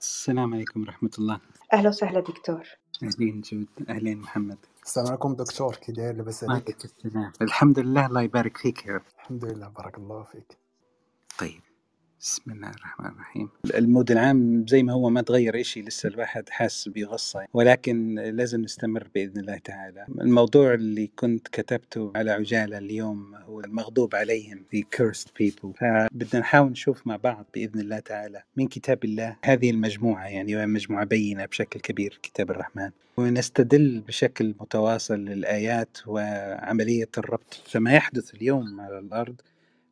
السلام عليكم ورحمة الله أهلا وسهلا دكتور أهلين جود أهلين محمد السلام عليكم دكتور كي لبس عليك السلام الحمد لله الله يبارك فيك يا رب الحمد لله بارك الله فيك بسم الله الرحمن الرحيم المود العام زي ما هو ما تغير شيء لسه الواحد حاسس بغصة ولكن لازم نستمر بإذن الله تعالى الموضوع اللي كنت كتبته على عجالة اليوم هو المغضوب عليهم the cursed people فبدنا نحاول نشوف مع بعض بإذن الله تعالى من كتاب الله هذه المجموعة يعني مجموعة بينة بشكل كبير كتاب الرحمن ونستدل بشكل متواصل للآيات وعملية الربط فما يحدث اليوم على الأرض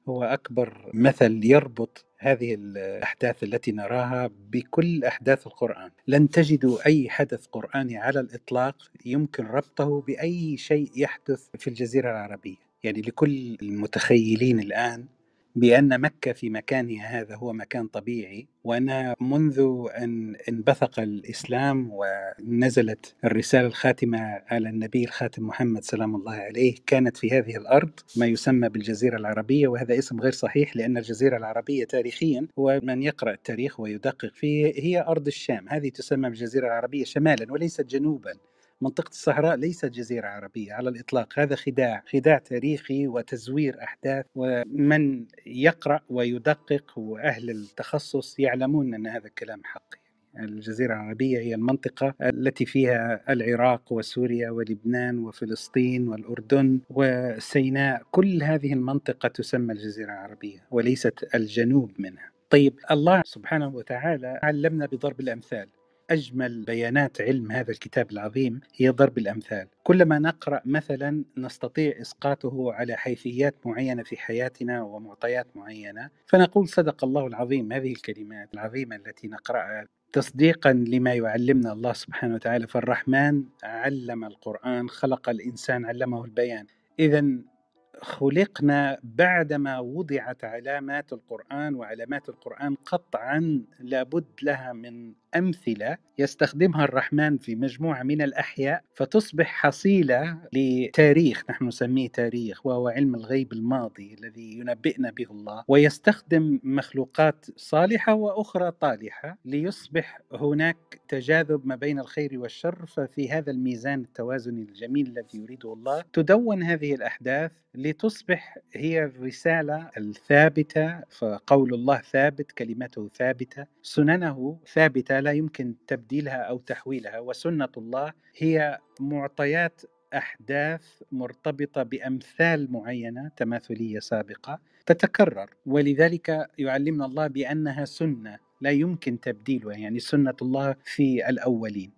هو أكبر مثل يربط هذه الأحداث التي نراها بكل أحداث القرآن لن تجدوا أي حدث قرآني على الإطلاق يمكن ربطه بأي شيء يحدث في الجزيرة العربية يعني لكل المتخيلين الآن بأن مكة في مكانها هذا هو مكان طبيعي وأنها منذ أن انبثق الإسلام ونزلت الرسالة الخاتمة على النبي الخاتم محمد سلام الله عليه كانت في هذه الأرض ما يسمى بالجزيرة العربية وهذا اسم غير صحيح لأن الجزيرة العربية تاريخيا هو من يقرأ التاريخ ويدقق فيه هي أرض الشام هذه تسمى بالجزيرة العربية شمالا وليست جنوبا منطقة الصحراء ليست جزيرة عربية على الإطلاق هذا خداع خداع تاريخي وتزوير أحداث ومن يقرأ ويدقق وأهل التخصص يعلمون أن هذا الكلام حق الجزيرة العربية هي المنطقة التي فيها العراق وسوريا ولبنان وفلسطين والأردن وسيناء كل هذه المنطقة تسمى الجزيرة العربية وليست الجنوب منها طيب الله سبحانه وتعالى علمنا بضرب الأمثال أجمل بيانات علم هذا الكتاب العظيم هي ضرب الأمثال كلما نقرأ مثلا نستطيع إسقاطه على حيثيات معينة في حياتنا ومعطيات معينة فنقول صدق الله العظيم هذه الكلمات العظيمة التي نقرأها تصديقا لما يعلمنا الله سبحانه وتعالى فالرحمن علم القرآن خلق الإنسان علمه البيان إذا خلقنا بعدما وضعت علامات القرآن وعلامات القرآن قطعا لابد لها من أمثلة يستخدمها الرحمن في مجموعة من الأحياء فتصبح حصيلة لتاريخ نحن نسميه تاريخ وهو علم الغيب الماضي الذي ينبئنا به الله ويستخدم مخلوقات صالحة وأخرى طالحة ليصبح هناك تجاذب ما بين الخير والشر ففي هذا الميزان التوازني الجميل الذي يريده الله تدون هذه الأحداث لتصبح هي الرسالة الثابتة فقول الله ثابت كلمته ثابتة سننه ثابتة لا يمكن تبديلها أو تحويلها وسنة الله هي معطيات احداث مرتبطه بامثال معينه تماثليه سابقه تتكرر ولذلك يعلمنا الله بانها سنه لا يمكن تبديلها يعني سنه الله في الاولين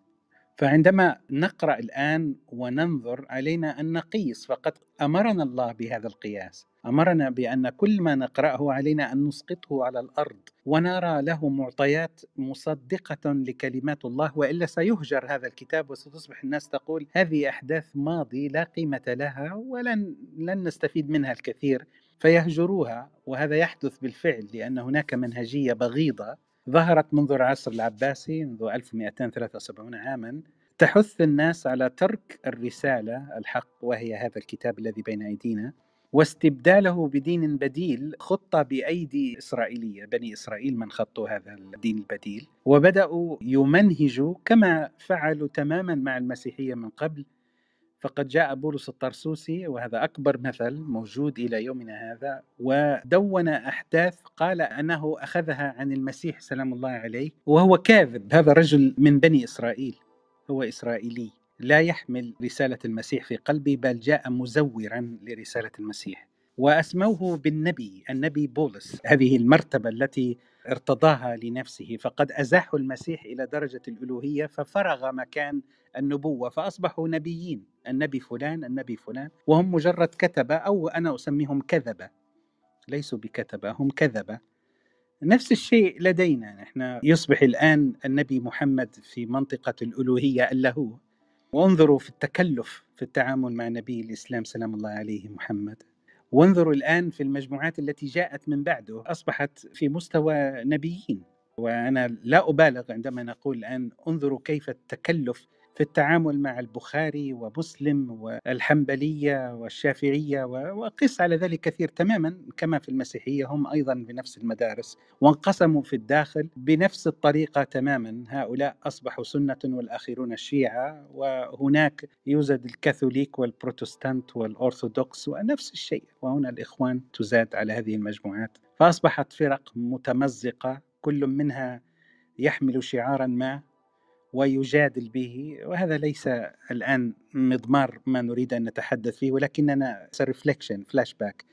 فعندما نقرا الان وننظر علينا ان نقيس فقد امرنا الله بهذا القياس امرنا بان كل ما نقراه علينا ان نسقطه على الارض ونرى له معطيات مصدقه لكلمات الله والا سيهجر هذا الكتاب وستصبح الناس تقول هذه احداث ماضي لا قيمه لها ولن لن نستفيد منها الكثير فيهجروها وهذا يحدث بالفعل لان هناك منهجيه بغيضه ظهرت منذ العصر العباسي منذ 1273 عاما تحث الناس على ترك الرسالة الحق وهي هذا الكتاب الذي بين أيدينا واستبداله بدين بديل خطة بأيدي إسرائيلية بني إسرائيل من خطوا هذا الدين البديل وبدأوا يمنهجوا كما فعلوا تماما مع المسيحية من قبل فقد جاء بولس الطرسوسي وهذا أكبر مثل موجود إلى يومنا هذا ودون أحداث قال أنه أخذها عن المسيح سلام الله عليه وهو كاذب هذا رجل من بني إسرائيل هو إسرائيلي لا يحمل رسالة المسيح في قلبه بل جاء مزورا لرسالة المسيح وأسموه بالنبي النبي بولس هذه المرتبة التي ارتضاها لنفسه فقد ازاحوا المسيح الى درجه الالوهيه ففرغ مكان النبوه فاصبحوا نبيين النبي فلان النبي فلان وهم مجرد كتبه او انا اسميهم كذبه ليسوا بكتبه هم كذبه نفس الشيء لدينا نحن يصبح الان النبي محمد في منطقه الالوهيه هو وانظروا في التكلف في التعامل مع نبي الاسلام سلام الله عليه محمد وانظروا الآن في المجموعات التي جاءت من بعده أصبحت في مستوى نبيين وأنا لا أبالغ عندما نقول الآن انظروا كيف التكلف في التعامل مع البخاري ومسلم والحنبلية والشافعية وقس على ذلك كثير تماما كما في المسيحية هم أيضا بنفس المدارس وانقسموا في الداخل بنفس الطريقة تماما هؤلاء أصبحوا سنة والآخرون الشيعة وهناك يوجد الكاثوليك والبروتستانت والأرثوذكس ونفس الشيء وهنا الإخوان تزاد على هذه المجموعات فأصبحت فرق متمزقة كل منها يحمل شعارا ما ويجادل به وهذا ليس الآن مضمار ما نريد أن نتحدث فيه ولكننا ريفليكشن فلاش باك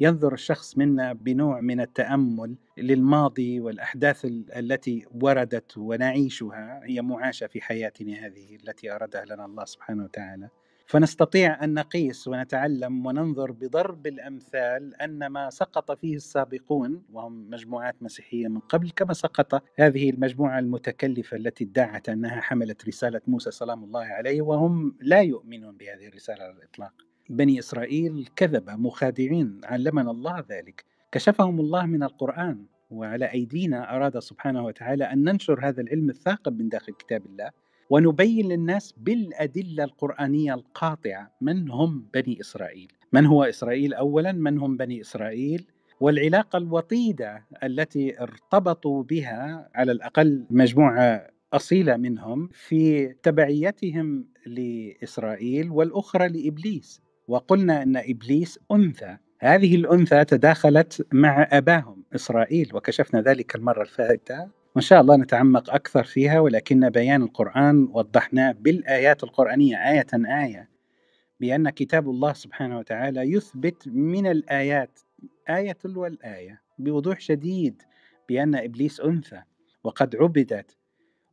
ينظر الشخص منا بنوع من التأمل للماضي والأحداث التي وردت ونعيشها هي معاشة في حياتنا هذه التي أرادها لنا الله سبحانه وتعالى فنستطيع ان نقيس ونتعلم وننظر بضرب الامثال ان ما سقط فيه السابقون وهم مجموعات مسيحيه من قبل كما سقط هذه المجموعه المتكلفه التي ادعت انها حملت رساله موسى سلام الله عليه وهم لا يؤمنون بهذه الرساله على الاطلاق. بني اسرائيل كذبه مخادعين علمنا الله ذلك كشفهم الله من القران وعلى ايدينا اراد سبحانه وتعالى ان ننشر هذا العلم الثاقب من داخل كتاب الله ونبين للناس بالادله القرانيه القاطعه من هم بني اسرائيل، من هو اسرائيل اولا، من هم بني اسرائيل، والعلاقه الوطيده التي ارتبطوا بها على الاقل مجموعه اصيله منهم في تبعيتهم لاسرائيل والاخرى لابليس، وقلنا ان ابليس انثى هذه الأنثى تداخلت مع أباهم إسرائيل وكشفنا ذلك المرة الفائتة وإن شاء الله نتعمق أكثر فيها ولكن بيان القرآن وضحنا بالآيات القرآنية آية آية بأن كتاب الله سبحانه وتعالى يثبت من الآيات آية تلو الآية بوضوح شديد بأن إبليس أنثى وقد عبدت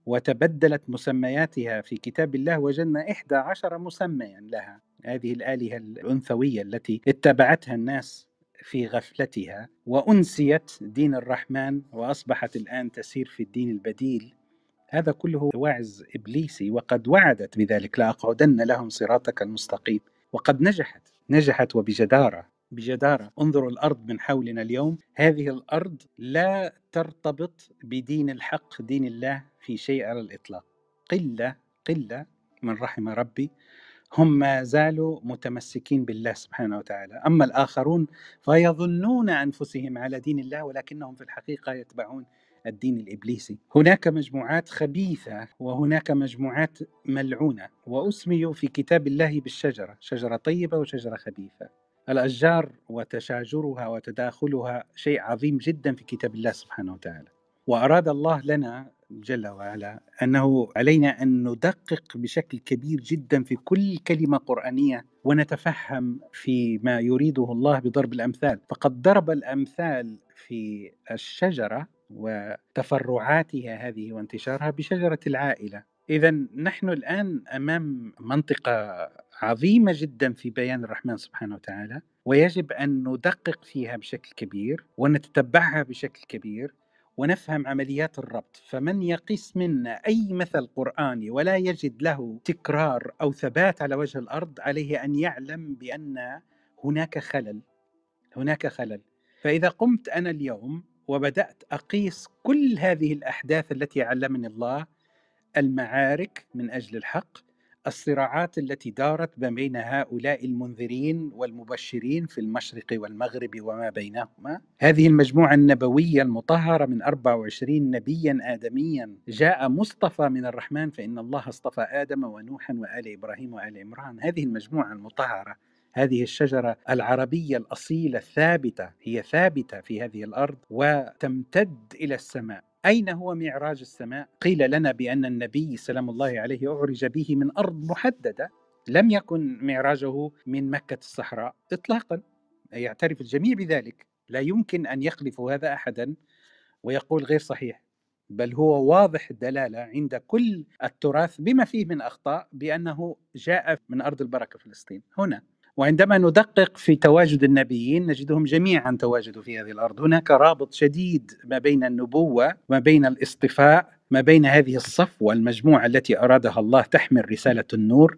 وتبدلت مسمياتها في كتاب الله وجدنا إحدى عشر مسميا لها هذه الآلهة الأنثوية التي اتبعتها الناس في غفلتها وأنسيت دين الرحمن وأصبحت الآن تسير في الدين البديل هذا كله واعز إبليسي وقد وعدت بذلك لأقعدن لهم صراطك المستقيم وقد نجحت نجحت وبجدارة بجدارة انظروا الأرض من حولنا اليوم هذه الأرض لا ترتبط بدين الحق دين الله في شيء على الإطلاق قلة قلة من رحم ربي هم ما زالوا متمسكين بالله سبحانه وتعالى أما الآخرون فيظنون أنفسهم على دين الله ولكنهم في الحقيقة يتبعون الدين الابليسي. هناك مجموعات خبيثه وهناك مجموعات ملعونه واسميوا في كتاب الله بالشجره، شجره طيبه وشجره خبيثه. الاشجار وتشاجرها وتداخلها شيء عظيم جدا في كتاب الله سبحانه وتعالى. وأراد الله لنا جل وعلا أنه علينا أن ندقق بشكل كبير جدا في كل كلمة قرآنية ونتفهم في ما يريده الله بضرب الأمثال فقد ضرب الأمثال في الشجرة وتفرعاتها هذه وانتشارها بشجرة العائلة إذا نحن الآن أمام منطقة عظيمة جدا في بيان الرحمن سبحانه وتعالى ويجب أن ندقق فيها بشكل كبير ونتتبعها بشكل كبير ونفهم عمليات الربط فمن يقيس منا أي مثل قرآني ولا يجد له تكرار أو ثبات على وجه الأرض عليه أن يعلم بأن هناك خلل هناك خلل فإذا قمت أنا اليوم وبدأت أقيس كل هذه الأحداث التي علمني الله المعارك من أجل الحق الصراعات التي دارت ما بين هؤلاء المنذرين والمبشرين في المشرق والمغرب وما بينهما هذه المجموعة النبوية المطهرة من 24 نبيا آدميا جاء مصطفى من الرحمن فإن الله اصطفى آدم ونوحا وآل إبراهيم وآل عمران هذه المجموعة المطهرة هذه الشجرة العربية الأصيلة الثابتة هي ثابتة في هذه الأرض وتمتد إلى السماء أين هو معراج السماء؟ قيل لنا بأن النبي سلام الله عليه أعرج به من أرض محددة لم يكن معراجه من مكة الصحراء إطلاقا يعترف الجميع بذلك لا يمكن أن يخلف هذا أحدا ويقول غير صحيح بل هو واضح الدلالة عند كل التراث بما فيه من أخطاء بأنه جاء من أرض البركة فلسطين هنا وعندما ندقق في تواجد النبيين نجدهم جميعا تواجدوا في هذه الارض، هناك رابط شديد ما بين النبوه وما بين الاصطفاء، ما بين هذه الصفوه المجموعه التي ارادها الله تحمل رساله النور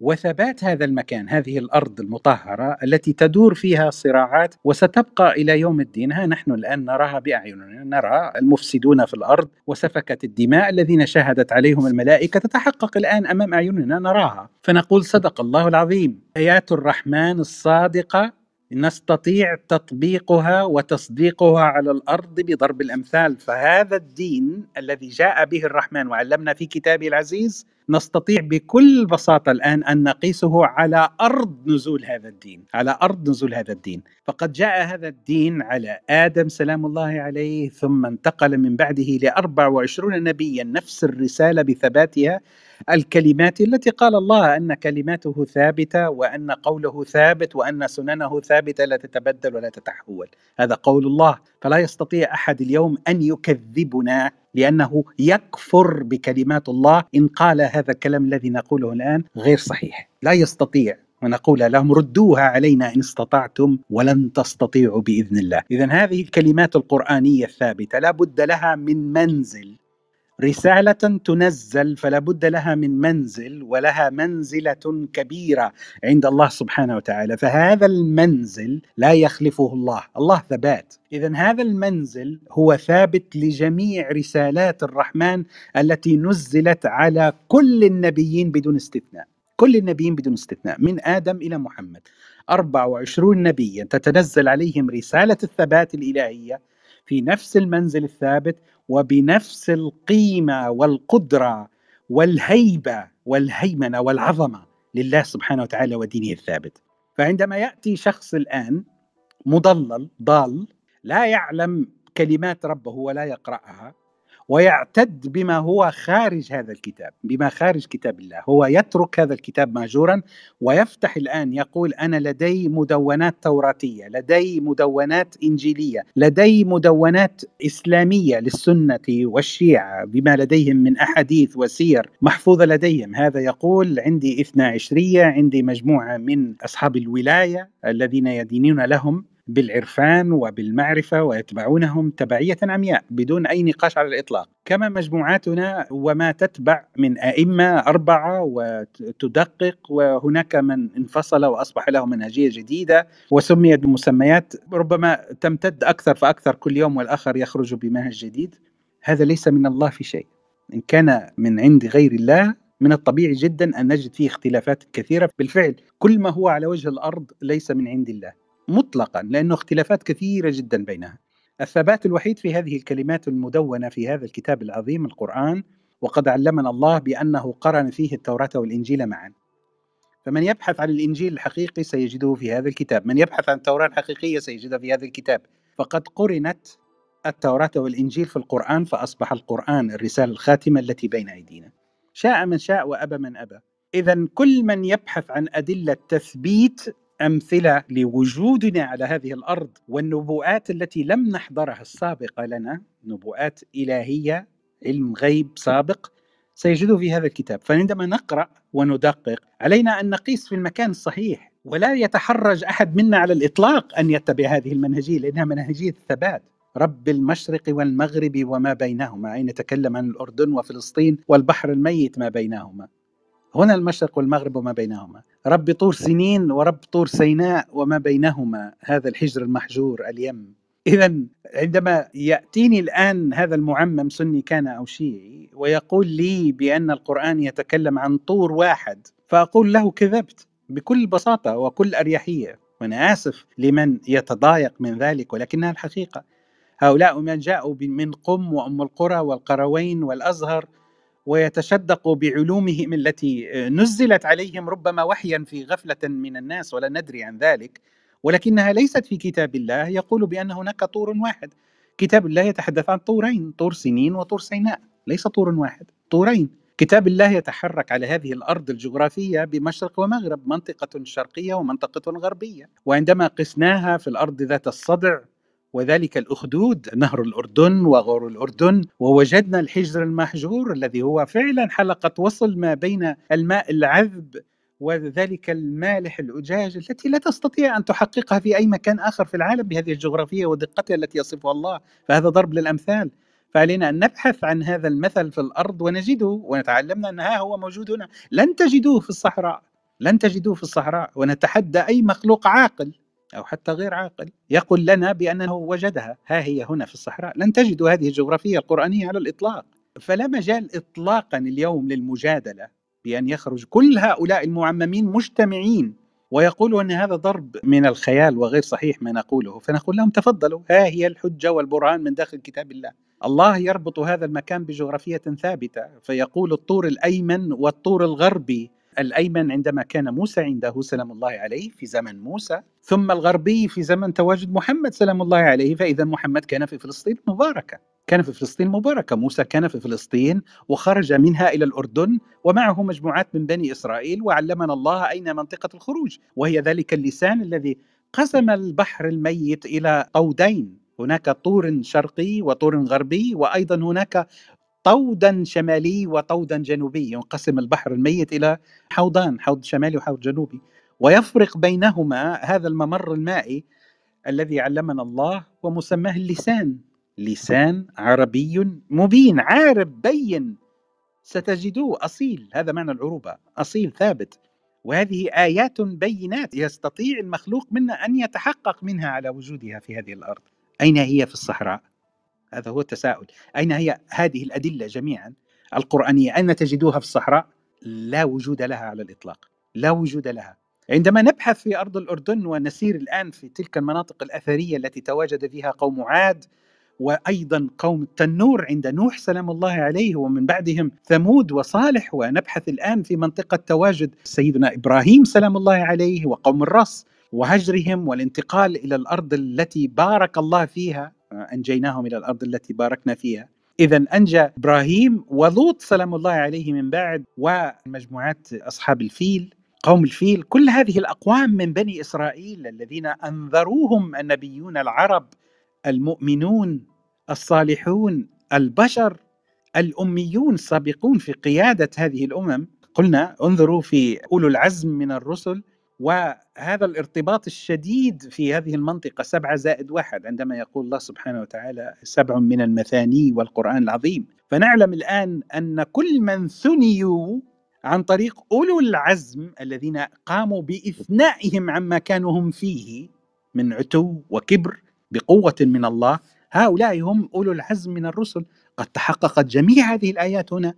وثبات هذا المكان هذه الارض المطهره التي تدور فيها صراعات وستبقى الى يوم الدين ها نحن الان نراها باعيننا نرى المفسدون في الارض وسفكه الدماء الذين شهدت عليهم الملائكه تتحقق الان امام اعيننا نراها فنقول صدق الله العظيم ايات الرحمن الصادقه نستطيع تطبيقها وتصديقها على الارض بضرب الامثال فهذا الدين الذي جاء به الرحمن وعلمنا في كتابه العزيز نستطيع بكل بساطه الان ان نقيسه على ارض نزول هذا الدين على ارض نزول هذا الدين فقد جاء هذا الدين على ادم سلام الله عليه ثم انتقل من بعده ل 24 نبيا نفس الرساله بثباتها الكلمات التي قال الله ان كلماته ثابته وان قوله ثابت وان سننه ثابته لا تتبدل ولا تتحول هذا قول الله فلا يستطيع احد اليوم ان يكذبنا لانه يكفر بكلمات الله ان قال هذا الكلام الذي نقوله الان غير صحيح لا يستطيع ونقول لهم ردوها علينا ان استطعتم ولن تستطيعوا باذن الله اذا هذه الكلمات القرانيه الثابته لا بد لها من منزل رسالة تنزل فلا بد لها من منزل ولها منزلة كبيرة عند الله سبحانه وتعالى فهذا المنزل لا يخلفه الله الله ثبات إذا هذا المنزل هو ثابت لجميع رسالات الرحمن التي نزلت على كل النبيين بدون استثناء كل النبيين بدون استثناء من آدم إلى محمد 24 نبيا تتنزل عليهم رسالة الثبات الإلهية في نفس المنزل الثابت وبنفس القيمه والقدره والهيبه والهيمنه والعظمه لله سبحانه وتعالى ودينه الثابت. فعندما ياتي شخص الان مضلل ضال لا يعلم كلمات ربه ولا يقراها ويعتد بما هو خارج هذا الكتاب بما خارج كتاب الله هو يترك هذا الكتاب مهجورا ويفتح الآن يقول أنا لدي مدونات توراتية لدي مدونات إنجيلية لدي مدونات إسلامية للسنة والشيعة بما لديهم من أحاديث وسير محفوظة لديهم هذا يقول عندي إثنى عشرية عندي مجموعة من أصحاب الولاية الذين يدينون لهم بالعرفان وبالمعرفه ويتبعونهم تبعيه عمياء بدون اي نقاش على الاطلاق، كما مجموعاتنا وما تتبع من ائمه اربعه وتدقق وهناك من انفصل واصبح له منهجيه جديده وسميت بمسميات ربما تمتد اكثر فاكثر كل يوم والاخر يخرج بمنهج جديد، هذا ليس من الله في شيء. ان كان من عند غير الله من الطبيعي جدا ان نجد فيه اختلافات كثيره بالفعل كل ما هو على وجه الارض ليس من عند الله مطلقا لأنه اختلافات كثيرة جدا بينها الثبات الوحيد في هذه الكلمات المدونة في هذا الكتاب العظيم القرآن وقد علمنا الله بأنه قرن فيه التوراة والإنجيل معا فمن يبحث عن الإنجيل الحقيقي سيجده في هذا الكتاب من يبحث عن التوراة الحقيقية سيجدها في هذا الكتاب فقد قرنت التوراة والإنجيل في القرآن فأصبح القرآن الرسالة الخاتمة التي بين أيدينا شاء من شاء وأبى من أبى إذا كل من يبحث عن أدلة تثبيت امثله لوجودنا على هذه الارض والنبوءات التي لم نحضرها السابقه لنا نبوءات الهيه علم غيب سابق سيجده في هذا الكتاب فعندما نقرا وندقق علينا ان نقيس في المكان الصحيح ولا يتحرج احد منا على الاطلاق ان يتبع هذه المنهجيه لانها منهجيه الثبات رب المشرق والمغرب وما بينهما أين تكلم عن الأردن وفلسطين والبحر الميت ما بينهما هنا المشرق والمغرب وما بينهما رب طور سنين ورب طور سيناء وما بينهما هذا الحجر المحجور اليم إذا عندما يأتيني الآن هذا المعمم سني كان أو شيعي ويقول لي بأن القرآن يتكلم عن طور واحد فأقول له كذبت بكل بساطة وكل أريحية وأنا آسف لمن يتضايق من ذلك ولكنها الحقيقة هؤلاء من جاءوا من قم وأم القرى والقروين والأزهر ويتشدق بعلومهم التي نزلت عليهم ربما وحيا في غفله من الناس ولا ندري عن ذلك ولكنها ليست في كتاب الله يقول بان هناك طور واحد كتاب الله يتحدث عن طورين طور سنين وطور سيناء ليس طور واحد طورين كتاب الله يتحرك على هذه الارض الجغرافيه بمشرق ومغرب منطقه شرقيه ومنطقه غربيه وعندما قسناها في الارض ذات الصدع وذلك الأخدود نهر الأردن وغور الأردن ووجدنا الحجر المهجور الذي هو فعلا حلقة وصل ما بين الماء العذب وذلك المالح الأجاج التي لا تستطيع أن تحققها في أي مكان آخر في العالم بهذه الجغرافية ودقتها التي يصفها الله فهذا ضرب للأمثال فعلينا أن نبحث عن هذا المثل في الأرض ونجده ونتعلمنا أن ها هو موجود هنا لن تجدوه في الصحراء لن تجدوه في الصحراء ونتحدى أي مخلوق عاقل أو حتى غير عاقل يقول لنا بأنه وجدها ها هي هنا في الصحراء لن تجدوا هذه الجغرافية القرآنية على الإطلاق فلا مجال إطلاقا اليوم للمجادلة بأن يخرج كل هؤلاء المعممين مجتمعين ويقولوا أن هذا ضرب من الخيال وغير صحيح ما نقوله فنقول لهم تفضلوا ها هي الحجة والبرهان من داخل كتاب الله الله يربط هذا المكان بجغرافية ثابتة فيقول الطور الأيمن والطور الغربي الأيمن عندما كان موسى عنده سلام الله عليه في زمن موسى ثم الغربي في زمن تواجد محمد سلام الله عليه فإذا محمد كان في فلسطين مباركة كان في فلسطين مباركة موسى كان في فلسطين وخرج منها إلى الأردن ومعه مجموعات من بني إسرائيل وعلمنا الله أين منطقة الخروج وهي ذلك اللسان الذي قسم البحر الميت إلى طودين هناك طور شرقي وطور غربي وايضا هناك طودا شمالي وطودا جنوبي ينقسم البحر الميت الى حوضان حوض شمالي وحوض جنوبي ويفرق بينهما هذا الممر المائي الذي علمنا الله ومسماه اللسان لسان عربي مبين عارب بين ستجدوه اصيل هذا معنى العروبه اصيل ثابت وهذه ايات بينات يستطيع المخلوق منا ان يتحقق منها على وجودها في هذه الارض اين هي في الصحراء هذا هو التساؤل أين هي هذه الأدلة جميعا القرآنية أين تجدوها في الصحراء لا وجود لها على الإطلاق لا وجود لها عندما نبحث في أرض الأردن ونسير الآن في تلك المناطق الأثرية التي تواجد فيها قوم عاد وايضا قوم التنور عند نوح سلام الله عليه ومن بعدهم ثمود وصالح ونبحث الان في منطقه تواجد سيدنا ابراهيم سلام الله عليه وقوم الرص وهجرهم والانتقال الى الارض التي بارك الله فيها أنجيناهم إلى الأرض التي باركنا فيها إذا أنجى إبراهيم ولوط سلام الله عليه من بعد ومجموعات أصحاب الفيل قوم الفيل كل هذه الأقوام من بني إسرائيل الذين أنذروهم النبيون العرب المؤمنون الصالحون البشر الأميون السابقون في قيادة هذه الأمم قلنا انظروا في أولو العزم من الرسل وهذا الارتباط الشديد في هذه المنطقة سبعة زائد واحد عندما يقول الله سبحانه وتعالى سبع من المثاني والقرآن العظيم فنعلم الآن أن كل من ثنيوا عن طريق أولو العزم الذين قاموا بإثنائهم عما كانوا هم فيه من عتو وكبر بقوة من الله هؤلاء هم أولو العزم من الرسل قد تحققت جميع هذه الآيات هنا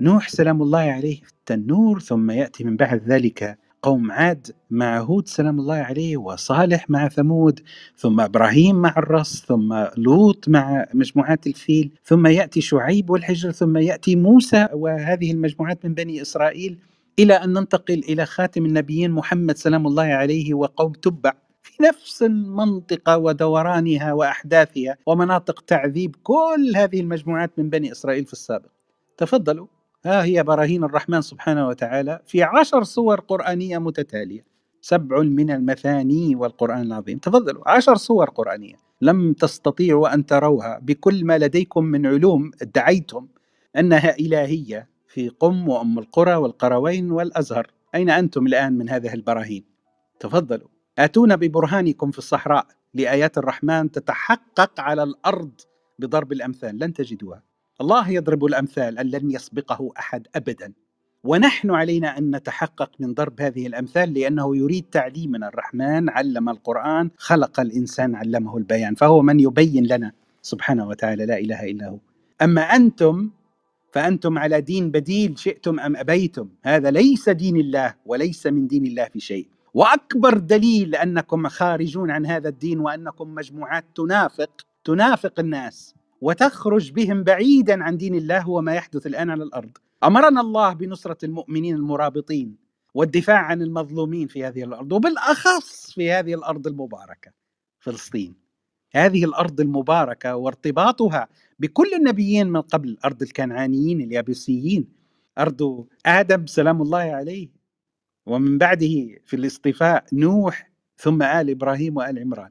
نوح سلام الله عليه في التنور ثم يأتي من بعد ذلك قوم عاد مع هود سلام الله عليه وصالح مع ثمود ثم ابراهيم مع الرص ثم لوط مع مجموعات الفيل ثم ياتي شعيب والحجر ثم ياتي موسى وهذه المجموعات من بني اسرائيل الى ان ننتقل الى خاتم النبيين محمد سلام الله عليه وقوم تبع في نفس المنطقة ودورانها وأحداثها ومناطق تعذيب كل هذه المجموعات من بني إسرائيل في السابق تفضلوا ها هي براهين الرحمن سبحانه وتعالى في عشر صور قرآنية متتالية سبع من المثاني والقرآن العظيم تفضلوا عشر صور قرآنية لم تستطيعوا أن تروها بكل ما لديكم من علوم ادعيتم أنها إلهية في قم وأم القرى والقروين والأزهر أين أنتم الآن من هذه البراهين؟ تفضلوا آتونا ببرهانكم في الصحراء لآيات الرحمن تتحقق على الأرض بضرب الأمثال لن تجدوها الله يضرب الامثال ان لن يسبقه احد ابدا ونحن علينا ان نتحقق من ضرب هذه الامثال لانه يريد تعليمنا الرحمن علم القران خلق الانسان علمه البيان فهو من يبين لنا سبحانه وتعالى لا اله الا هو اما انتم فانتم على دين بديل شئتم ام ابيتم هذا ليس دين الله وليس من دين الله في شيء واكبر دليل انكم خارجون عن هذا الدين وانكم مجموعات تنافق تنافق الناس وتخرج بهم بعيدا عن دين الله هو ما يحدث الان على الارض. امرنا الله بنصره المؤمنين المرابطين والدفاع عن المظلومين في هذه الارض وبالاخص في هذه الارض المباركه فلسطين. هذه الارض المباركه وارتباطها بكل النبيين من قبل ارض الكنعانيين اليابسيين ارض ادم سلام الله عليه ومن بعده في الاصطفاء نوح ثم ال ابراهيم وال عمران.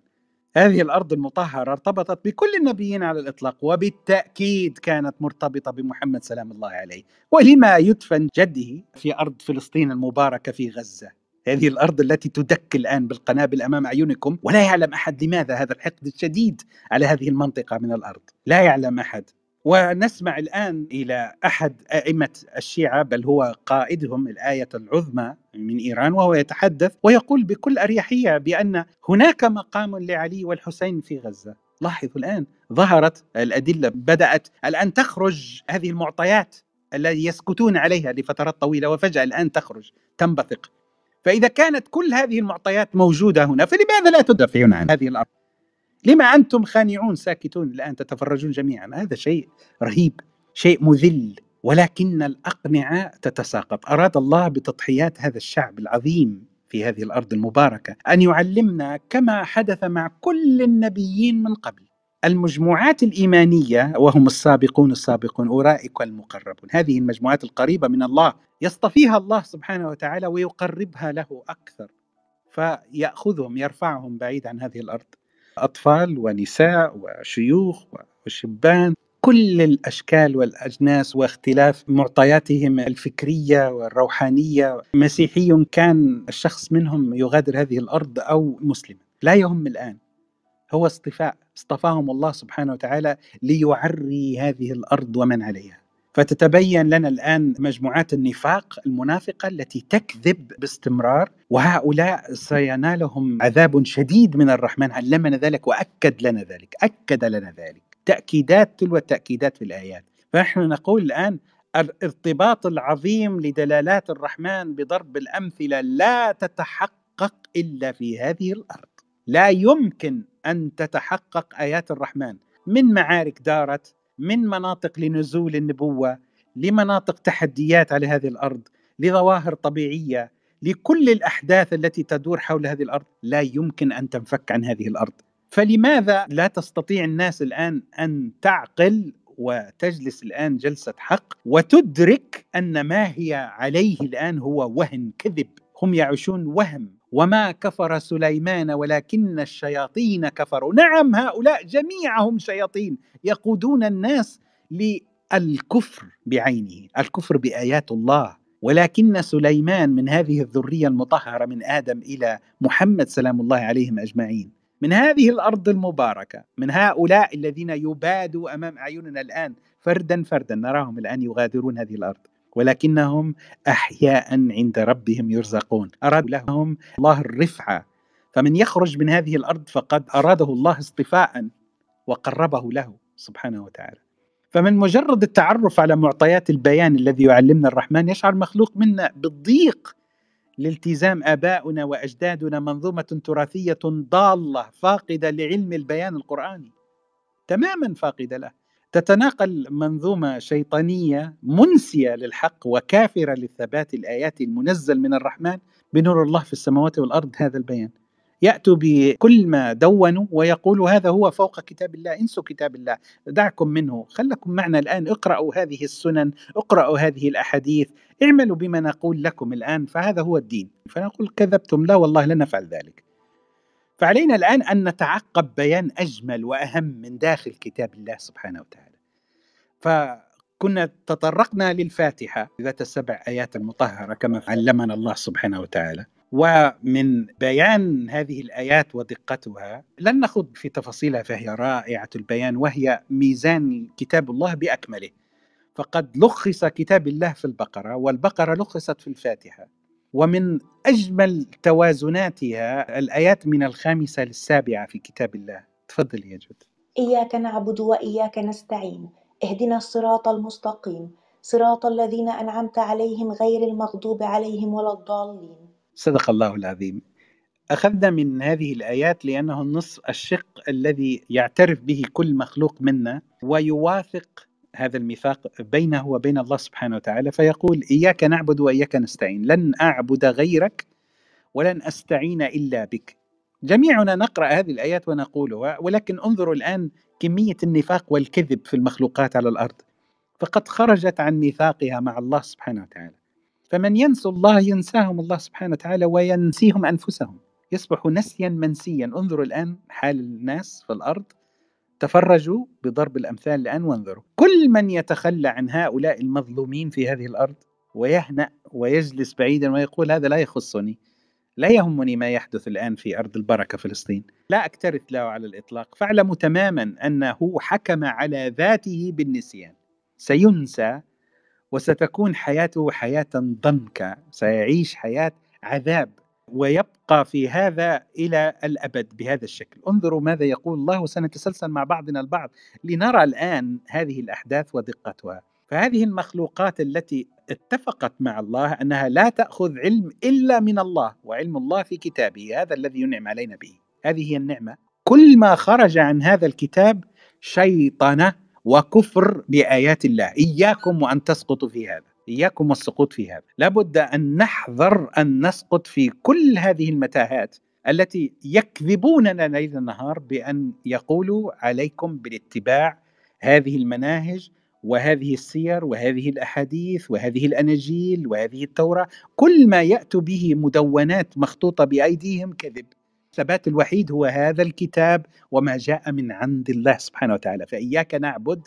هذه الارض المطهره ارتبطت بكل النبيين على الاطلاق وبالتاكيد كانت مرتبطه بمحمد سلام الله عليه ولما يدفن جده في ارض فلسطين المباركه في غزه هذه الارض التي تدك الان بالقنابل امام اعينكم ولا يعلم احد لماذا هذا الحقد الشديد على هذه المنطقه من الارض لا يعلم احد ونسمع الآن إلى أحد أئمة الشيعة بل هو قائدهم الآية العظمى من إيران وهو يتحدث ويقول بكل أريحية بأن هناك مقام لعلي والحسين في غزة لاحظوا الآن ظهرت الأدلة بدأت الآن تخرج هذه المعطيات التي يسكتون عليها لفترات طويلة وفجأة الآن تخرج تنبثق فإذا كانت كل هذه المعطيات موجودة هنا فلماذا لا تدافعون عن هذه الأرض لما أنتم خانعون ساكتون الآن تتفرجون جميعا هذا شيء رهيب شيء مذل ولكن الأقنعة تتساقط أراد الله بتضحيات هذا الشعب العظيم في هذه الأرض المباركة أن يعلمنا كما حدث مع كل النبيين من قبل المجموعات الإيمانية وهم السابقون السابقون أولئك المقربون هذه المجموعات القريبة من الله يصطفيها الله سبحانه وتعالى ويقربها له أكثر فيأخذهم يرفعهم بعيد عن هذه الأرض أطفال ونساء وشيوخ وشبان كل الاشكال والاجناس واختلاف معطياتهم الفكريه والروحانيه مسيحي كان الشخص منهم يغادر هذه الارض او مسلم لا يهم الان هو اصطفاء اصطفاهم الله سبحانه وتعالى ليعري هذه الارض ومن عليها فتتبين لنا الان مجموعات النفاق المنافقه التي تكذب باستمرار وهؤلاء سينالهم عذاب شديد من الرحمن علمنا ذلك واكد لنا ذلك اكد لنا ذلك تاكيدات تلو التاكيدات في الايات فنحن نقول الان الارتباط العظيم لدلالات الرحمن بضرب الامثله لا تتحقق الا في هذه الارض لا يمكن ان تتحقق ايات الرحمن من معارك دارت من مناطق لنزول النبوه لمناطق تحديات على هذه الارض لظواهر طبيعيه لكل الاحداث التي تدور حول هذه الارض لا يمكن ان تنفك عن هذه الارض فلماذا لا تستطيع الناس الان ان تعقل وتجلس الان جلسه حق وتدرك ان ما هي عليه الان هو وهم كذب هم يعيشون وهم وما كفر سليمان ولكن الشياطين كفروا نعم هؤلاء جميعهم شياطين يقودون الناس للكفر بعينه الكفر بايات الله ولكن سليمان من هذه الذريه المطهره من ادم الى محمد سلام الله عليهم اجمعين من هذه الارض المباركه من هؤلاء الذين يبادوا امام اعيننا الان فردا فردا نراهم الان يغادرون هذه الارض ولكنهم احياء عند ربهم يرزقون اراد لهم الله الرفعه فمن يخرج من هذه الارض فقد اراده الله اصطفاء وقربه له سبحانه وتعالى فمن مجرد التعرف على معطيات البيان الذي يعلمنا الرحمن يشعر مخلوق منا بالضيق لالتزام ابائنا واجدادنا منظومه تراثيه ضاله فاقده لعلم البيان القراني تماما فاقده له تتناقل منظومة شيطانية منسية للحق وكافرة للثبات الآيات المنزل من الرحمن بنور الله في السماوات والأرض هذا البيان يأتوا بكل ما دونوا ويقولوا هذا هو فوق كتاب الله انسوا كتاب الله دعكم منه خلكم معنا الآن اقرأوا هذه السنن اقرأوا هذه الأحاديث اعملوا بما نقول لكم الآن فهذا هو الدين فنقول كذبتم لا والله لن نفعل ذلك فعلينا الآن أن نتعقب بيان أجمل وأهم من داخل كتاب الله سبحانه وتعالى فكنا تطرقنا للفاتحة ذات السبع آيات المطهرة كما علمنا الله سبحانه وتعالى ومن بيان هذه الآيات ودقتها لن نخوض في تفاصيلها فهي رائعة البيان وهي ميزان كتاب الله بأكمله فقد لخص كتاب الله في البقرة والبقرة لخصت في الفاتحة ومن أجمل توازناتها الآيات من الخامسة للسابعة في كتاب الله تفضل يا جود إياك نعبد وإياك نستعين اهدنا الصراط المستقيم صراط الذين أنعمت عليهم غير المغضوب عليهم ولا الضالين صدق الله العظيم أخذنا من هذه الآيات لأنه النص الشق الذي يعترف به كل مخلوق منا ويوافق هذا الميثاق بينه وبين الله سبحانه وتعالى فيقول اياك نعبد واياك نستعين لن اعبد غيرك ولن استعين الا بك جميعنا نقرا هذه الايات ونقولها ولكن انظروا الان كميه النفاق والكذب في المخلوقات على الارض فقد خرجت عن ميثاقها مع الله سبحانه وتعالى فمن ينسوا الله ينساهم الله سبحانه وتعالى وينسيهم انفسهم يصبح نسيا منسيا انظروا الان حال الناس في الارض تفرجوا بضرب الأمثال الآن وانظروا كل من يتخلى عن هؤلاء المظلومين في هذه الأرض ويهنأ ويجلس بعيدا ويقول هذا لا يخصني لا يهمني ما يحدث الآن في أرض البركة فلسطين لا أكترث له على الإطلاق فاعلموا تماما أنه حكم على ذاته بالنسيان سينسى وستكون حياته حياة ضنكة سيعيش حياة عذاب ويبقى في هذا الى الابد بهذا الشكل انظروا ماذا يقول الله وسنتسلسل مع بعضنا البعض لنرى الان هذه الاحداث ودقتها فهذه المخلوقات التي اتفقت مع الله انها لا تاخذ علم الا من الله وعلم الله في كتابه هذا الذي ينعم علينا به هذه هي النعمه كل ما خرج عن هذا الكتاب شيطنه وكفر بايات الله اياكم وان تسقطوا في هذا إياكم والسقوط في هذا لابد أن نحذر أن نسقط في كل هذه المتاهات التي يكذبوننا ليل النهار بأن يقولوا عليكم بالاتباع هذه المناهج وهذه السير وهذه الاحاديث وهذه الاناجيل وهذه التوراه كل ما ياتوا به مدونات مخطوطه بايديهم كذب الثبات الوحيد هو هذا الكتاب وما جاء من عند الله سبحانه وتعالى فاياك نعبد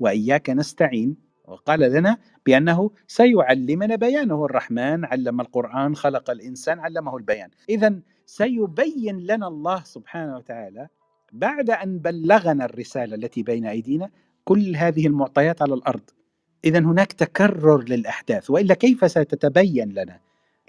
واياك نستعين وقال لنا بأنه سيعلمنا بيانه الرحمن علم القرآن خلق الإنسان علمه البيان إذا سيبين لنا الله سبحانه وتعالى بعد أن بلغنا الرسالة التي بين أيدينا كل هذه المعطيات على الأرض إذا هناك تكرر للأحداث وإلا كيف ستتبين لنا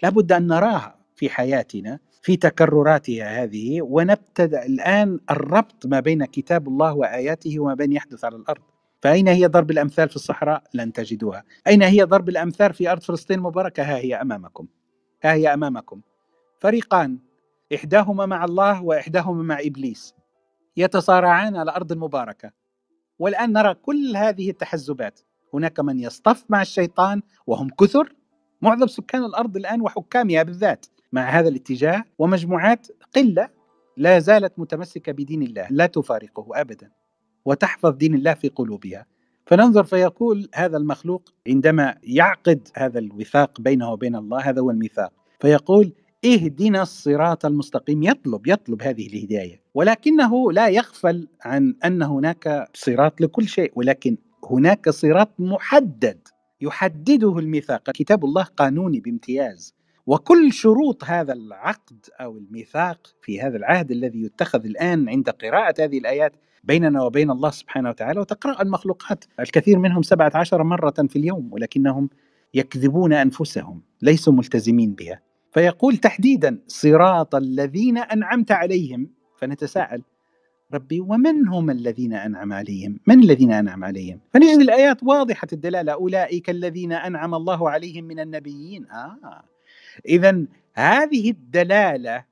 لابد أن نراها في حياتنا في تكرراتها هذه ونبتدأ الآن الربط ما بين كتاب الله وآياته وما بين يحدث على الأرض فأين هي ضرب الأمثال في الصحراء لن تجدوها أين هي ضرب الأمثال في أرض فلسطين المباركة ها هي أمامكم ها هي أمامكم فريقان إحداهما مع الله وإحداهما مع إبليس يتصارعان على أرض المباركة والآن نرى كل هذه التحزبات هناك من يصطف مع الشيطان وهم كثر معظم سكان الأرض الآن وحكامها بالذات مع هذا الاتجاه ومجموعات قلة لا زالت متمسكة بدين الله لا تفارقه أبداً وتحفظ دين الله في قلوبها فننظر فيقول هذا المخلوق عندما يعقد هذا الوثاق بينه وبين الله هذا هو الميثاق فيقول اهدنا الصراط المستقيم يطلب يطلب هذه الهدايه ولكنه لا يغفل عن ان هناك صراط لكل شيء ولكن هناك صراط محدد يحدده الميثاق كتاب الله قانوني بامتياز وكل شروط هذا العقد او الميثاق في هذا العهد الذي يتخذ الان عند قراءه هذه الايات بيننا وبين الله سبحانه وتعالى وتقرا المخلوقات الكثير منهم 17 مره في اليوم ولكنهم يكذبون انفسهم ليسوا ملتزمين بها فيقول تحديدا صراط الذين انعمت عليهم فنتساءل ربي ومن هم الذين انعم عليهم؟ من الذين انعم عليهم؟ فنجد الايات واضحه الدلاله اولئك الذين انعم الله عليهم من النبيين اه اذا هذه الدلاله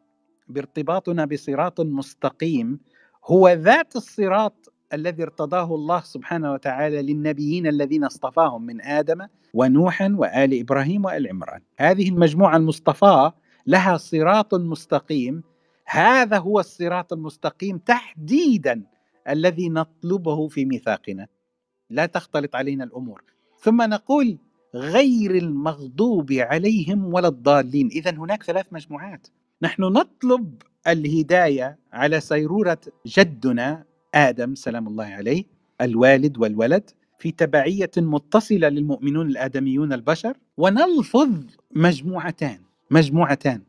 بارتباطنا بصراط مستقيم هو ذات الصراط الذي ارتضاه الله سبحانه وتعالى للنبيين الذين اصطفاهم من ادم ونوحا وال ابراهيم وال عمران. هذه المجموعه المصطفاه لها صراط مستقيم هذا هو الصراط المستقيم تحديدا الذي نطلبه في ميثاقنا. لا تختلط علينا الامور. ثم نقول غير المغضوب عليهم ولا الضالين إذا هناك ثلاث مجموعات نحن نطلب الهداية على سيرورة جدنا آدم سلام الله عليه الوالد والولد في تبعية متصلة للمؤمنون الآدميون البشر ونلفظ مجموعتان مجموعتان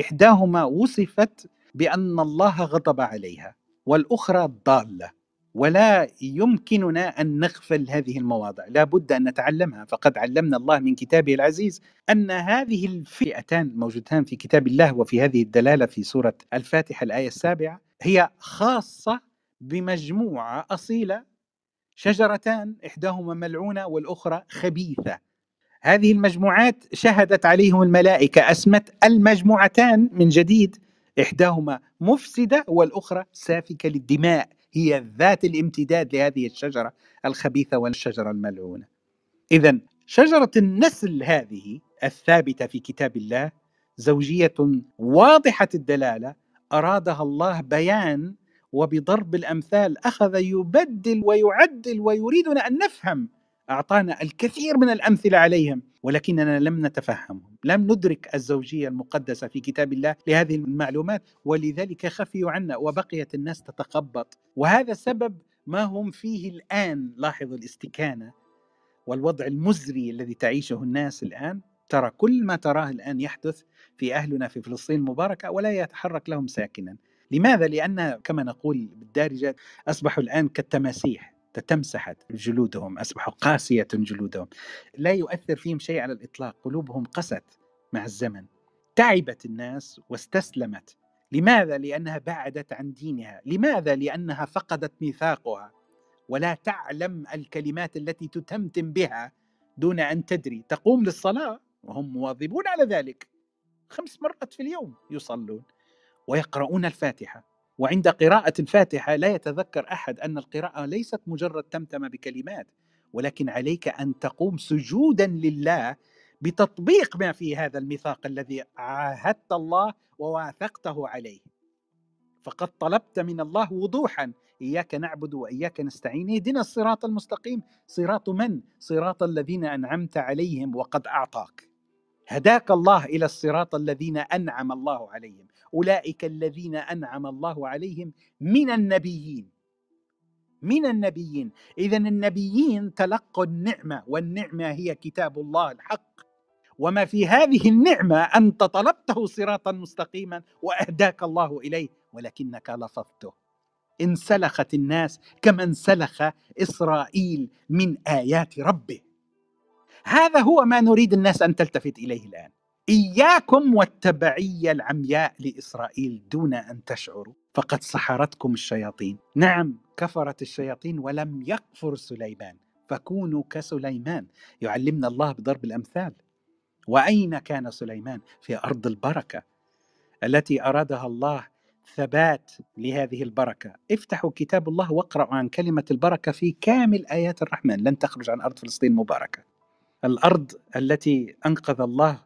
إحداهما وصفت بأن الله غضب عليها والأخرى ضالة ولا يمكننا ان نغفل هذه المواضع، لابد ان نتعلمها، فقد علمنا الله من كتابه العزيز ان هذه الفئتان الموجودتان في كتاب الله وفي هذه الدلاله في سوره الفاتحه الايه السابعه هي خاصه بمجموعه اصيله شجرتان احداهما ملعونه والاخرى خبيثه. هذه المجموعات شهدت عليهم الملائكه اسمت المجموعتان من جديد احداهما مفسده والاخرى سافكه للدماء. هي ذات الامتداد لهذه الشجره الخبيثه والشجره الملعونه. اذا شجره النسل هذه الثابته في كتاب الله زوجيه واضحه الدلاله ارادها الله بيان وبضرب الامثال اخذ يبدل ويعدل ويريدنا ان نفهم أعطانا الكثير من الأمثلة عليهم ولكننا لم نتفهمهم لم ندرك الزوجية المقدسة في كتاب الله لهذه المعلومات ولذلك خفيوا عنا وبقيت الناس تتخبط وهذا سبب ما هم فيه الآن لاحظوا الاستكانة والوضع المزري الذي تعيشه الناس الآن ترى كل ما تراه الآن يحدث في أهلنا في فلسطين المباركة ولا يتحرك لهم ساكنا لماذا؟ لأن كما نقول بالدارجة أصبحوا الآن كالتماسيح تمسحت جلودهم أصبحوا قاسية جلودهم لا يؤثر فيهم شيء على الإطلاق قلوبهم قست مع الزمن تعبت الناس واستسلمت لماذا؟ لأنها بعدت عن دينها لماذا؟ لأنها فقدت ميثاقها ولا تعلم الكلمات التي تتمتم بها دون أن تدري تقوم للصلاة وهم مواظبون على ذلك خمس مرات في اليوم يصلون ويقرؤون الفاتحة وعند قراءة الفاتحة لا يتذكر أحد أن القراءة ليست مجرد تمتمة بكلمات ولكن عليك أن تقوم سجودا لله بتطبيق ما في هذا الميثاق الذي عاهدت الله وواثقته عليه فقد طلبت من الله وضوحا إياك نعبد وإياك نستعين اهدنا الصراط المستقيم صراط من؟ صراط الذين أنعمت عليهم وقد أعطاك هداك الله الى الصراط الذين انعم الله عليهم اولئك الذين انعم الله عليهم من النبيين من النبيين اذا النبيين تلقوا النعمه والنعمه هي كتاب الله الحق وما في هذه النعمه انت طلبته صراطا مستقيما واهداك الله اليه ولكنك لفظته انسلخت الناس كما انسلخ اسرائيل من ايات ربه هذا هو ما نريد الناس ان تلتفت اليه الان اياكم والتبعيه العمياء لاسرائيل دون ان تشعروا فقد سحرتكم الشياطين نعم كفرت الشياطين ولم يكفر سليمان فكونوا كسليمان يعلمنا الله بضرب الامثال واين كان سليمان في ارض البركه التي ارادها الله ثبات لهذه البركه افتحوا كتاب الله واقرأوا عن كلمه البركه في كامل ايات الرحمن لن تخرج عن ارض فلسطين مباركه الارض التي انقذ الله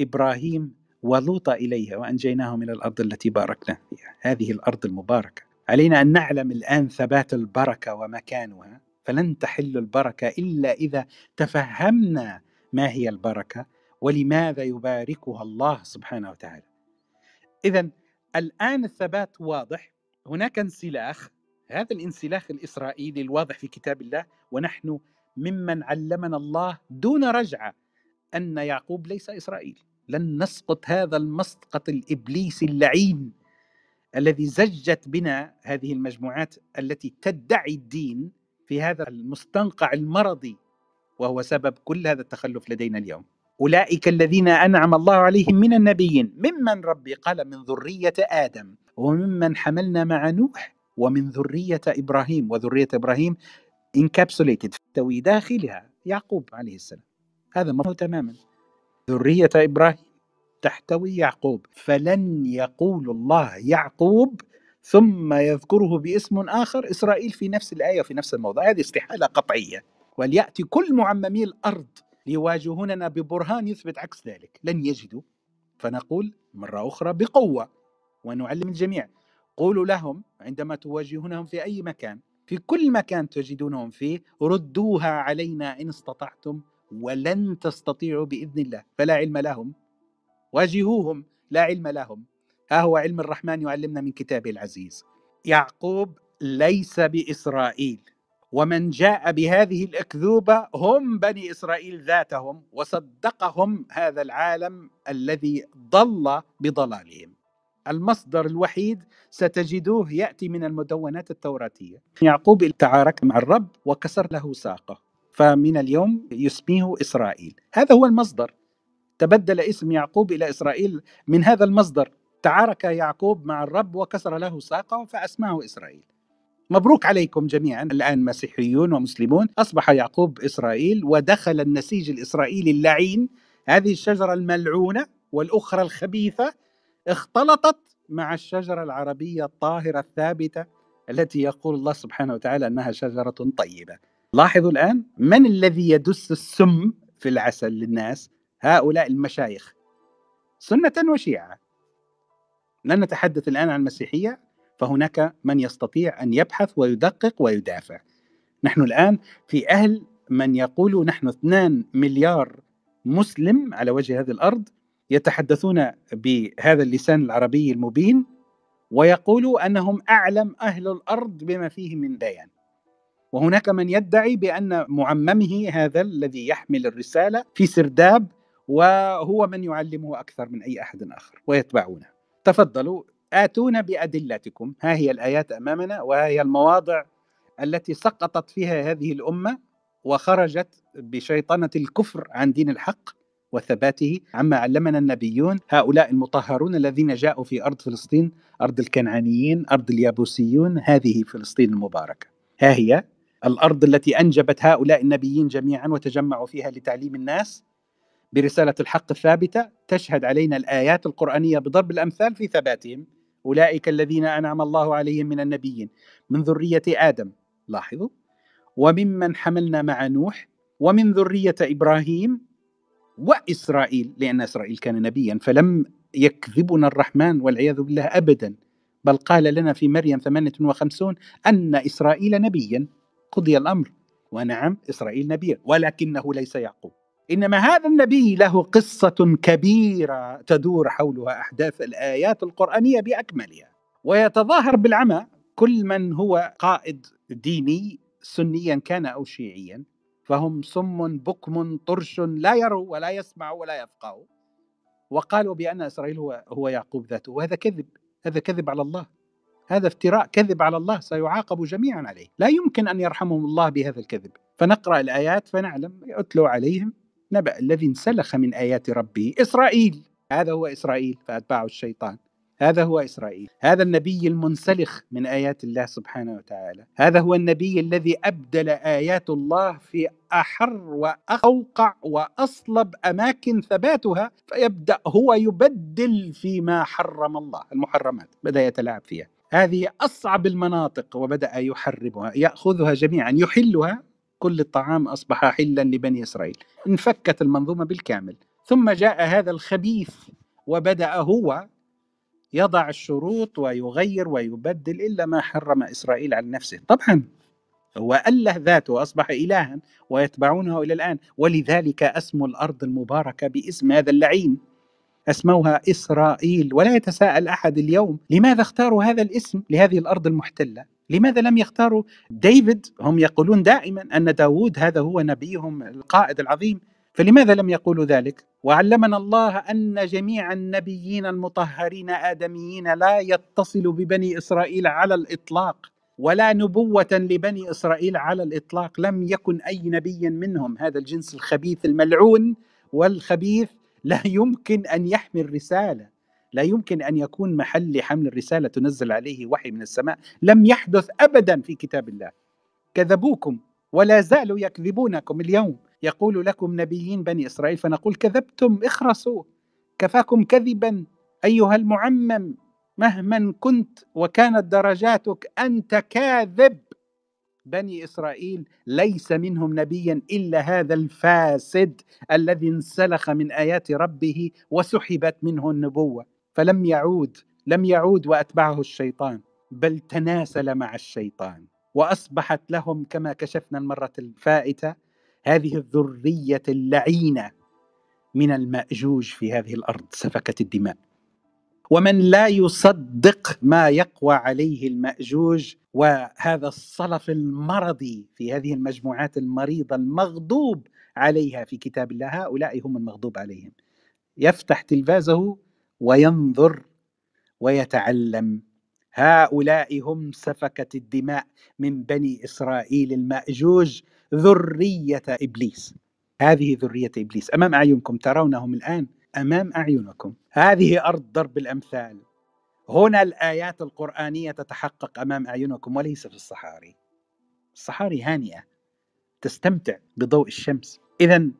ابراهيم ولوط اليها وانجيناه من الارض التي باركنا فيها، هذه الارض المباركه. علينا ان نعلم الان ثبات البركه ومكانها، فلن تحل البركه الا اذا تفهمنا ما هي البركه ولماذا يباركها الله سبحانه وتعالى. اذا الان الثبات واضح، هناك انسلاخ، هذا الانسلاخ الاسرائيلي الواضح في كتاب الله ونحن ممن علمنا الله دون رجعه ان يعقوب ليس اسرائيل لن نسقط هذا المسقط الابليسي اللعين الذي زجت بنا هذه المجموعات التي تدعي الدين في هذا المستنقع المرضي وهو سبب كل هذا التخلف لدينا اليوم اولئك الذين انعم الله عليهم من النبيين ممن ربي قال من ذريه ادم وممن حملنا مع نوح ومن ذريه ابراهيم وذريه ابراهيم encapsulated تحتوي داخلها يعقوب عليه السلام هذا مفهوم تماما ذرية إبراهيم تحتوي يعقوب فلن يقول الله يعقوب ثم يذكره باسم آخر إسرائيل في نفس الآية وفي نفس الموضع هذه استحالة قطعية وليأتي كل معممي الأرض ليواجهوننا ببرهان يثبت عكس ذلك لن يجدوا فنقول مرة أخرى بقوة ونعلم الجميع قولوا لهم عندما تواجهونهم في أي مكان في كل مكان تجدونهم فيه ردوها علينا إن استطعتم ولن تستطيعوا بإذن الله فلا علم لهم واجهوهم لا علم لهم ها هو علم الرحمن يعلمنا من كتابه العزيز يعقوب ليس بإسرائيل ومن جاء بهذه الأكذوبة هم بني إسرائيل ذاتهم وصدقهم هذا العالم الذي ضل بضلالهم المصدر الوحيد ستجدوه ياتي من المدونات التوراتيه. يعقوب تعارك مع الرب وكسر له ساقه فمن اليوم يسميه اسرائيل. هذا هو المصدر. تبدل اسم يعقوب الى اسرائيل من هذا المصدر. تعارك يعقوب مع الرب وكسر له ساقه فاسماه اسرائيل. مبروك عليكم جميعا الان مسيحيون ومسلمون اصبح يعقوب اسرائيل ودخل النسيج الاسرائيلي اللعين هذه الشجره الملعونه والاخرى الخبيثه اختلطت مع الشجرة العربية الطاهرة الثابتة التي يقول الله سبحانه وتعالى أنها شجرة طيبة لاحظوا الآن من الذي يدس السم في العسل للناس هؤلاء المشايخ سنة وشيعة لن نتحدث الآن عن المسيحية فهناك من يستطيع أن يبحث ويدقق ويدافع نحن الآن في أهل من يقول نحن 2 مليار مسلم على وجه هذه الأرض يتحدثون بهذا اللسان العربي المبين ويقولوا انهم اعلم اهل الارض بما فيه من بيان وهناك من يدعي بان معممه هذا الذي يحمل الرساله في سرداب وهو من يعلمه اكثر من اي احد اخر ويتبعونه تفضلوا اتونا بادلتكم ها هي الايات امامنا وها هي المواضع التي سقطت فيها هذه الامه وخرجت بشيطنه الكفر عن دين الحق وثباته عما علمنا النبيون هؤلاء المطهرون الذين جاءوا في أرض فلسطين أرض الكنعانيين أرض اليابوسيون هذه فلسطين المباركة ها هي الأرض التي أنجبت هؤلاء النبيين جميعا وتجمعوا فيها لتعليم الناس برسالة الحق الثابتة تشهد علينا الآيات القرآنية بضرب الأمثال في ثباتهم أولئك الذين أنعم الله عليهم من النبيين من ذرية آدم لاحظوا وممن حملنا مع نوح ومن ذرية إبراهيم وإسرائيل لأن إسرائيل كان نبيا فلم يكذبنا الرحمن والعياذ بالله أبدا بل قال لنا في مريم 58 أن إسرائيل نبيا قضي الأمر ونعم إسرائيل نبيا ولكنه ليس يعقوب إنما هذا النبي له قصة كبيرة تدور حولها أحداث الآيات القرآنية بأكملها ويتظاهر بالعمى كل من هو قائد ديني سنيا كان أو شيعيا فهم صم بكم طرش لا يروا ولا يسمعوا ولا يفقهوا وقالوا بأن إسرائيل هو, هو يعقوب ذاته وهذا كذب هذا كذب على الله هذا افتراء كذب على الله سيعاقب جميعا عليه لا يمكن أن يرحمهم الله بهذا الكذب فنقرأ الآيات فنعلم أتلو عليهم نبأ الذي انسلخ من آيات ربه إسرائيل هذا هو إسرائيل فأتباعه الشيطان هذا هو إسرائيل هذا النبي المنسلخ من آيات الله سبحانه وتعالى هذا هو النبي الذي أبدل آيات الله في أحر وأوقع وأصلب أماكن ثباتها فيبدأ هو يبدل فيما حرم الله المحرمات بدأ يتلاعب فيها هذه أصعب المناطق وبدأ يحرمها يأخذها جميعا يحلها كل الطعام أصبح حلا لبني إسرائيل انفكت المنظومة بالكامل ثم جاء هذا الخبيث وبدأ هو يضع الشروط ويغير ويبدل إلا ما حرم إسرائيل على نفسه طبعا هو أله ذاته أصبح إلها ويتبعونه إلى الآن ولذلك أسموا الأرض المباركة باسم هذا اللعين أسموها إسرائيل ولا يتساءل أحد اليوم لماذا اختاروا هذا الاسم لهذه الأرض المحتلة لماذا لم يختاروا ديفيد هم يقولون دائما أن داود هذا هو نبيهم القائد العظيم فلماذا لم يقولوا ذلك؟ وعلمنا الله أن جميع النبيين المطهرين آدميين لا يتصل ببني إسرائيل على الإطلاق ولا نبوة لبني إسرائيل على الإطلاق لم يكن أي نبي منهم هذا الجنس الخبيث الملعون والخبيث لا يمكن أن يحمل رسالة لا يمكن أن يكون محل لحمل الرسالة تنزل عليه وحي من السماء لم يحدث أبدا في كتاب الله كذبوكم ولا زالوا يكذبونكم اليوم يقول لكم نبيين بني إسرائيل فنقول كذبتم اخرسوا كفاكم كذبا أيها المعمم مهما كنت وكانت درجاتك أنت كاذب بني اسرائيل ليس منهم نبيا الا هذا الفاسد الذي انسلخ من ايات ربه وسحبت منه النبوه فلم يعود لم يعود واتبعه الشيطان بل تناسل مع الشيطان واصبحت لهم كما كشفنا المره الفائته هذه الذريه اللعينه من الماجوج في هذه الارض سفكت الدماء ومن لا يصدق ما يقوى عليه الماجوج وهذا الصلف المرضي في هذه المجموعات المريضه المغضوب عليها في كتاب الله هؤلاء هم المغضوب عليهم يفتح تلفازه وينظر ويتعلم هؤلاء هم سفكة الدماء من بني إسرائيل المأجوج ذرية إبليس هذه ذرية إبليس أمام أعينكم ترونهم الآن أمام أعينكم هذه أرض ضرب الأمثال هنا الآيات القرآنية تتحقق أمام أعينكم وليس في الصحاري الصحاري هانئة تستمتع بضوء الشمس إذا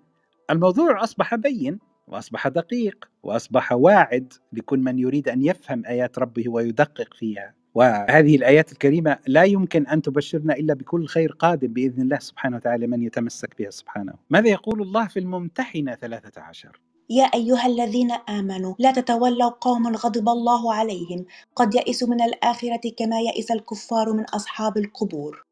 الموضوع أصبح بين وأصبح دقيق وأصبح واعد لكل من يريد أن يفهم آيات ربه ويدقق فيها وهذه الآيات الكريمة لا يمكن أن تبشرنا إلا بكل خير قادم بإذن الله سبحانه وتعالى من يتمسك بها سبحانه ماذا يقول الله في الممتحنة 13 يا أيها الذين آمنوا لا تتولوا قوم غضب الله عليهم قد يئسوا من الآخرة كما يئس الكفار من أصحاب القبور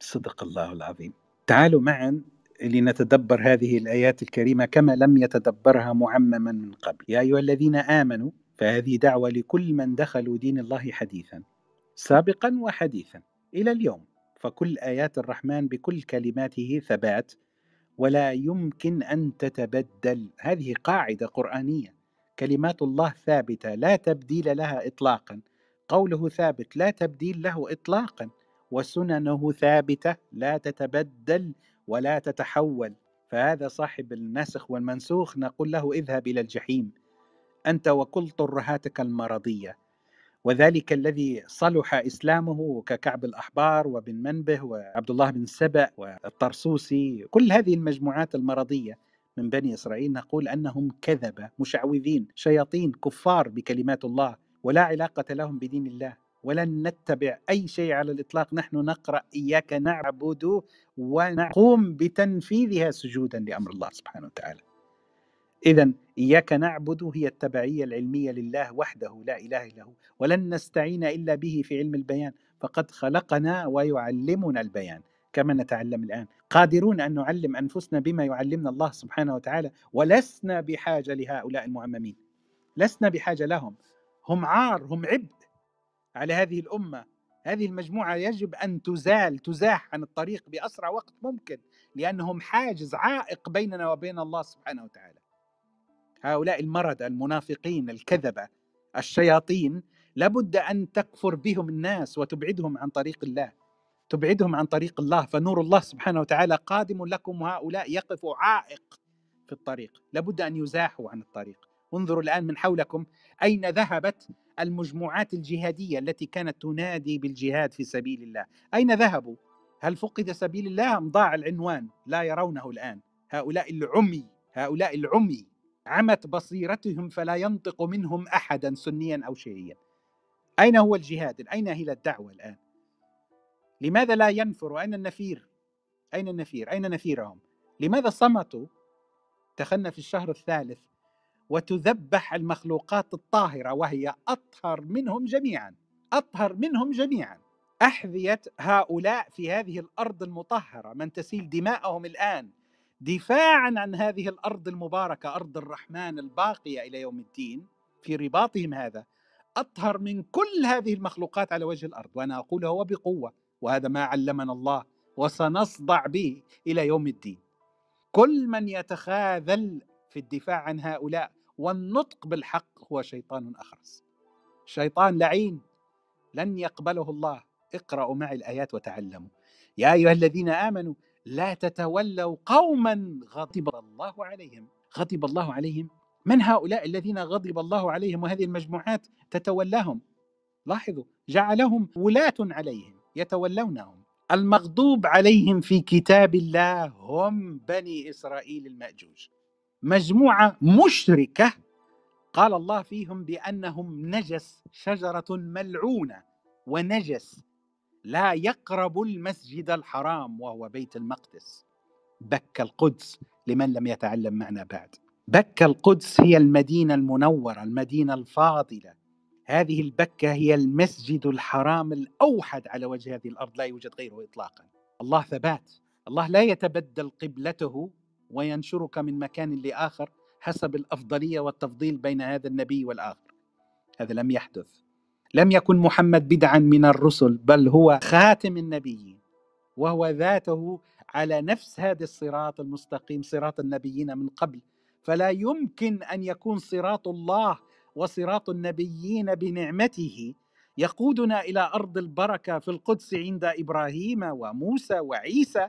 صدق الله العظيم تعالوا معا لنتدبر هذه الآيات الكريمة كما لم يتدبرها معمما من قبل يا أيها الذين آمنوا فهذه دعوة لكل من دخلوا دين الله حديثا سابقا وحديثا إلى اليوم فكل آيات الرحمن بكل كلماته ثبات ولا يمكن أن تتبدل هذه قاعدة قرآنية كلمات الله ثابتة لا تبديل لها إطلاقا قوله ثابت لا تبديل له إطلاقا وسننه ثابتة لا تتبدل ولا تتحول فهذا صاحب النسخ والمنسوخ نقول له اذهب إلى الجحيم انت وكل طرهاتك المرضيه وذلك الذي صلح اسلامه ككعب الاحبار وبن منبه وعبد الله بن سبأ والطرسوسي كل هذه المجموعات المرضيه من بني اسرائيل نقول انهم كذبه مشعوذين شياطين كفار بكلمات الله ولا علاقه لهم بدين الله ولن نتبع اي شيء على الاطلاق نحن نقرا اياك نعبد ونقوم بتنفيذها سجودا لامر الله سبحانه وتعالى اذا إياك نعبد هي التبعية العلمية لله وحده لا إله إلا هو ولن نستعين إلا به في علم البيان فقد خلقنا ويعلمنا البيان كما نتعلم الآن قادرون أن نعلم أنفسنا بما يعلمنا الله سبحانه وتعالى ولسنا بحاجة لهؤلاء المعممين لسنا بحاجة لهم هم عار هم عبء على هذه الأمة هذه المجموعة يجب أن تزال تزاح عن الطريق بأسرع وقت ممكن لأنهم حاجز عائق بيننا وبين الله سبحانه وتعالى هؤلاء المردة المنافقين نعم. الكذبة الشياطين لابد أن تكفر بهم الناس وتبعدهم عن طريق الله تبعدهم عن طريق الله فنور الله سبحانه وتعالى قادم لكم وهؤلاء يقف عائق في الطريق لابد أن يزاحوا عن الطريق انظروا الآن من حولكم أين ذهبت المجموعات الجهادية التي كانت تنادي بالجهاد في سبيل الله أين ذهبوا؟ هل فقد سبيل الله أم ضاع العنوان؟ لا يرونه الآن هؤلاء العمي هؤلاء العمي عمت بصيرتهم فلا ينطق منهم احدا سنيا او شيعيا اين هو الجهاد اين هي الدعوه الان لماذا لا ينفر اين النفير اين النفير اين نفيرهم لماذا صمتوا تخنى في الشهر الثالث وتذبح المخلوقات الطاهره وهي اطهر منهم جميعا اطهر منهم جميعا احذيه هؤلاء في هذه الارض المطهره من تسيل دماءهم الان دفاعا عن هذه الارض المباركه ارض الرحمن الباقيه الى يوم الدين في رباطهم هذا اطهر من كل هذه المخلوقات على وجه الارض وانا اقولها وبقوه وهذا ما علمنا الله وسنصدع به الى يوم الدين كل من يتخاذل في الدفاع عن هؤلاء والنطق بالحق هو شيطان اخرس شيطان لعين لن يقبله الله اقرأوا معي الآيات وتعلموا يا أيها الذين آمنوا لا تتولوا قوما غضب الله عليهم غضب الله عليهم من هؤلاء الذين غضب الله عليهم وهذه المجموعات تتولاهم لاحظوا جعلهم ولاة عليهم يتولونهم المغضوب عليهم في كتاب الله هم بني إسرائيل المأجوج مجموعة مشركة قال الله فيهم بأنهم نجس شجرة ملعونة ونجس لا يقرب المسجد الحرام وهو بيت المقدس بك القدس لمن لم يتعلم معنا بعد بك القدس هي المدينه المنوره المدينه الفاضله هذه البكه هي المسجد الحرام الاوحد على وجه هذه الارض لا يوجد غيره اطلاقا الله ثبات الله لا يتبدل قبلته وينشرك من مكان لاخر حسب الافضليه والتفضيل بين هذا النبي والاخر هذا لم يحدث لم يكن محمد بدعا من الرسل بل هو خاتم النبيين وهو ذاته على نفس هذا الصراط المستقيم صراط النبيين من قبل فلا يمكن ان يكون صراط الله وصراط النبيين بنعمته يقودنا الى ارض البركه في القدس عند ابراهيم وموسى وعيسى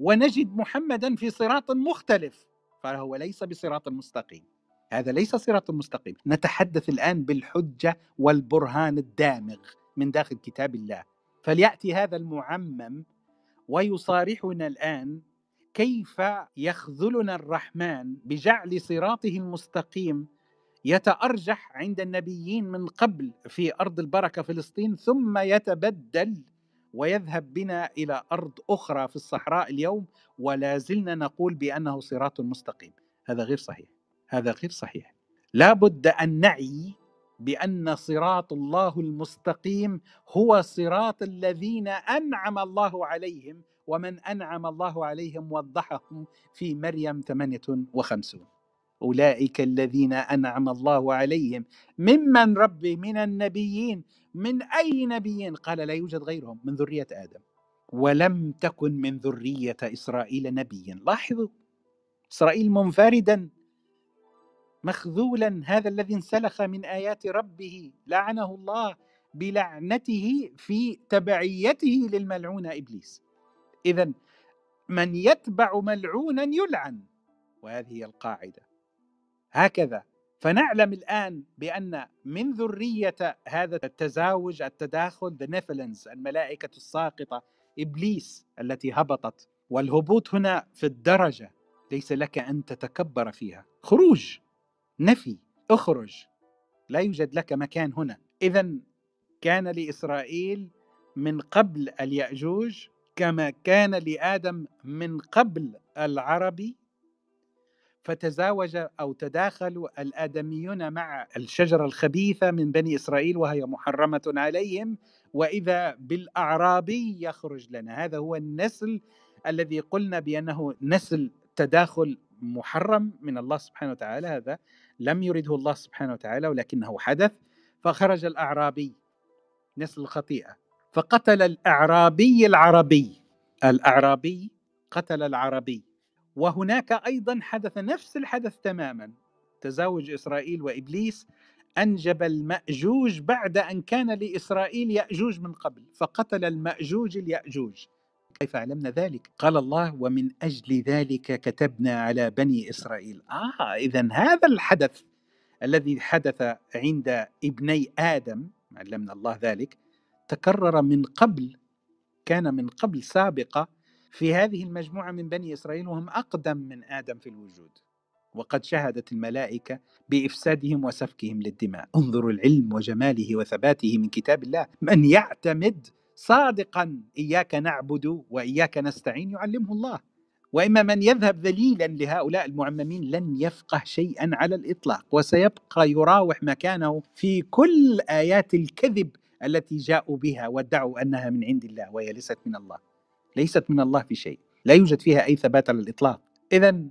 ونجد محمدا في صراط مختلف فهو ليس بصراط مستقيم هذا ليس صراط مستقيم نتحدث الآن بالحجة والبرهان الدامغ من داخل كتاب الله فليأتي هذا المعمم ويصارحنا الآن كيف يخذلنا الرحمن بجعل صراطه المستقيم يتأرجح عند النبيين من قبل في أرض البركة فلسطين ثم يتبدل ويذهب بنا إلى أرض أخرى في الصحراء اليوم ولا زلنا نقول بأنه صراط مستقيم هذا غير صحيح هذا غير صحيح لا بد أن نعي بأن صراط الله المستقيم هو صراط الذين أنعم الله عليهم ومن أنعم الله عليهم وضحهم في مريم 58 أولئك الذين أنعم الله عليهم ممن ربي من النبيين من أي نبي قال لا يوجد غيرهم من ذرية آدم ولم تكن من ذرية إسرائيل نبيا لاحظوا إسرائيل منفردا مخذولا هذا الذي انسلخ من ايات ربه لعنه الله بلعنته في تبعيته للملعون ابليس اذا من يتبع ملعونا يلعن وهذه هي القاعده هكذا فنعلم الان بان من ذريه هذا التزاوج التداخل the Nephilim الملائكه الساقطه ابليس التي هبطت والهبوط هنا في الدرجه ليس لك ان تتكبر فيها خروج نفي اخرج لا يوجد لك مكان هنا اذا كان لاسرائيل من قبل الياجوج كما كان لادم من قبل العربي فتزاوج او تداخل الادميون مع الشجره الخبيثه من بني اسرائيل وهي محرمه عليهم واذا بالاعرابي يخرج لنا هذا هو النسل الذي قلنا بانه نسل تداخل محرم من الله سبحانه وتعالى هذا لم يرده الله سبحانه وتعالى ولكنه حدث فخرج الأعرابي نسل الخطيئة فقتل الأعرابي العربي الأعرابي قتل العربي وهناك أيضا حدث نفس الحدث تماما تزاوج إسرائيل وإبليس أنجب المأجوج بعد أن كان لإسرائيل يأجوج من قبل فقتل المأجوج اليأجوج كيف علمنا ذلك قال الله ومن أجل ذلك كتبنا على بني إسرائيل آه إذا هذا الحدث الذي حدث عند ابني آدم علمنا الله ذلك تكرر من قبل كان من قبل سابقة في هذه المجموعة من بني إسرائيل وهم أقدم من آدم في الوجود وقد شهدت الملائكة بإفسادهم وسفكهم للدماء انظروا العلم وجماله وثباته من كتاب الله من يعتمد صادقا اياك نعبد واياك نستعين يعلمه الله واما من يذهب ذليلا لهؤلاء المعممين لن يفقه شيئا على الاطلاق وسيبقى يراوح مكانه في كل ايات الكذب التي جاءوا بها وادعوا انها من عند الله وهي ليست من الله ليست من الله في شيء لا يوجد فيها اي ثبات على الاطلاق اذا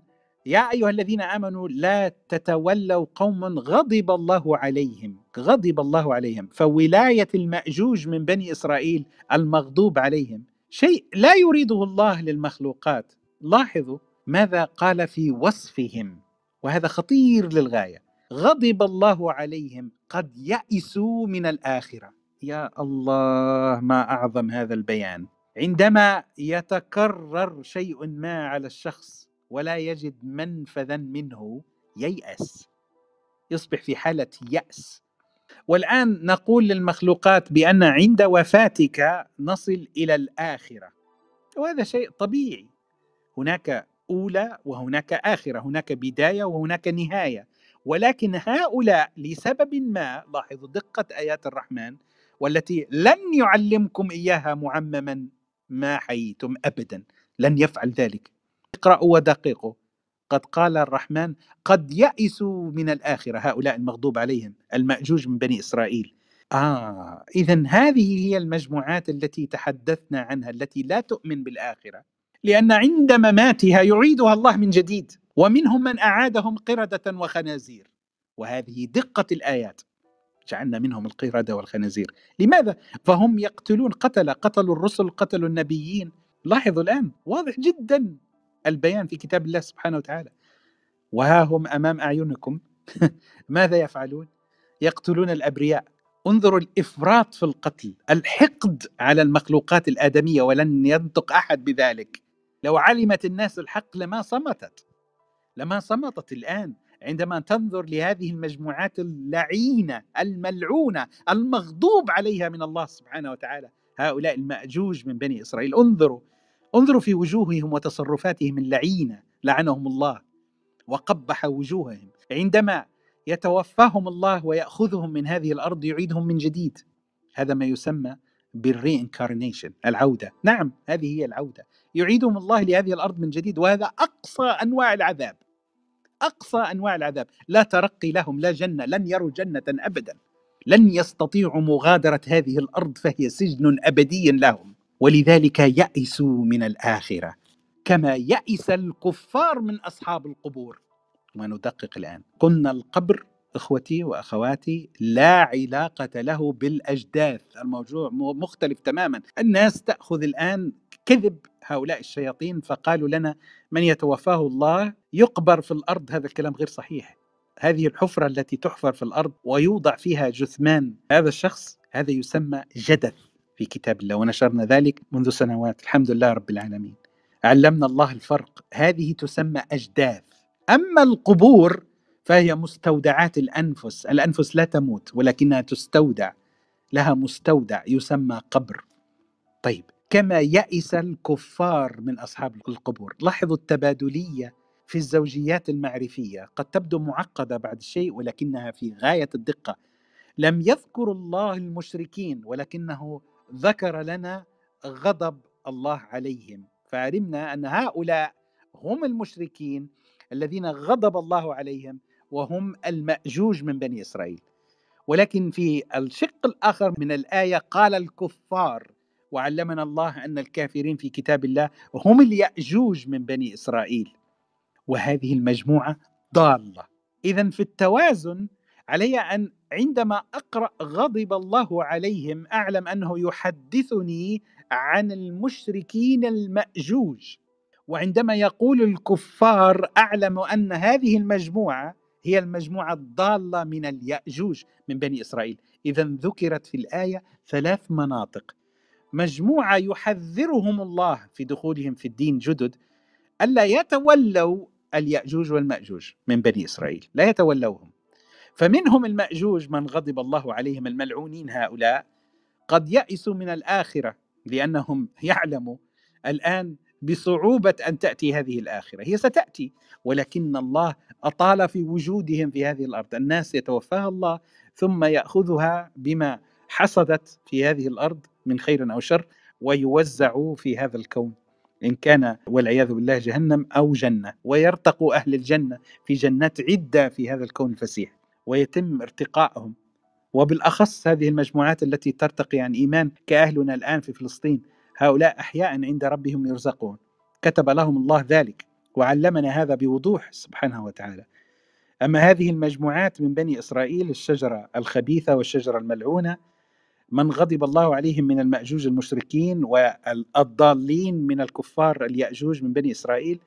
يا ايها الذين امنوا لا تتولوا قوما غضب الله عليهم غضب الله عليهم فولايه الماجوج من بني اسرائيل المغضوب عليهم شيء لا يريده الله للمخلوقات لاحظوا ماذا قال في وصفهم وهذا خطير للغايه غضب الله عليهم قد يئسوا من الاخره يا الله ما اعظم هذا البيان عندما يتكرر شيء ما على الشخص ولا يجد منفذا منه ييأس يصبح في حالة يأس والآن نقول للمخلوقات بأن عند وفاتك نصل إلى الآخرة وهذا شيء طبيعي هناك أولى وهناك آخرة هناك بداية وهناك نهاية ولكن هؤلاء لسبب ما لاحظوا دقة آيات الرحمن والتي لن يعلمكم إياها معمما ما حييتم أبدا لن يفعل ذلك اقرأوا ودققوا قد قال الرحمن قد يئسوا من الآخرة هؤلاء المغضوب عليهم المأجوج من بني إسرائيل آه إذا هذه هي المجموعات التي تحدثنا عنها التي لا تؤمن بالآخرة لأن عند مماتها يعيدها الله من جديد ومنهم من أعادهم قردة وخنازير وهذه دقة الآيات جعلنا منهم القردة والخنازير لماذا؟ فهم يقتلون قتل قتلوا الرسل قتلوا النبيين لاحظوا الآن واضح جدا البيان في كتاب الله سبحانه وتعالى وها هم امام اعينكم ماذا يفعلون يقتلون الابرياء انظروا الافراط في القتل الحقد على المخلوقات الادميه ولن ينطق احد بذلك لو علمت الناس الحق لما صمتت لما صمتت الان عندما تنظر لهذه المجموعات اللعينه الملعونه المغضوب عليها من الله سبحانه وتعالى هؤلاء الماجوج من بني اسرائيل انظروا انظروا في وجوههم وتصرفاتهم اللعينه لعنهم الله وقبح وجوههم عندما يتوفاهم الله وياخذهم من هذه الارض يعيدهم من جديد هذا ما يسمى بالرينكارنيشن العوده نعم هذه هي العوده يعيدهم الله لهذه الارض من جديد وهذا اقصى انواع العذاب اقصى انواع العذاب لا ترقي لهم لا جنه لن يروا جنه ابدا لن يستطيعوا مغادره هذه الارض فهي سجن ابدي لهم ولذلك يأسوا من الاخره كما يأس الكفار من اصحاب القبور وندقق الان قلنا القبر اخوتي واخواتي لا علاقه له بالاجداث الموضوع مختلف تماما الناس تاخذ الان كذب هؤلاء الشياطين فقالوا لنا من يتوفاه الله يقبر في الارض هذا الكلام غير صحيح هذه الحفره التي تحفر في الارض ويوضع فيها جثمان هذا الشخص هذا يسمى جدث في كتاب الله ونشرنا ذلك منذ سنوات الحمد لله رب العالمين علمنا الله الفرق هذه تسمى أجداث أما القبور فهي مستودعات الأنفس الأنفس لا تموت ولكنها تستودع لها مستودع يسمى قبر طيب كما يئس الكفار من أصحاب القبور لاحظوا التبادلية في الزوجيات المعرفية قد تبدو معقدة بعد الشيء ولكنها في غاية الدقة لم يذكر الله المشركين ولكنه ذكر لنا غضب الله عليهم فعلمنا ان هؤلاء هم المشركين الذين غضب الله عليهم وهم الماجوج من بني اسرائيل ولكن في الشق الاخر من الايه قال الكفار وعلمنا الله ان الكافرين في كتاب الله هم الياجوج من بني اسرائيل وهذه المجموعه ضاله اذا في التوازن علي ان عندما اقرا غضب الله عليهم اعلم انه يحدثني عن المشركين الماجوج وعندما يقول الكفار اعلم ان هذه المجموعه هي المجموعه الضاله من الياجوج من بني اسرائيل اذا ذكرت في الايه ثلاث مناطق مجموعه يحذرهم الله في دخولهم في الدين جدد الا يتولوا الياجوج والماجوج من بني اسرائيل لا يتولوهم فمنهم المأجوج من غضب الله عليهم الملعونين هؤلاء قد يأسوا من الآخرة لأنهم يعلموا الآن بصعوبة أن تأتي هذه الآخرة هي ستأتي ولكن الله أطال في وجودهم في هذه الأرض الناس يتوفاها الله ثم يأخذها بما حصدت في هذه الأرض من خير أو شر ويوزع في هذا الكون إن كان والعياذ بالله جهنم أو جنة ويرتقوا أهل الجنة في جنات عدة في هذا الكون الفسيح ويتم ارتقائهم وبالاخص هذه المجموعات التي ترتقي عن ايمان كاهلنا الان في فلسطين هؤلاء احياء عند ربهم يرزقون كتب لهم الله ذلك وعلمنا هذا بوضوح سبحانه وتعالى اما هذه المجموعات من بني اسرائيل الشجره الخبيثه والشجره الملعونه من غضب الله عليهم من المأجوج المشركين والضالين من الكفار اليأجوج من بني إسرائيل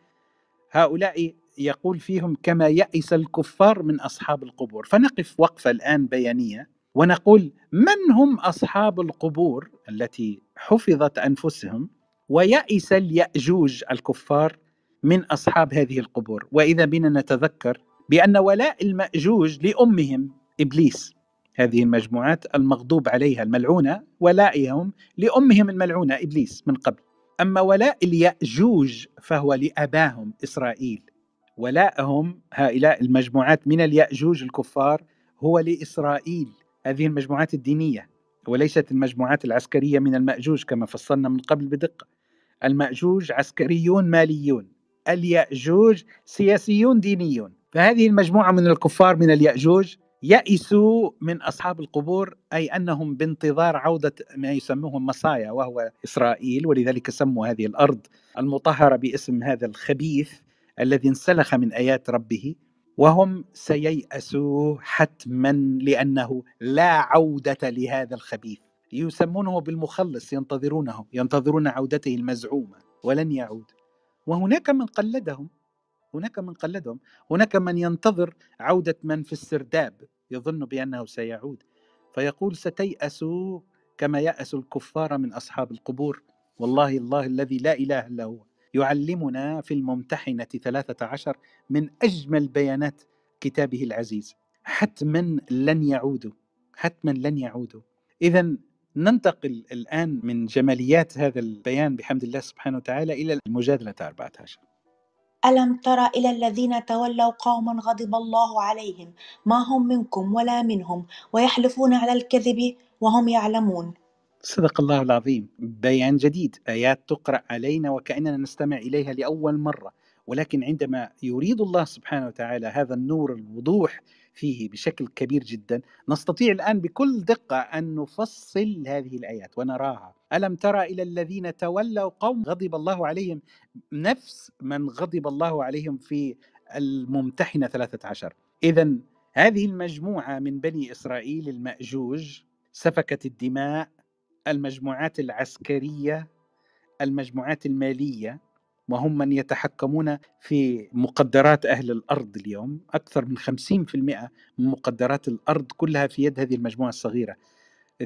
هؤلاء يقول فيهم كما يئس الكفار من اصحاب القبور فنقف وقفه الان بيانيه ونقول من هم اصحاب القبور التي حفظت انفسهم ويئس الياجوج الكفار من اصحاب هذه القبور واذا بنا نتذكر بان ولاء الماجوج لامهم ابليس هذه المجموعات المغضوب عليها الملعونه ولائهم لامهم الملعونه ابليس من قبل اما ولاء الياجوج فهو لاباهم اسرائيل ولائهم هؤلاء المجموعات من اليأجوج الكفار هو لإسرائيل هذه المجموعات الدينية وليست المجموعات العسكرية من المأجوج كما فصلنا من قبل بدقة المأجوج عسكريون ماليون اليأجوج سياسيون دينيون فهذه المجموعة من الكفار من اليأجوج يأسوا من أصحاب القبور أي أنهم بانتظار عودة ما يسموهم مصايا وهو إسرائيل ولذلك سموا هذه الأرض المطهرة باسم هذا الخبيث الذي انسلخ من ايات ربه وهم سييأسوا حتما لانه لا عوده لهذا الخبيث يسمونه بالمخلص ينتظرونه ينتظرون عودته المزعومه ولن يعود وهناك من قلدهم هناك من قلدهم هناك من ينتظر عودة من في السرداب يظن بأنه سيعود فيقول ستيأس كما يأس الكفار من أصحاب القبور والله الله الذي لا إله إلا هو يعلمنا في الممتحنة 13 من أجمل بيانات كتابه العزيز حتما لن يعودوا حتما لن يعودوا إذا ننتقل الآن من جماليات هذا البيان بحمد الله سبحانه وتعالى إلى المجادلة 14 ألم تر إلى الذين تولوا قوما غضب الله عليهم ما هم منكم ولا منهم ويحلفون على الكذب وهم يعلمون صدق الله العظيم بيان جديد آيات تقرأ علينا وكأننا نستمع إليها لأول مرة ولكن عندما يريد الله سبحانه وتعالى هذا النور الوضوح فيه بشكل كبير جدا نستطيع الآن بكل دقة أن نفصل هذه الآيات ونراها ألم ترى إلى الذين تولوا قوم غضب الله عليهم نفس من غضب الله عليهم في الممتحنة 13 إذا هذه المجموعة من بني إسرائيل المأجوج سفكت الدماء المجموعات العسكريه المجموعات الماليه وهم من يتحكمون في مقدرات اهل الارض اليوم اكثر من 50% من مقدرات الارض كلها في يد هذه المجموعه الصغيره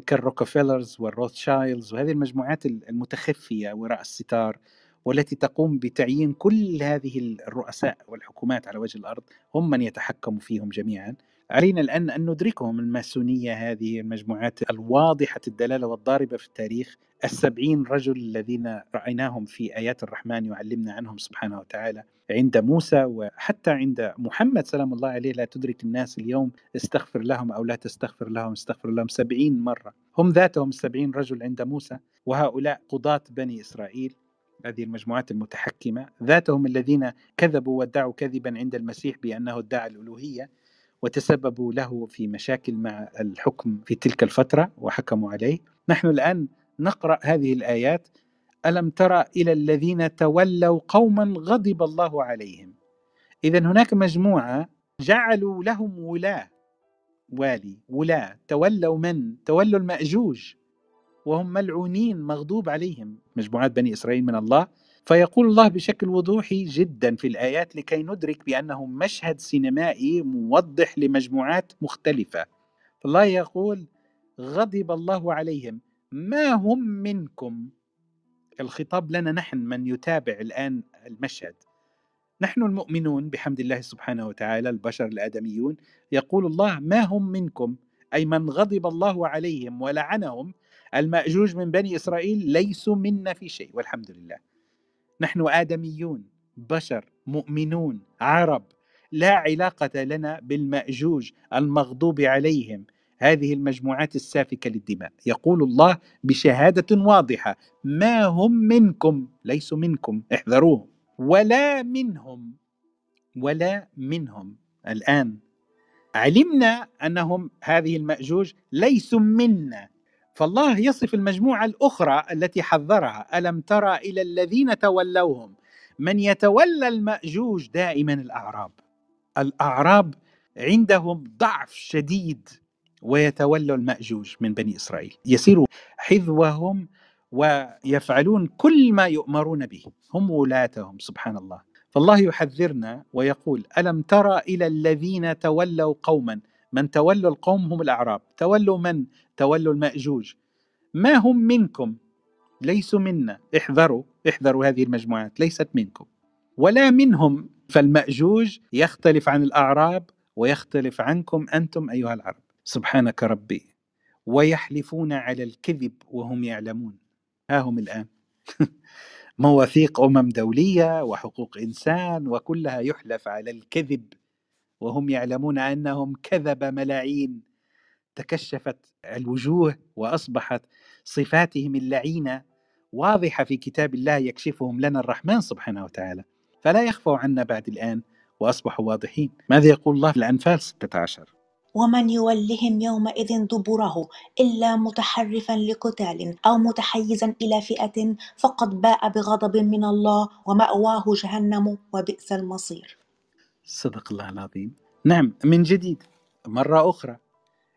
كالروكفيلرز والروثشايلز وهذه المجموعات المتخفيه وراء الستار والتي تقوم بتعيين كل هذه الرؤساء والحكومات على وجه الارض هم من يتحكم فيهم جميعا علينا الآن أن ندركهم الماسونية هذه المجموعات الواضحة الدلالة والضاربة في التاريخ السبعين رجل الذين رأيناهم في آيات الرحمن يعلمنا عنهم سبحانه وتعالى عند موسى وحتى عند محمد سلام الله عليه لا تدرك الناس اليوم استغفر لهم أو لا تستغفر لهم استغفر لهم سبعين مرة هم ذاتهم السبعين رجل عند موسى وهؤلاء قضاة بني إسرائيل هذه المجموعات المتحكمة ذاتهم الذين كذبوا وادعوا كذبا عند المسيح بأنه ادعى الألوهية وتسببوا له في مشاكل مع الحكم في تلك الفتره وحكموا عليه نحن الان نقرا هذه الايات الم ترى الى الذين تولوا قوما غضب الله عليهم اذا هناك مجموعه جعلوا لهم ولاه والي ولاه تولوا من تولوا الماجوج وهم ملعونين مغضوب عليهم مجموعات بني اسرائيل من الله فيقول الله بشكل وضوحي جدا في الايات لكي ندرك بانه مشهد سينمائي موضح لمجموعات مختلفه الله يقول غضب الله عليهم ما هم منكم الخطاب لنا نحن من يتابع الان المشهد نحن المؤمنون بحمد الله سبحانه وتعالى البشر الادميون يقول الله ما هم منكم اي من غضب الله عليهم ولعنهم الماجوج من بني اسرائيل ليسوا منا في شيء والحمد لله نحن آدميون بشر مؤمنون عرب لا علاقة لنا بالمأجوج المغضوب عليهم هذه المجموعات السافكة للدماء يقول الله بشهادة واضحة ما هم منكم ليسوا منكم احذروهم ولا منهم ولا منهم الآن علمنا أنهم هذه المأجوج ليسوا منا فالله يصف المجموعه الاخرى التي حذرها الم ترى الى الذين تولوهم من يتولى الماجوج دائما الاعراب الاعراب عندهم ضعف شديد ويتولوا الماجوج من بني اسرائيل يسيروا حذوهم ويفعلون كل ما يؤمرون به هم ولاتهم سبحان الله فالله يحذرنا ويقول الم ترى الى الذين تولوا قوما من تولوا القوم هم الاعراب تولوا من تولوا المأجوج ما هم منكم ليسوا منا احذروا احذروا هذه المجموعات ليست منكم ولا منهم فالمأجوج يختلف عن الأعراب ويختلف عنكم أنتم أيها العرب سبحانك ربي ويحلفون على الكذب وهم يعلمون ها هم الآن مواثيق أمم دولية وحقوق إنسان وكلها يحلف على الكذب وهم يعلمون أنهم كذب ملاعين تكشفت الوجوه واصبحت صفاتهم اللعينه واضحه في كتاب الله يكشفهم لنا الرحمن سبحانه وتعالى فلا يخفوا عنا بعد الان واصبحوا واضحين ماذا يقول الله في الانفال 16 ومن يولهم يومئذ دبره إلا متحرفا لقتال أو متحيزا إلى فئة فقد باء بغضب من الله ومأواه جهنم وبئس المصير صدق الله العظيم نعم من جديد مرة أخرى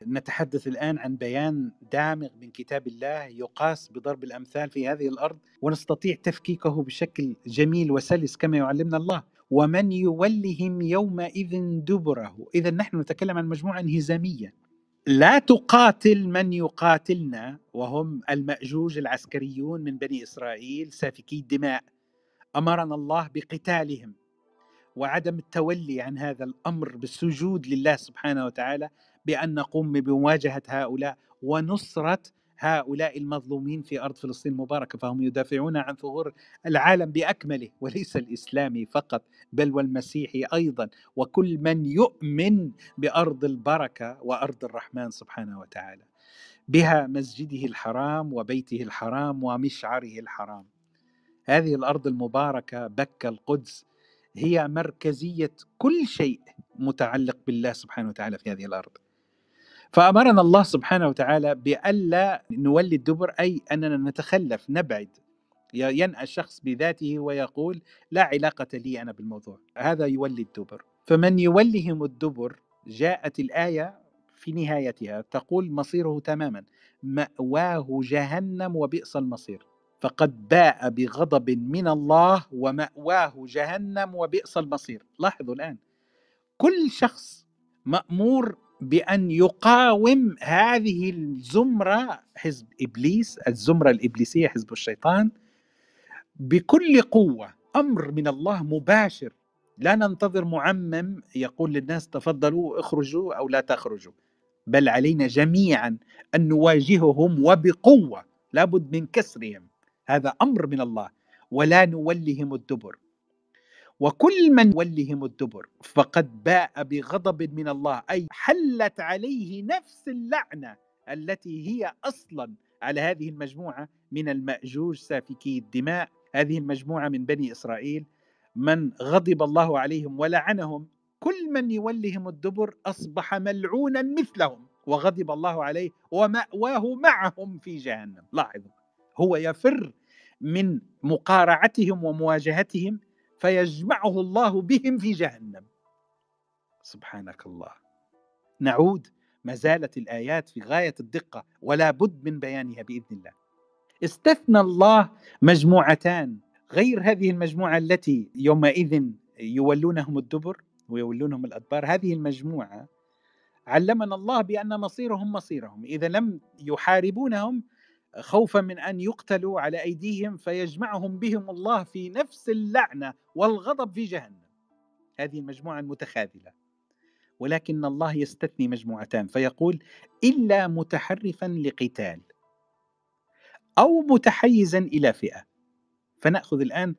نتحدث الآن عن بيان دامغ من كتاب الله يقاس بضرب الأمثال في هذه الأرض ونستطيع تفكيكه بشكل جميل وسلس كما يعلمنا الله ومن يولهم يومئذ دبره إذا نحن نتكلم عن مجموعة انهزامية لا تقاتل من يقاتلنا وهم المأجوج العسكريون من بني إسرائيل سافكي الدماء أمرنا الله بقتالهم وعدم التولي عن هذا الامر بالسجود لله سبحانه وتعالى بان نقوم بمواجهه هؤلاء ونصره هؤلاء المظلومين في ارض فلسطين المباركه فهم يدافعون عن ظهور العالم باكمله وليس الاسلامي فقط بل والمسيحي ايضا وكل من يؤمن بارض البركه وارض الرحمن سبحانه وتعالى بها مسجده الحرام وبيته الحرام ومشعره الحرام هذه الارض المباركه بكه القدس هي مركزيه كل شيء متعلق بالله سبحانه وتعالى في هذه الارض فأمرنا الله سبحانه وتعالى بألا نولي الدبر أي أننا نتخلف نبعد ينأى الشخص بذاته ويقول لا علاقة لي أنا بالموضوع هذا يولي الدبر فمن يولهم الدبر جاءت الآية في نهايتها تقول مصيره تماما مأواه جهنم وبئس المصير فقد باء بغضب من الله ومأواه جهنم وبئس المصير لاحظوا الآن كل شخص مأمور بأن يقاوم هذه الزمرة حزب إبليس الزمرة الإبليسية حزب الشيطان بكل قوة أمر من الله مباشر لا ننتظر معمم يقول للناس تفضلوا اخرجوا أو لا تخرجوا بل علينا جميعا أن نواجههم وبقوة لابد من كسرهم هذا أمر من الله ولا نولهم الدبر وكل من ولهم الدبر فقد باء بغضب من الله اي حلت عليه نفس اللعنه التي هي اصلا على هذه المجموعه من الماجوج سافكي الدماء هذه المجموعه من بني اسرائيل من غضب الله عليهم ولعنهم كل من يولهم الدبر اصبح ملعونا مثلهم وغضب الله عليه وماواه معهم في جهنم لاحظوا هو يفر من مقارعتهم ومواجهتهم فيجمعه الله بهم في جهنم سبحانك الله نعود ما زالت الآيات في غاية الدقة ولا بد من بيانها بإذن الله استثنى الله مجموعتان غير هذه المجموعة التي يومئذ يولونهم الدبر ويولونهم الأدبار هذه المجموعة علمنا الله بأن مصيرهم مصيرهم إذا لم يحاربونهم خوفا من ان يقتلوا على ايديهم فيجمعهم بهم الله في نفس اللعنه والغضب في جهنم. هذه المجموعه المتخاذله. ولكن الله يستثني مجموعتان فيقول: الا متحرفا لقتال او متحيزا الى فئه. فناخذ الان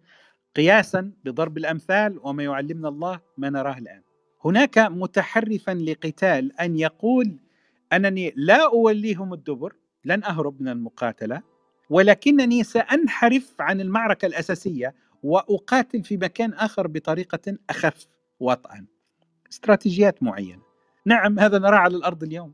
قياسا بضرب الامثال وما يعلمنا الله ما نراه الان. هناك متحرفا لقتال ان يقول انني لا اوليهم الدبر لن اهرب من المقاتله ولكنني سانحرف عن المعركه الاساسيه واقاتل في مكان اخر بطريقه اخف وطئا. استراتيجيات معينه. نعم هذا نراه على الارض اليوم.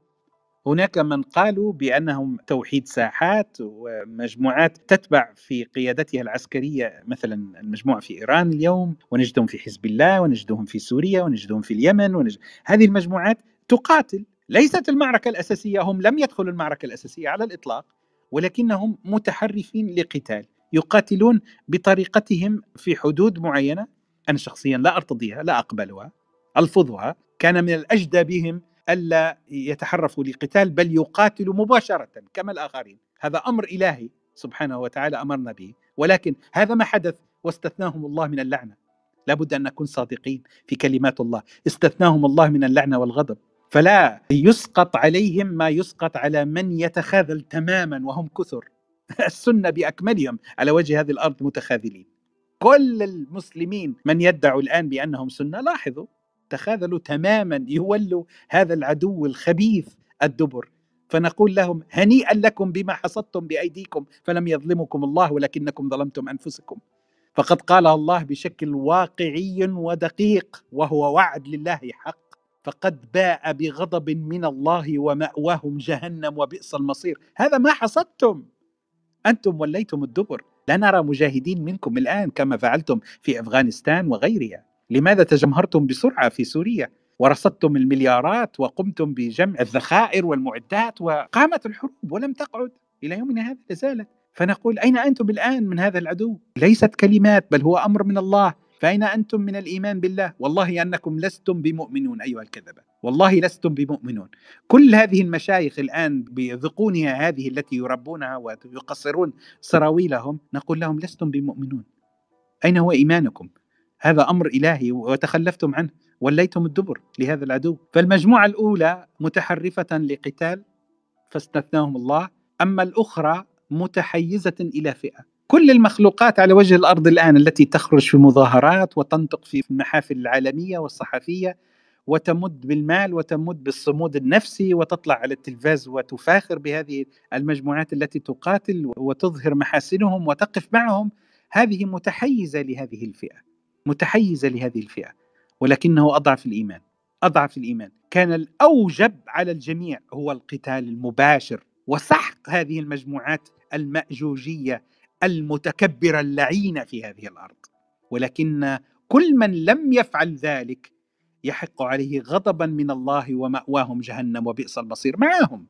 هناك من قالوا بانهم توحيد ساحات ومجموعات تتبع في قيادتها العسكريه مثلا المجموعه في ايران اليوم ونجدهم في حزب الله ونجدهم في سوريا ونجدهم في اليمن ونجد... هذه المجموعات تقاتل ليست المعركة الأساسية هم لم يدخلوا المعركة الأساسية على الإطلاق ولكنهم متحرفين لقتال يقاتلون بطريقتهم في حدود معينة أنا شخصيا لا أرتضيها لا أقبلها ألفظها كان من الأجدى بهم ألا يتحرفوا لقتال بل يقاتلوا مباشرة كما الآخرين هذا أمر إلهي سبحانه وتعالى أمرنا به ولكن هذا ما حدث واستثناهم الله من اللعنة لابد أن نكون صادقين في كلمات الله استثناهم الله من اللعنة والغضب فلا يسقط عليهم ما يسقط على من يتخاذل تماما وهم كثر السنه باكملهم على وجه هذه الارض متخاذلين كل المسلمين من يدعوا الان بانهم سنه لاحظوا تخاذلوا تماما يولوا هذا العدو الخبيث الدبر فنقول لهم هنيئا لكم بما حصدتم بايديكم فلم يظلمكم الله ولكنكم ظلمتم انفسكم فقد قالها الله بشكل واقعي ودقيق وهو وعد لله حق فقد باء بغضب من الله ومأواهم جهنم وبئس المصير هذا ما حصدتم أنتم وليتم الدبر لا نرى مجاهدين منكم الآن كما فعلتم في أفغانستان وغيرها لماذا تجمهرتم بسرعة في سوريا ورصدتم المليارات وقمتم بجمع الذخائر والمعدات وقامت الحروب ولم تقعد إلى يومنا هذا لازالت فنقول أين أنتم الآن من هذا العدو ليست كلمات بل هو أمر من الله فأين أنتم من الإيمان بالله والله أنكم لستم بمؤمنون أيها الكذبة والله لستم بمؤمنون كل هذه المشايخ الآن بذقونها هذه التي يربونها ويقصرون سراويلهم نقول لهم لستم بمؤمنون أين هو إيمانكم هذا أمر إلهي وتخلفتم عنه وليتم الدبر لهذا العدو فالمجموعة الأولى متحرفة لقتال فاستثناهم الله أما الأخرى متحيزة إلى فئة كل المخلوقات على وجه الارض الان التي تخرج في مظاهرات وتنطق في المحافل العالميه والصحفيه وتمد بالمال وتمد بالصمود النفسي وتطلع على التلفاز وتفاخر بهذه المجموعات التي تقاتل وتظهر محاسنهم وتقف معهم هذه متحيزه لهذه الفئه متحيزه لهذه الفئه ولكنه اضعف الايمان اضعف الايمان كان الاوجب على الجميع هو القتال المباشر وسحق هذه المجموعات الماجوجيه المتكبر اللعين في هذه الارض ولكن كل من لم يفعل ذلك يحق عليه غضبا من الله وماواهم جهنم وبئس المصير معهم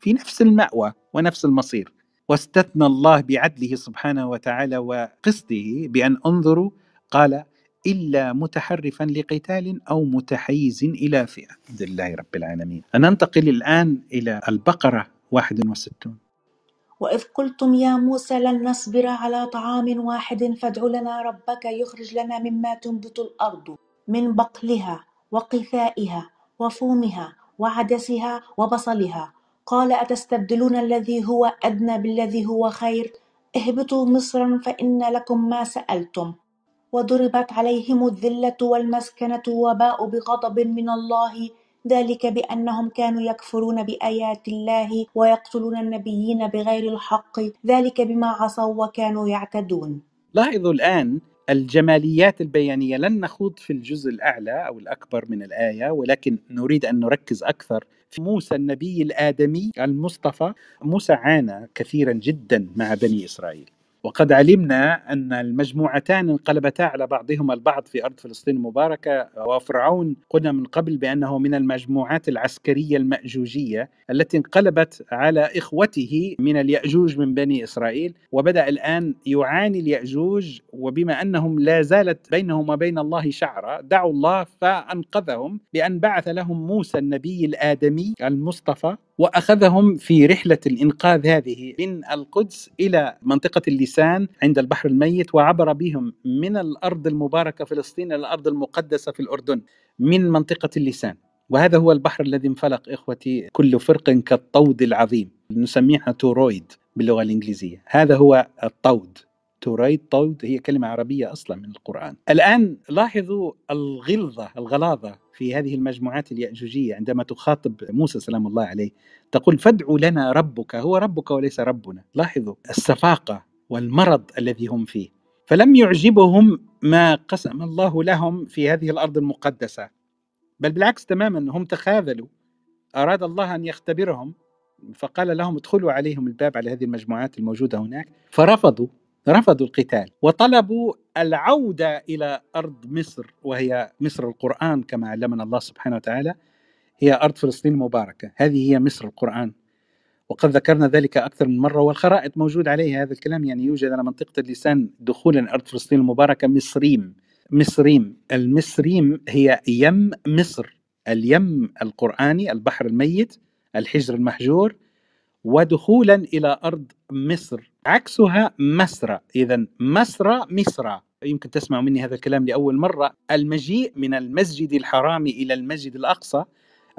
في نفس الماوى ونفس المصير واستثنى الله بعدله سبحانه وتعالى وقسطه بان انظروا قال إلا متحرفا لقتال أو متحيز إلى فئة الحمد لله رب العالمين ننتقل الآن إلى البقرة 61 وإذ قلتم يا موسى لن نصبر على طعام واحد فادع لنا ربك يخرج لنا مما تنبت الأرض من بقلها وقثائها وفومها وعدسها وبصلها قال أتستبدلون الذي هو أدنى بالذي هو خير اهبطوا مصرا فإن لكم ما سألتم وضربت عليهم الذلة والمسكنة وباءوا بغضب من الله ذلك بأنهم كانوا يكفرون بآيات الله ويقتلون النبيين بغير الحق ذلك بما عصوا وكانوا يعتدون لاحظوا الآن الجماليات البيانية لن نخوض في الجزء الأعلى أو الأكبر من الآية ولكن نريد أن نركز أكثر في موسى النبي الآدمي المصطفى موسى عانى كثيرا جدا مع بني إسرائيل وقد علمنا أن المجموعتان انقلبتا على بعضهما البعض في أرض فلسطين المباركة وفرعون قلنا من قبل بأنه من المجموعات العسكرية المأجوجية التي انقلبت على إخوته من اليأجوج من بني إسرائيل وبدأ الآن يعاني اليأجوج وبما أنهم لا زالت بينهم وبين الله شعرة دعوا الله فأنقذهم بأن بعث لهم موسى النبي الآدمي المصطفى واخذهم في رحله الانقاذ هذه من القدس الى منطقه اللسان عند البحر الميت وعبر بهم من الارض المباركه فلسطين الى الارض المقدسه في الاردن من منطقه اللسان وهذا هو البحر الذي انفلق اخوتي كل فرق كالطود العظيم نسميها تورويد باللغه الانجليزيه هذا هو الطود تورويد طود هي كلمه عربيه اصلا من القران الان لاحظوا الغلظه الغلاظه في هذه المجموعات اليأجوجية عندما تخاطب موسى سلام الله عليه تقول فادعوا لنا ربك هو ربك وليس ربنا لاحظوا السفاقة والمرض الذي هم فيه فلم يعجبهم ما قسم الله لهم في هذه الأرض المقدسة بل بالعكس تماما هم تخاذلوا أراد الله أن يختبرهم فقال لهم ادخلوا عليهم الباب على هذه المجموعات الموجودة هناك فرفضوا رفضوا القتال وطلبوا العودة إلى أرض مصر وهي مصر القرآن كما علمنا الله سبحانه وتعالى هي أرض فلسطين المباركة هذه هي مصر القرآن وقد ذكرنا ذلك أكثر من مرة والخرائط موجود عليها هذا الكلام يعني يوجد على منطقة اللسان دخولا أرض فلسطين المباركة مصريم مصريم المصريم هي يم مصر اليم القرآني البحر الميت الحجر المحجور ودخولا إلى أرض مصر عكسها مسرى إذا مسرى مصرى يمكن تسمع مني هذا الكلام لأول مرة المجيء من المسجد الحرام إلى المسجد الأقصى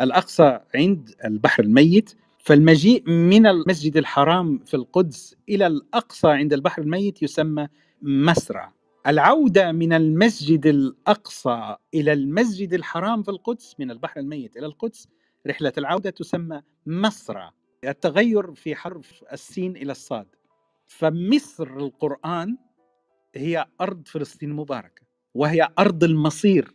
الأقصى عند البحر الميت فالمجيء من المسجد الحرام في القدس إلى الأقصى عند البحر الميت يسمى مسرى العودة من المسجد الأقصى إلى المسجد الحرام في القدس من البحر الميت إلى القدس رحلة العودة تسمى مسرى التغير في حرف السين إلى الصاد فمصر القرآن هي أرض فلسطين المباركة وهي أرض المصير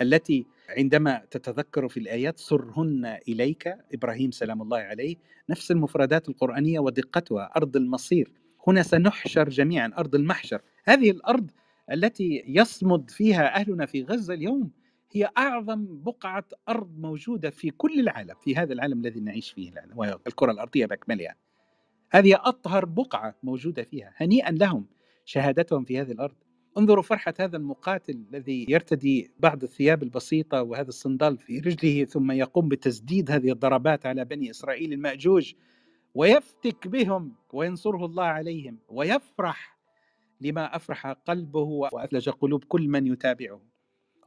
التي عندما تتذكر في الآيات سرهن إليك إبراهيم سلام الله عليه نفس المفردات القرآنية ودقتها أرض المصير هنا سنحشر جميعا أرض المحشر هذه الأرض التي يصمد فيها أهلنا في غزة اليوم هي أعظم بقعة أرض موجودة في كل العالم في هذا العالم الذي نعيش فيه الآن الكرة الأرضية بأكملها هذه أطهر بقعة موجودة فيها هنيئا لهم شهادتهم في هذه الأرض انظروا فرحة هذا المقاتل الذي يرتدي بعض الثياب البسيطة وهذا الصندل في رجله ثم يقوم بتسديد هذه الضربات على بني إسرائيل المأجوج ويفتك بهم وينصره الله عليهم ويفرح لما أفرح قلبه وأثلج قلوب كل من يتابعه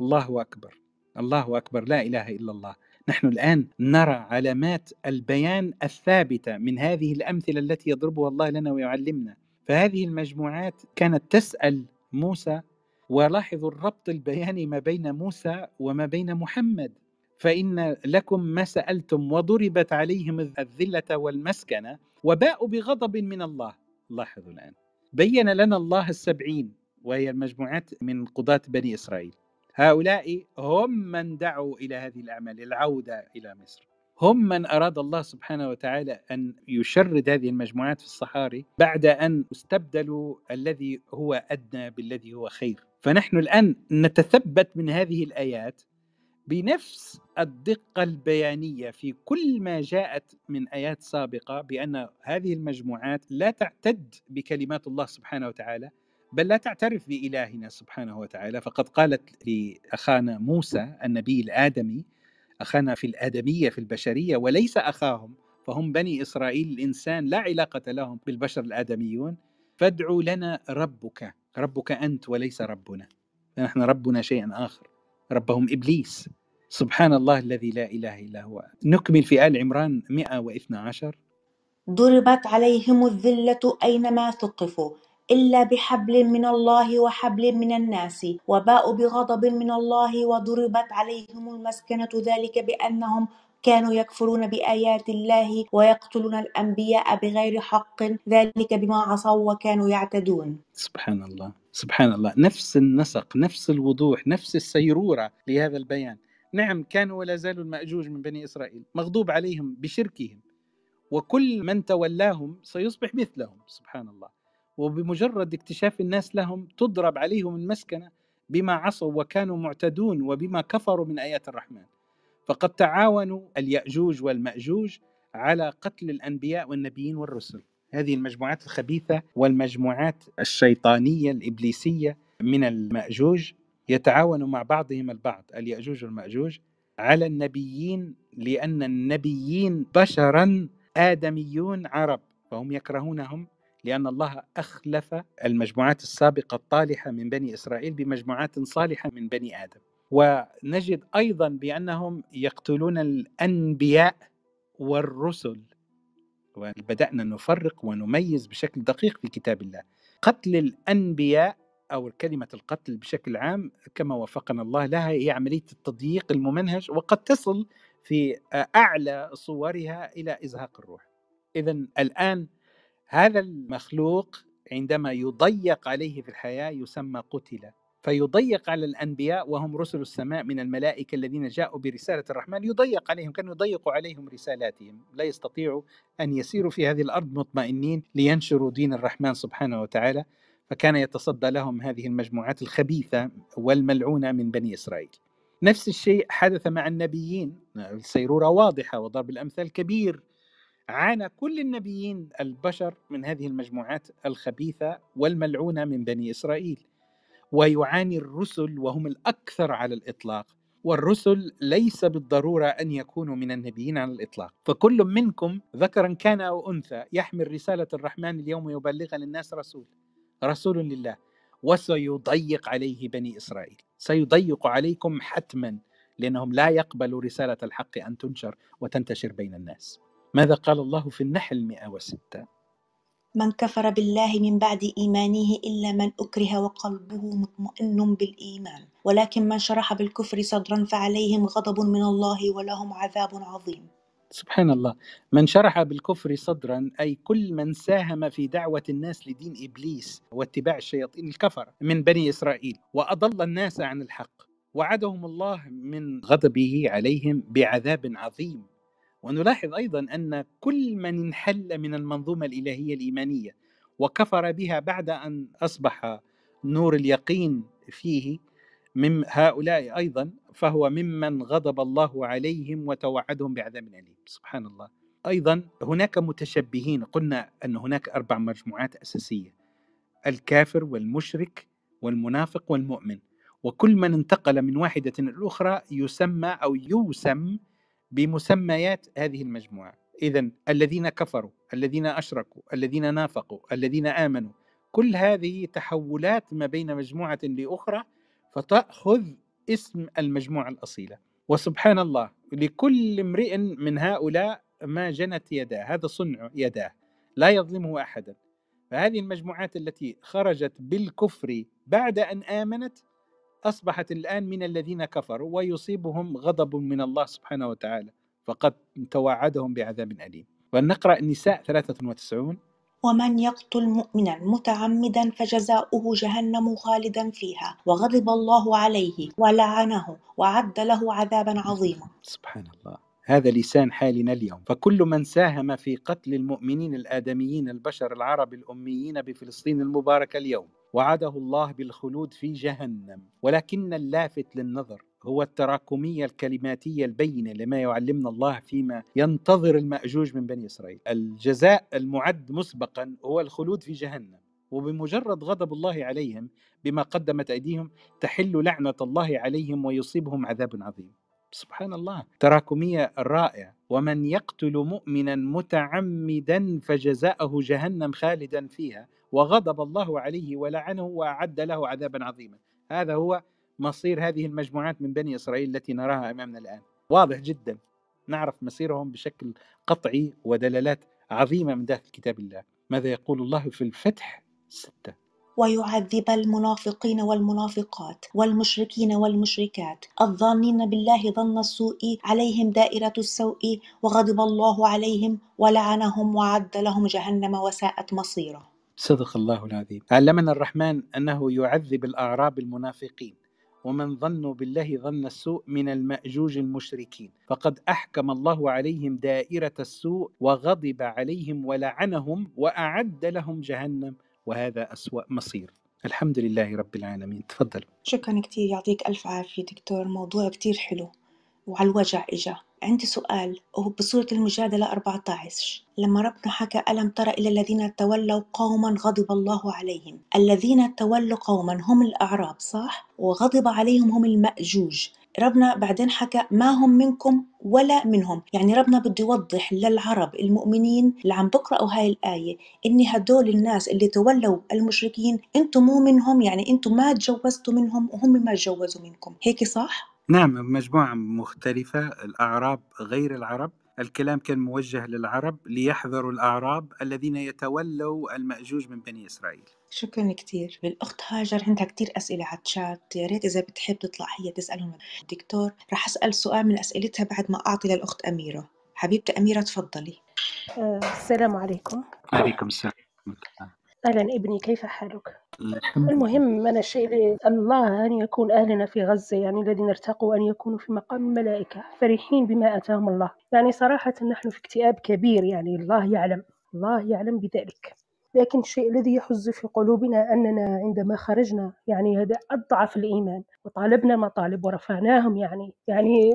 الله أكبر الله أكبر لا إله إلا الله نحن الان نرى علامات البيان الثابته من هذه الامثله التي يضربها الله لنا ويعلمنا فهذه المجموعات كانت تسال موسى ولاحظوا الربط البياني ما بين موسى وما بين محمد فإن لكم ما سألتم وضربت عليهم الذلة والمسكنة وباءوا بغضب من الله لاحظوا الآن بين لنا الله السبعين وهي المجموعات من قضاة بني إسرائيل هؤلاء هم من دعوا الى هذه الاعمال العوده الى مصر هم من اراد الله سبحانه وتعالى ان يشرد هذه المجموعات في الصحاري بعد ان استبدلوا الذي هو ادنى بالذي هو خير فنحن الان نتثبت من هذه الايات بنفس الدقه البيانيه في كل ما جاءت من ايات سابقه بان هذه المجموعات لا تعتد بكلمات الله سبحانه وتعالى بل لا تعترف بإلهنا سبحانه وتعالى فقد قالت لأخانا موسى النبي الآدمي أخانا في الآدمية في البشرية وليس أخاهم فهم بني إسرائيل الإنسان لا علاقة لهم بالبشر الآدميون فادعوا لنا ربك ربك أنت وليس ربنا نحن ربنا شيئا آخر ربهم إبليس سبحان الله الذي لا إله إلا هو نكمل في آل عمران 112 ضربت عليهم الذلة أينما ثقفوا إلا بحبل من الله وحبل من الناس وباءوا بغضب من الله وضربت عليهم المسكنة ذلك بأنهم كانوا يكفرون بآيات الله ويقتلون الأنبياء بغير حق ذلك بما عصوا وكانوا يعتدون سبحان الله سبحان الله نفس النسق نفس الوضوح نفس السيرورة لهذا البيان نعم كانوا ولا زالوا المأجوج من بني إسرائيل مغضوب عليهم بشركهم وكل من تولاهم سيصبح مثلهم سبحان الله وبمجرد اكتشاف الناس لهم تضرب عليهم المسكنة بما عصوا وكانوا معتدون وبما كفروا من آيات الرحمن فقد تعاونوا اليأجوج والمأجوج على قتل الأنبياء والنبيين والرسل هذه المجموعات الخبيثة والمجموعات الشيطانية الإبليسية من المأجوج يتعاون مع بعضهم البعض اليأجوج والمأجوج على النبيين لأن النبيين بشرا آدميون عرب فهم يكرهونهم لأن الله أخلف المجموعات السابقة الطالحة من بني إسرائيل بمجموعات صالحة من بني آدم ونجد أيضا بأنهم يقتلون الأنبياء والرسل وبدأنا نفرق ونميز بشكل دقيق في كتاب الله قتل الأنبياء أو كلمة القتل بشكل عام كما وفقنا الله لها هي عملية التضييق الممنهج وقد تصل في أعلى صورها إلى إزهاق الروح إذا الآن هذا المخلوق عندما يضيق عليه في الحياه يسمى قتل فيضيق على الانبياء وهم رسل السماء من الملائكه الذين جاءوا برساله الرحمن يضيق عليهم كانوا يضيق عليهم رسالاتهم لا يستطيعوا ان يسيروا في هذه الارض مطمئنين لينشروا دين الرحمن سبحانه وتعالى فكان يتصدى لهم هذه المجموعات الخبيثه والملعونه من بني اسرائيل. نفس الشيء حدث مع النبيين السيروره واضحه وضرب الامثال كبير عانى كل النبيين البشر من هذه المجموعات الخبيثه والملعونه من بني اسرائيل ويعاني الرسل وهم الاكثر على الاطلاق والرسل ليس بالضروره ان يكونوا من النبيين على الاطلاق، فكل منكم ذكرا كان او انثى يحمل رساله الرحمن اليوم يبلغ للناس رسول، رسول لله، وسيضيق عليه بني اسرائيل، سيضيق عليكم حتما لانهم لا يقبلوا رساله الحق ان تنشر وتنتشر بين الناس. ماذا قال الله في النحل 106 من كفر بالله من بعد إيمانه إلا من أكره وقلبه مطمئن بالإيمان ولكن من شرح بالكفر صدرا فعليهم غضب من الله ولهم عذاب عظيم سبحان الله من شرح بالكفر صدرا أي كل من ساهم في دعوة الناس لدين إبليس واتباع الشياطين الكفر من بني إسرائيل وأضل الناس عن الحق وعدهم الله من غضبه عليهم بعذاب عظيم ونلاحظ ايضا ان كل من انحل من المنظومه الالهيه الايمانيه وكفر بها بعد ان اصبح نور اليقين فيه من هؤلاء ايضا فهو ممن غضب الله عليهم وتوعدهم بعذاب اليم سبحان الله ايضا هناك متشبهين قلنا ان هناك اربع مجموعات اساسيه الكافر والمشرك والمنافق والمؤمن وكل من انتقل من واحده الاخرى يسمى او يوسم بمسميات هذه المجموعه اذا الذين كفروا الذين اشركوا الذين نافقوا الذين امنوا كل هذه تحولات ما بين مجموعه لاخرى فتاخذ اسم المجموعه الاصيله وسبحان الله لكل امرئ من هؤلاء ما جنت يداه هذا صنع يداه لا يظلمه احدا فهذه المجموعات التي خرجت بالكفر بعد ان امنت أصبحت الآن من الذين كفروا ويصيبهم غضب من الله سبحانه وتعالى فقد توعدهم بعذاب أليم ونقرأ النساء 93 ومن يقتل مؤمنا متعمدا فجزاؤه جهنم خالدا فيها وغضب الله عليه ولعنه وعد له عذابا عظيما سبحان الله هذا لسان حالنا اليوم فكل من ساهم في قتل المؤمنين الآدميين البشر العرب الأميين بفلسطين المباركة اليوم وعده الله بالخلود في جهنم ولكن اللافت للنظر هو التراكمية الكلماتية البينة لما يعلمنا الله فيما ينتظر المأجوج من بني إسرائيل الجزاء المعد مسبقا هو الخلود في جهنم وبمجرد غضب الله عليهم بما قدمت أيديهم تحل لعنة الله عليهم ويصيبهم عذاب عظيم سبحان الله تراكمية رائعة ومن يقتل مؤمنا متعمدا فجزاءه جهنم خالدا فيها وغضب الله عليه ولعنه واعد له عذابا عظيما هذا هو مصير هذه المجموعات من بني اسرائيل التي نراها امامنا الان واضح جدا نعرف مصيرهم بشكل قطعي ودلالات عظيمه من داخل كتاب الله ماذا يقول الله في الفتح سته ويعذب المنافقين والمنافقات والمشركين والمشركات الظانين بالله ظن السوء عليهم دائرة السوء وغضب الله عليهم ولعنهم وعد لهم جهنم وساءت مصيره صدق الله العظيم علمنا الرحمن أنه يعذب الأعراب المنافقين ومن ظنوا بالله ظن السوء من المأجوج المشركين فقد أحكم الله عليهم دائرة السوء وغضب عليهم ولعنهم وأعد لهم جهنم وهذا أسوأ مصير الحمد لله رب العالمين تفضل شكرا كثير يعطيك ألف عافية دكتور موضوع كثير حلو وعلى الوجع إجا عندي سؤال وهو بسورة المجادلة 14 لما ربنا حكى ألم ترى إلى الذين تولوا قوما غضب الله عليهم الذين تولوا قوما هم الأعراب صح وغضب عليهم هم المأجوج ربنا بعدين حكى ما هم منكم ولا منهم يعني ربنا بده يوضح للعرب المؤمنين اللي عم بقرأوا هاي الآية إن هدول الناس اللي تولوا المشركين أنتم مو منهم يعني أنتم ما تجوزتوا منهم وهم ما تجوزوا منكم هيك صح؟ نعم مجموعة مختلفة الأعراب غير العرب الكلام كان موجه للعرب ليحذروا الأعراب الذين يتولوا المأجوج من بني إسرائيل شكرا كثير الأخت هاجر عندها كثير أسئلة على الشات يا ريت إذا بتحب تطلع هي تسألهم دكتور رح أسأل سؤال من أسئلتها بعد ما أعطي للأخت أميرة حبيبتي أميرة تفضلي أه السلام عليكم عليكم السلام أهلا ابني كيف حالك؟ المهم أنا الشيء الله أن يكون أهلنا في غزة يعني الذين ارتقوا أن يكونوا في مقام الملائكة فرحين بما أتاهم الله يعني صراحة نحن في اكتئاب كبير يعني الله يعلم الله يعلم بذلك لكن الشيء الذي يحز في قلوبنا أننا عندما خرجنا يعني هذا أضعف الإيمان وطالبنا مطالب ورفعناهم يعني يعني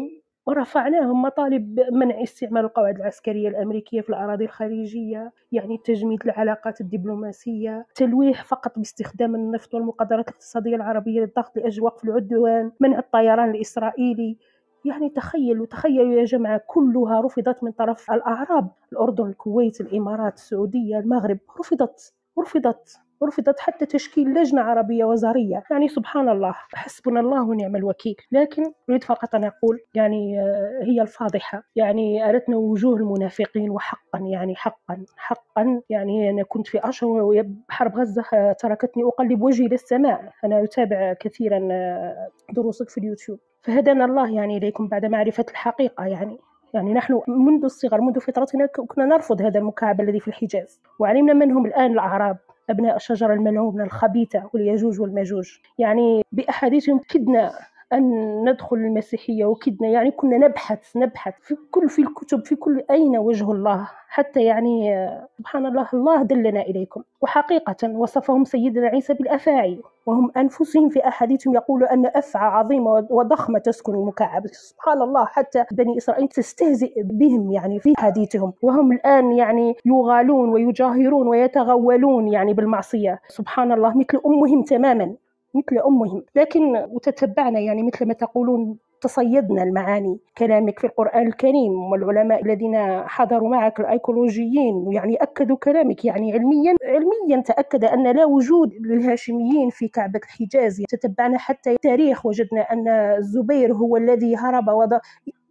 ورفعناهم مطالب منع استعمال القواعد العسكريه الامريكيه في الاراضي الخارجية يعني تجميد العلاقات الدبلوماسيه تلويح فقط باستخدام النفط والمقدرات الاقتصاديه العربيه للضغط لأجواق في العدوان منع الطيران الاسرائيلي يعني تخيلوا تخيلوا يا جماعة كلها رفضت من طرف الأعراب الأردن الكويت الإمارات السعودية المغرب رفضت رفضت رفضت حتى تشكيل لجنة عربية وزارية يعني سبحان الله حسبنا الله ونعم الوكيل لكن أريد فقط أن أقول يعني آه، هي الفاضحة يعني أردنا وجوه المنافقين وحقا يعني حقا حقا يعني أنا كنت في أشهر حرب غزة آه، تركتني أقلب وجهي للسماء أنا أتابع كثيرا آه، دروسك في اليوتيوب فهدانا الله يعني إليكم بعد معرفة الحقيقة يعني يعني نحن منذ الصغر منذ فترتنا كنا نرفض هذا المكعب الذي في الحجاز وعلمنا منهم الآن الأعراب أبناء الشجرة الملعونة الخبيثة واليجوج والماجوج يعني بأحاديثهم كدنا أن ندخل المسيحية وكدنا يعني كنا نبحث نبحث في كل في الكتب في كل أين وجه الله حتى يعني سبحان الله الله دلنا إليكم وحقيقة وصفهم سيدنا عيسى بالأفاعي وهم أنفسهم في أحاديثهم يقولوا أن أفعى عظيمة وضخمة تسكن المكعب سبحان الله حتى بني إسرائيل تستهزئ بهم يعني في حديثهم وهم الآن يعني يغالون ويجاهرون ويتغولون يعني بالمعصية سبحان الله مثل أمهم تماما مثل أمهم لكن وتتبعنا يعني مثل ما تقولون تصيدنا المعاني كلامك في القرآن الكريم والعلماء الذين حضروا معك الأيكولوجيين يعني أكدوا كلامك يعني علميا علميا تأكد أن لا وجود للهاشميين في كعبة الحجاز تتبعنا حتى التاريخ وجدنا أن الزبير هو الذي هرب وضع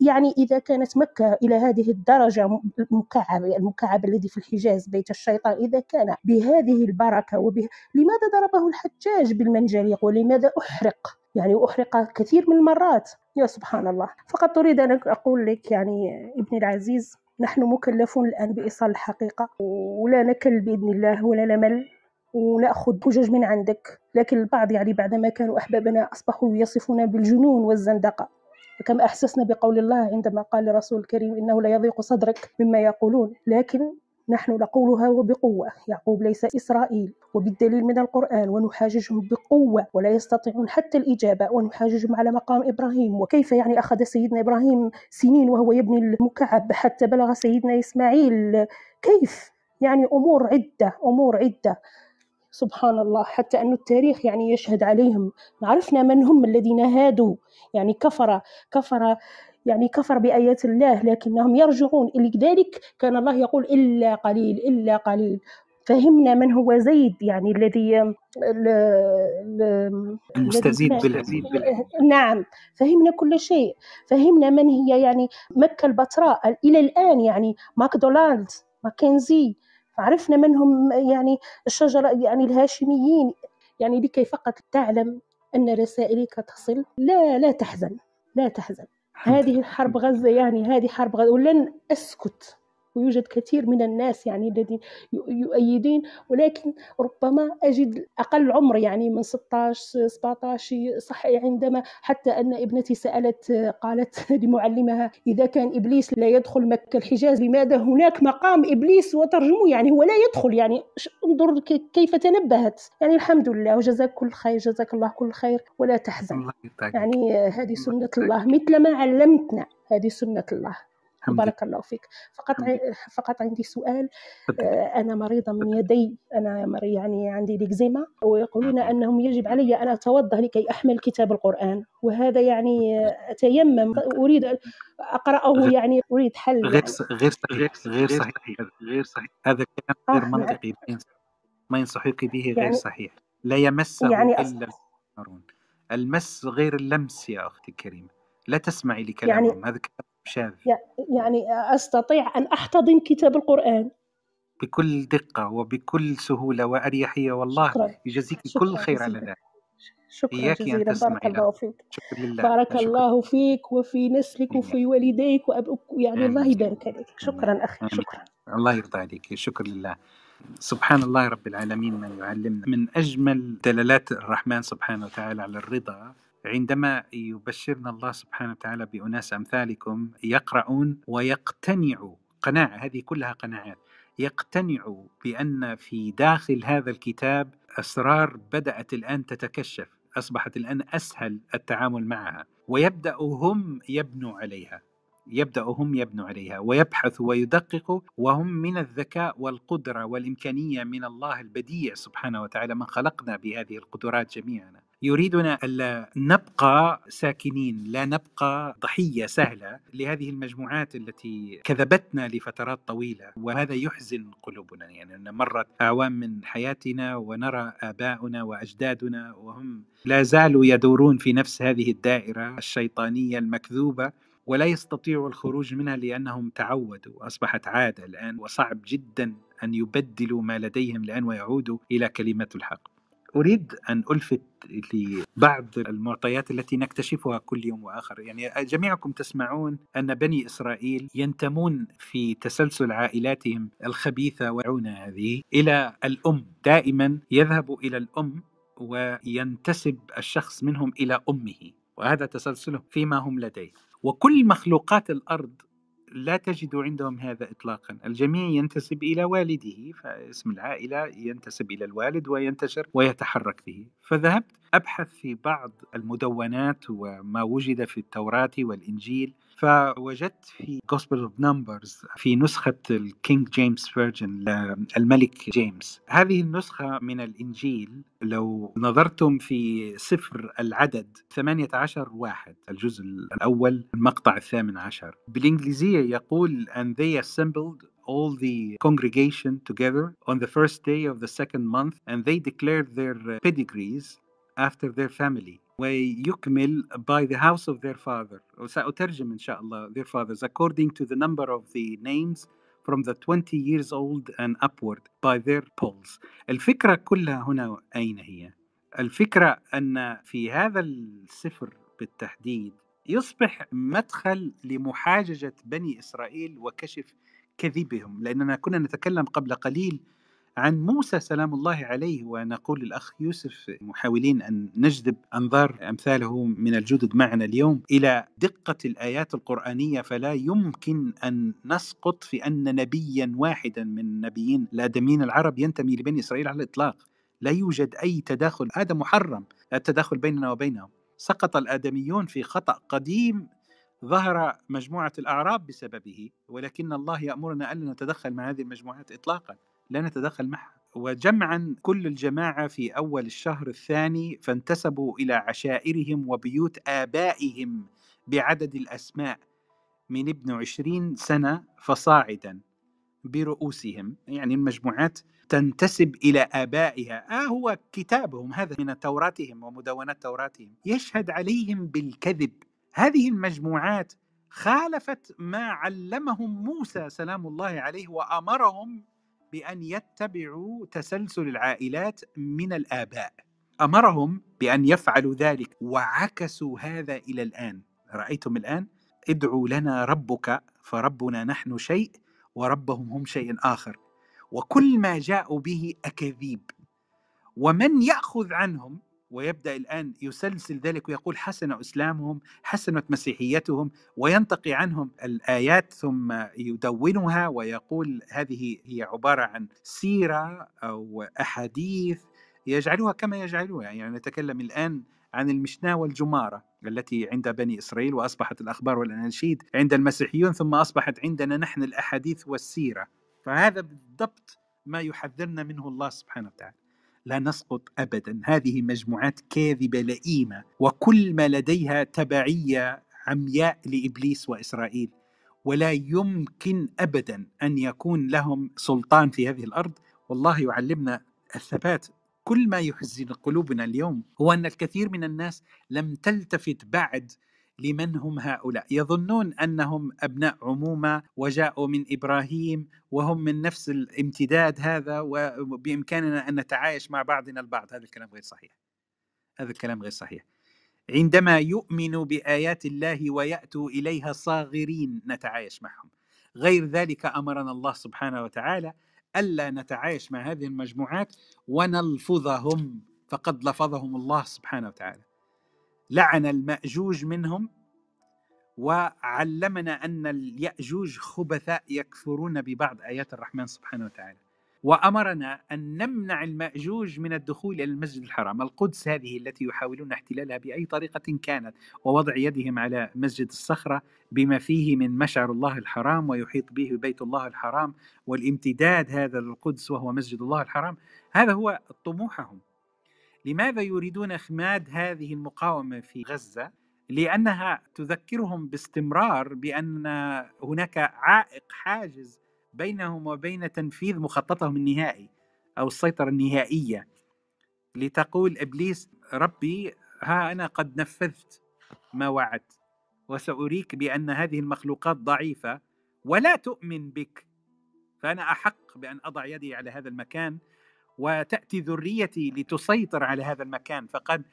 يعني إذا كانت مكة إلى هذه الدرجة المكعب المكعب الذي في الحجاز بيت الشيطان إذا كان بهذه البركة وبه... لماذا ضربه الحجاج بالمنجليق ولماذا أحرق يعني أحرق كثير من المرات يا سبحان الله فقط أريد أن أقول لك يعني ابني العزيز نحن مكلفون الآن بإيصال الحقيقة ولا نكل بإذن الله ولا نمل وناخذ حجج من عندك لكن البعض يعني بعدما كانوا احبابنا اصبحوا يصفون بالجنون والزندقه كما احسسنا بقول الله عندما قال الرسول الكريم انه لا يضيق صدرك مما يقولون لكن نحن نقولها وبقوة يعقوب ليس إسرائيل وبالدليل من القرآن ونحاججهم بقوة ولا يستطيعون حتى الإجابة ونحاججهم على مقام إبراهيم وكيف يعني أخذ سيدنا إبراهيم سنين وهو يبني المكعب حتى بلغ سيدنا إسماعيل كيف يعني أمور عدة أمور عدة سبحان الله حتى أن التاريخ يعني يشهد عليهم عرفنا من هم الذين هادوا يعني كفر كفر يعني كفر بآيات الله لكنهم يرجعون لذلك كان الله يقول إلا قليل إلا قليل فهمنا من هو زيد يعني الذي المستزيد بالعزيز نعم فهمنا كل شيء فهمنا من هي يعني مكة البتراء إلى الآن يعني ماكدونالدز ماكنزي عرفنا منهم يعني الشجرة يعني الهاشميين يعني لكي فقط تعلم أن رسائلك تصل لا لا تحزن لا تحزن هذه حرب غزة يعني هذه حرب غزة ولن أسكت ويوجد كثير من الناس يعني الذين يؤيدين ولكن ربما أجد أقل عمر يعني من 16 17 صح عندما حتى أن ابنتي سألت قالت لمعلمها إذا كان إبليس لا يدخل مكة الحجاز لماذا هناك مقام إبليس وترجمه يعني هو لا يدخل يعني انظر كيف تنبهت يعني الحمد لله وجزاك كل خير جزاك الله كل خير ولا تحزن يعني هذه سنة الله مثل ما علمتنا هذه سنة الله بارك الله فيك فقط فقط عندي سؤال آه، انا مريضه من يدي انا يعني عندي ليكزيما ويقولون انهم يجب علي ان اتوضا لكي احمل كتاب القران وهذا يعني اتيمم اريد اقراه يعني اريد حل غير يعني. غير صحيح غير صحيح غير صحيح هذا كلام آه، غير منطقي ما ينصحك به غير يعني صحيح لا يمسه يعني الا المس غير اللمس يا اختي الكريمه لا تسمعي لكلامهم يعني هذا كلام شاذ يعني أستطيع أن أحتضن كتاب القرآن بكل دقة وبكل سهولة وأريحية والله شكرا. يجزيك شكرا كل خير على ذلك شكرا جزيلا بارك الله فيك بارك شكرا. الله فيك وفي نسلك وفي والديك وابوك يعني الله يبارك عليك شكرا أخي شكرا الله يرضى عليك شكرا لله سبحان الله رب العالمين ما يعلمنا من أجمل دلالات الرحمن سبحانه وتعالى على الرضا عندما يبشرنا الله سبحانه وتعالى بأناس أمثالكم يقرؤون ويقتنعوا قناعة هذه كلها قناعات يقتنعوا بأن في داخل هذا الكتاب أسرار بدأت الآن تتكشف أصبحت الآن أسهل التعامل معها ويبدأ هم يبنوا عليها يبدأ هم يبنوا عليها ويبحثوا ويدققوا وهم من الذكاء والقدرة والإمكانية من الله البديع سبحانه وتعالى من خلقنا بهذه القدرات جميعنا يريدنا ألا نبقى ساكنين لا نبقى ضحية سهلة لهذه المجموعات التي كذبتنا لفترات طويلة وهذا يحزن قلوبنا يعني أن مرت أعوام من حياتنا ونرى آباؤنا وأجدادنا وهم لا زالوا يدورون في نفس هذه الدائرة الشيطانية المكذوبة ولا يستطيعوا الخروج منها لأنهم تعودوا أصبحت عادة الآن وصعب جدا أن يبدلوا ما لديهم الآن ويعودوا إلى كلمة الحق أريد أن ألفت لبعض المعطيات التي نكتشفها كل يوم وآخر يعني جميعكم تسمعون أن بني إسرائيل ينتمون في تسلسل عائلاتهم الخبيثة وعونة هذه إلى الأم دائما يذهب إلى الأم وينتسب الشخص منهم إلى أمه وهذا تسلسلهم فيما هم لديه وكل مخلوقات الأرض لا تجد عندهم هذا إطلاقا الجميع ينتسب إلى والده فاسم العائلة ينتسب إلى الوالد وينتشر ويتحرك به فذهبت أبحث في بعض المدونات وما وجد في التوراة والإنجيل فوجدت في جوسبل اوف نمبرز في نسخه الكينج جيمس فيرجن الملك جيمس هذه النسخه من الانجيل لو نظرتم في سفر العدد 18 واحد الجزء الاول المقطع الثامن عشر بالانجليزيه يقول and they assembled all the congregation together on the first day of the second month and they declared their pedigrees after their family ويكمل by the house of their father وسأترجم إن شاء الله their fathers according to the number of the names from the 20 years old and upward by their polls الفكرة كلها هنا أين هي؟ الفكرة أن في هذا السفر بالتحديد يصبح مدخل لمحاججة بني إسرائيل وكشف كذبهم لأننا كنا نتكلم قبل قليل عن موسى سلام الله عليه ونقول للأخ يوسف محاولين أن نجذب أنظار أمثاله من الجدد معنا اليوم إلى دقة الآيات القرآنية فلا يمكن أن نسقط في أن نبيا واحدا من نبيين الآدميين العرب ينتمي لبني إسرائيل على الإطلاق لا يوجد أي تداخل هذا محرم التداخل بيننا وبينهم سقط الآدميون في خطأ قديم ظهر مجموعة الأعراب بسببه ولكن الله يأمرنا ألا نتدخل مع هذه المجموعات إطلاقاً لا نتدخل معها وجمعا كل الجماعة في أول الشهر الثاني فانتسبوا إلى عشائرهم وبيوت آبائهم بعدد الأسماء من ابن عشرين سنة فصاعدا برؤوسهم يعني المجموعات تنتسب إلى آبائها آه هو كتابهم هذا من توراتهم ومدونات توراتهم يشهد عليهم بالكذب هذه المجموعات خالفت ما علمهم موسى سلام الله عليه وأمرهم بأن يتبعوا تسلسل العائلات من الآباء أمرهم بأن يفعلوا ذلك وعكسوا هذا إلى الآن رأيتم الآن ادعوا لنا ربك فربنا نحن شيء وربهم هم شيء آخر وكل ما جاءوا به أكاذيب ومن يأخذ عنهم ويبدا الان يسلسل ذلك ويقول حسن اسلامهم حسنت مسيحيتهم وينتقي عنهم الايات ثم يدونها ويقول هذه هي عباره عن سيره او احاديث يجعلها كما يجعلها يعني نتكلم الان عن المشناه والجماره التي عند بني اسرائيل واصبحت الاخبار والاناشيد عند المسيحيون ثم اصبحت عندنا نحن الاحاديث والسيره فهذا بالضبط ما يحذرنا منه الله سبحانه وتعالى لا نسقط ابدا هذه مجموعات كاذبه لئيمه وكل ما لديها تبعيه عمياء لابليس واسرائيل ولا يمكن ابدا ان يكون لهم سلطان في هذه الارض والله يعلمنا الثبات كل ما يحزن قلوبنا اليوم هو ان الكثير من الناس لم تلتفت بعد لمن هم هؤلاء يظنون انهم ابناء عمومه وجاءوا من ابراهيم وهم من نفس الامتداد هذا وبامكاننا ان نتعايش مع بعضنا البعض هذا الكلام غير صحيح هذا الكلام غير صحيح عندما يؤمنوا بايات الله وياتوا اليها صاغرين نتعايش معهم غير ذلك امرنا الله سبحانه وتعالى الا نتعايش مع هذه المجموعات ونلفظهم فقد لفظهم الله سبحانه وتعالى لعن المأجوج منهم وعلمنا أن اليأجوج خبثاء يكفرون ببعض آيات الرحمن سبحانه وتعالى وأمرنا أن نمنع المأجوج من الدخول إلى المسجد الحرام القدس هذه التي يحاولون احتلالها بأي طريقة كانت ووضع يدهم على مسجد الصخرة بما فيه من مشعر الله الحرام ويحيط به بيت الله الحرام والامتداد هذا للقدس وهو مسجد الله الحرام هذا هو طموحهم لماذا يريدون اخماد هذه المقاومه في غزه لانها تذكرهم باستمرار بان هناك عائق حاجز بينهم وبين تنفيذ مخططهم النهائي او السيطره النهائيه لتقول ابليس ربي ها انا قد نفذت ما وعدت وساريك بان هذه المخلوقات ضعيفه ولا تؤمن بك فانا احق بان اضع يدي على هذا المكان وتاتي ذريتي لتسيطر على هذا المكان فقد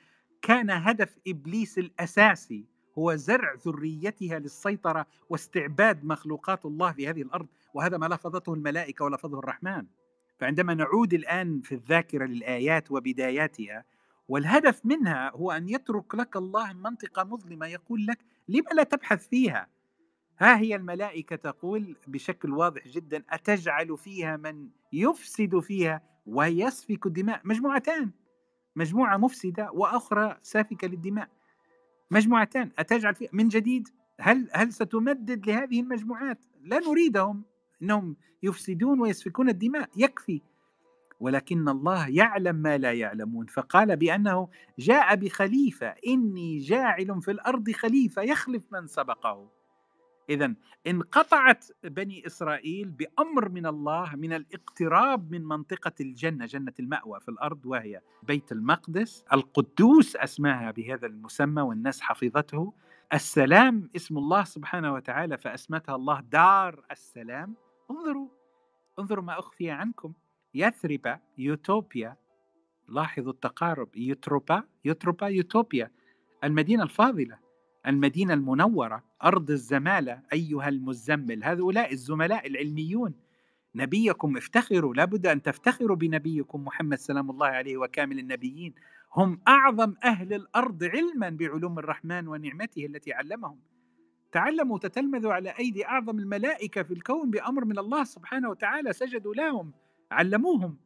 كان هدف ابليس الاساسي هو زرع ذريتها للسيطره واستعباد مخلوقات الله في هذه الارض وهذا ما لفظته الملائكه ولفظه الرحمن فعندما نعود الان في الذاكره للايات وبداياتها والهدف منها هو ان يترك لك الله منطقه مظلمه يقول لك لما لا تبحث فيها ها هي الملائكه تقول بشكل واضح جدا اتجعل فيها من يفسد فيها ويسفك الدماء مجموعتان مجموعة مفسدة وأخرى سافكة للدماء مجموعتان أتجعل فيها من جديد هل هل ستمدد لهذه المجموعات لا نريدهم انهم يفسدون ويسفكون الدماء يكفي ولكن الله يعلم ما لا يعلمون فقال بانه جاء بخليفه اني جاعل في الارض خليفه يخلف من سبقه إذا انقطعت بني إسرائيل بأمر من الله من الاقتراب من منطقة الجنة جنة المأوى في الأرض وهي بيت المقدس القدوس أسماها بهذا المسمى والناس حفظته السلام اسم الله سبحانه وتعالى فأسمتها الله دار السلام انظروا انظروا ما أخفي عنكم يثرب يوتوبيا لاحظوا التقارب يوتروبا يوتروبا يوتوبيا المدينة الفاضلة المدينة المنورة أرض الزمالة أيها المزمل هؤلاء الزملاء العلميون نبيكم افتخروا لابد أن تفتخروا بنبيكم محمد سلام الله عليه وكامل النبيين هم أعظم أهل الأرض علما بعلوم الرحمن ونعمته التي علمهم تعلموا تتلمذوا على أيدي أعظم الملائكة في الكون بأمر من الله سبحانه وتعالى سجدوا لهم علموهم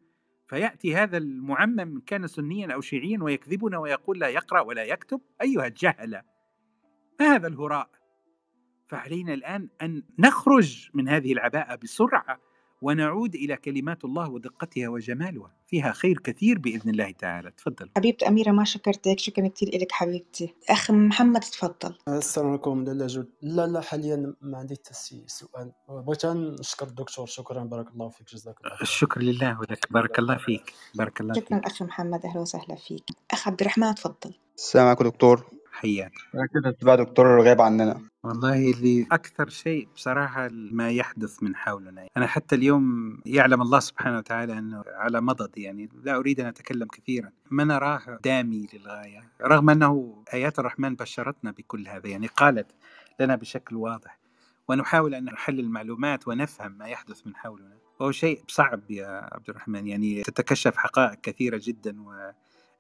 فيأتي هذا المعمم كان سنيا أو شيعيا ويكذبنا ويقول لا يقرأ ولا يكتب أيها الجهلة هذا الهراء فعلينا الان ان نخرج من هذه العباءه بسرعه ونعود الى كلمات الله ودقتها وجمالها فيها خير كثير باذن الله تعالى تفضل حبيبتي اميره ما شكرتك شكرا كثير لك حبيبتي اخ محمد تفضل السلام عليكم لا لا لا حاليا ما عندي تسي سؤال بغيت نشكر الدكتور شكرا بارك الله فيك جزاك الله خير الشكر لله ولك بارك الله فيك بارك الله شكرا فيك. اخ محمد اهلا وسهلا فيك اخ عبد الرحمن تفضل السلام عليكم دكتور حياك كده بقى دكتور غايب عننا والله اللي أكثر شيء بصراحة ما يحدث من حولنا أنا حتى اليوم يعلم الله سبحانه وتعالى أنه على مضض يعني لا أريد أن أتكلم كثيرا ما نراه دامي للغاية رغم أنه آيات الرحمن بشرتنا بكل هذا يعني قالت لنا بشكل واضح ونحاول أن نحل المعلومات ونفهم ما يحدث من حولنا وهو شيء صعب يا عبد الرحمن يعني تتكشف حقائق كثيرة جدا و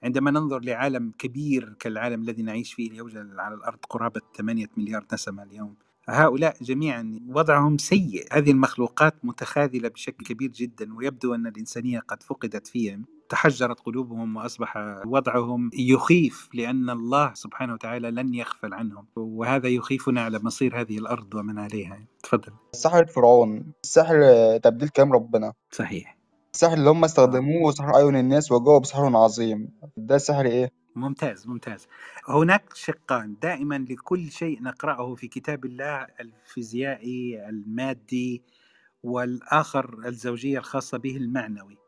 عندما ننظر لعالم كبير كالعالم الذي نعيش فيه اليوم على الأرض قرابة 8 مليار نسمة اليوم هؤلاء جميعا وضعهم سيء هذه المخلوقات متخاذلة بشكل كبير جدا ويبدو أن الإنسانية قد فقدت فيهم تحجرت قلوبهم واصبح وضعهم يخيف لان الله سبحانه وتعالى لن يغفل عنهم وهذا يخيفنا على مصير هذه الارض ومن عليها تفضل سحر فرعون السحر تبديل كلام ربنا صحيح السحر اللي هم استخدموه سحر أعين الناس وجاءوا بسحر عظيم ده سحر إيه؟ ممتاز ممتاز هناك شقان دائما لكل شيء نقرأه في كتاب الله الفيزيائي المادي والآخر الزوجية الخاصة به المعنوي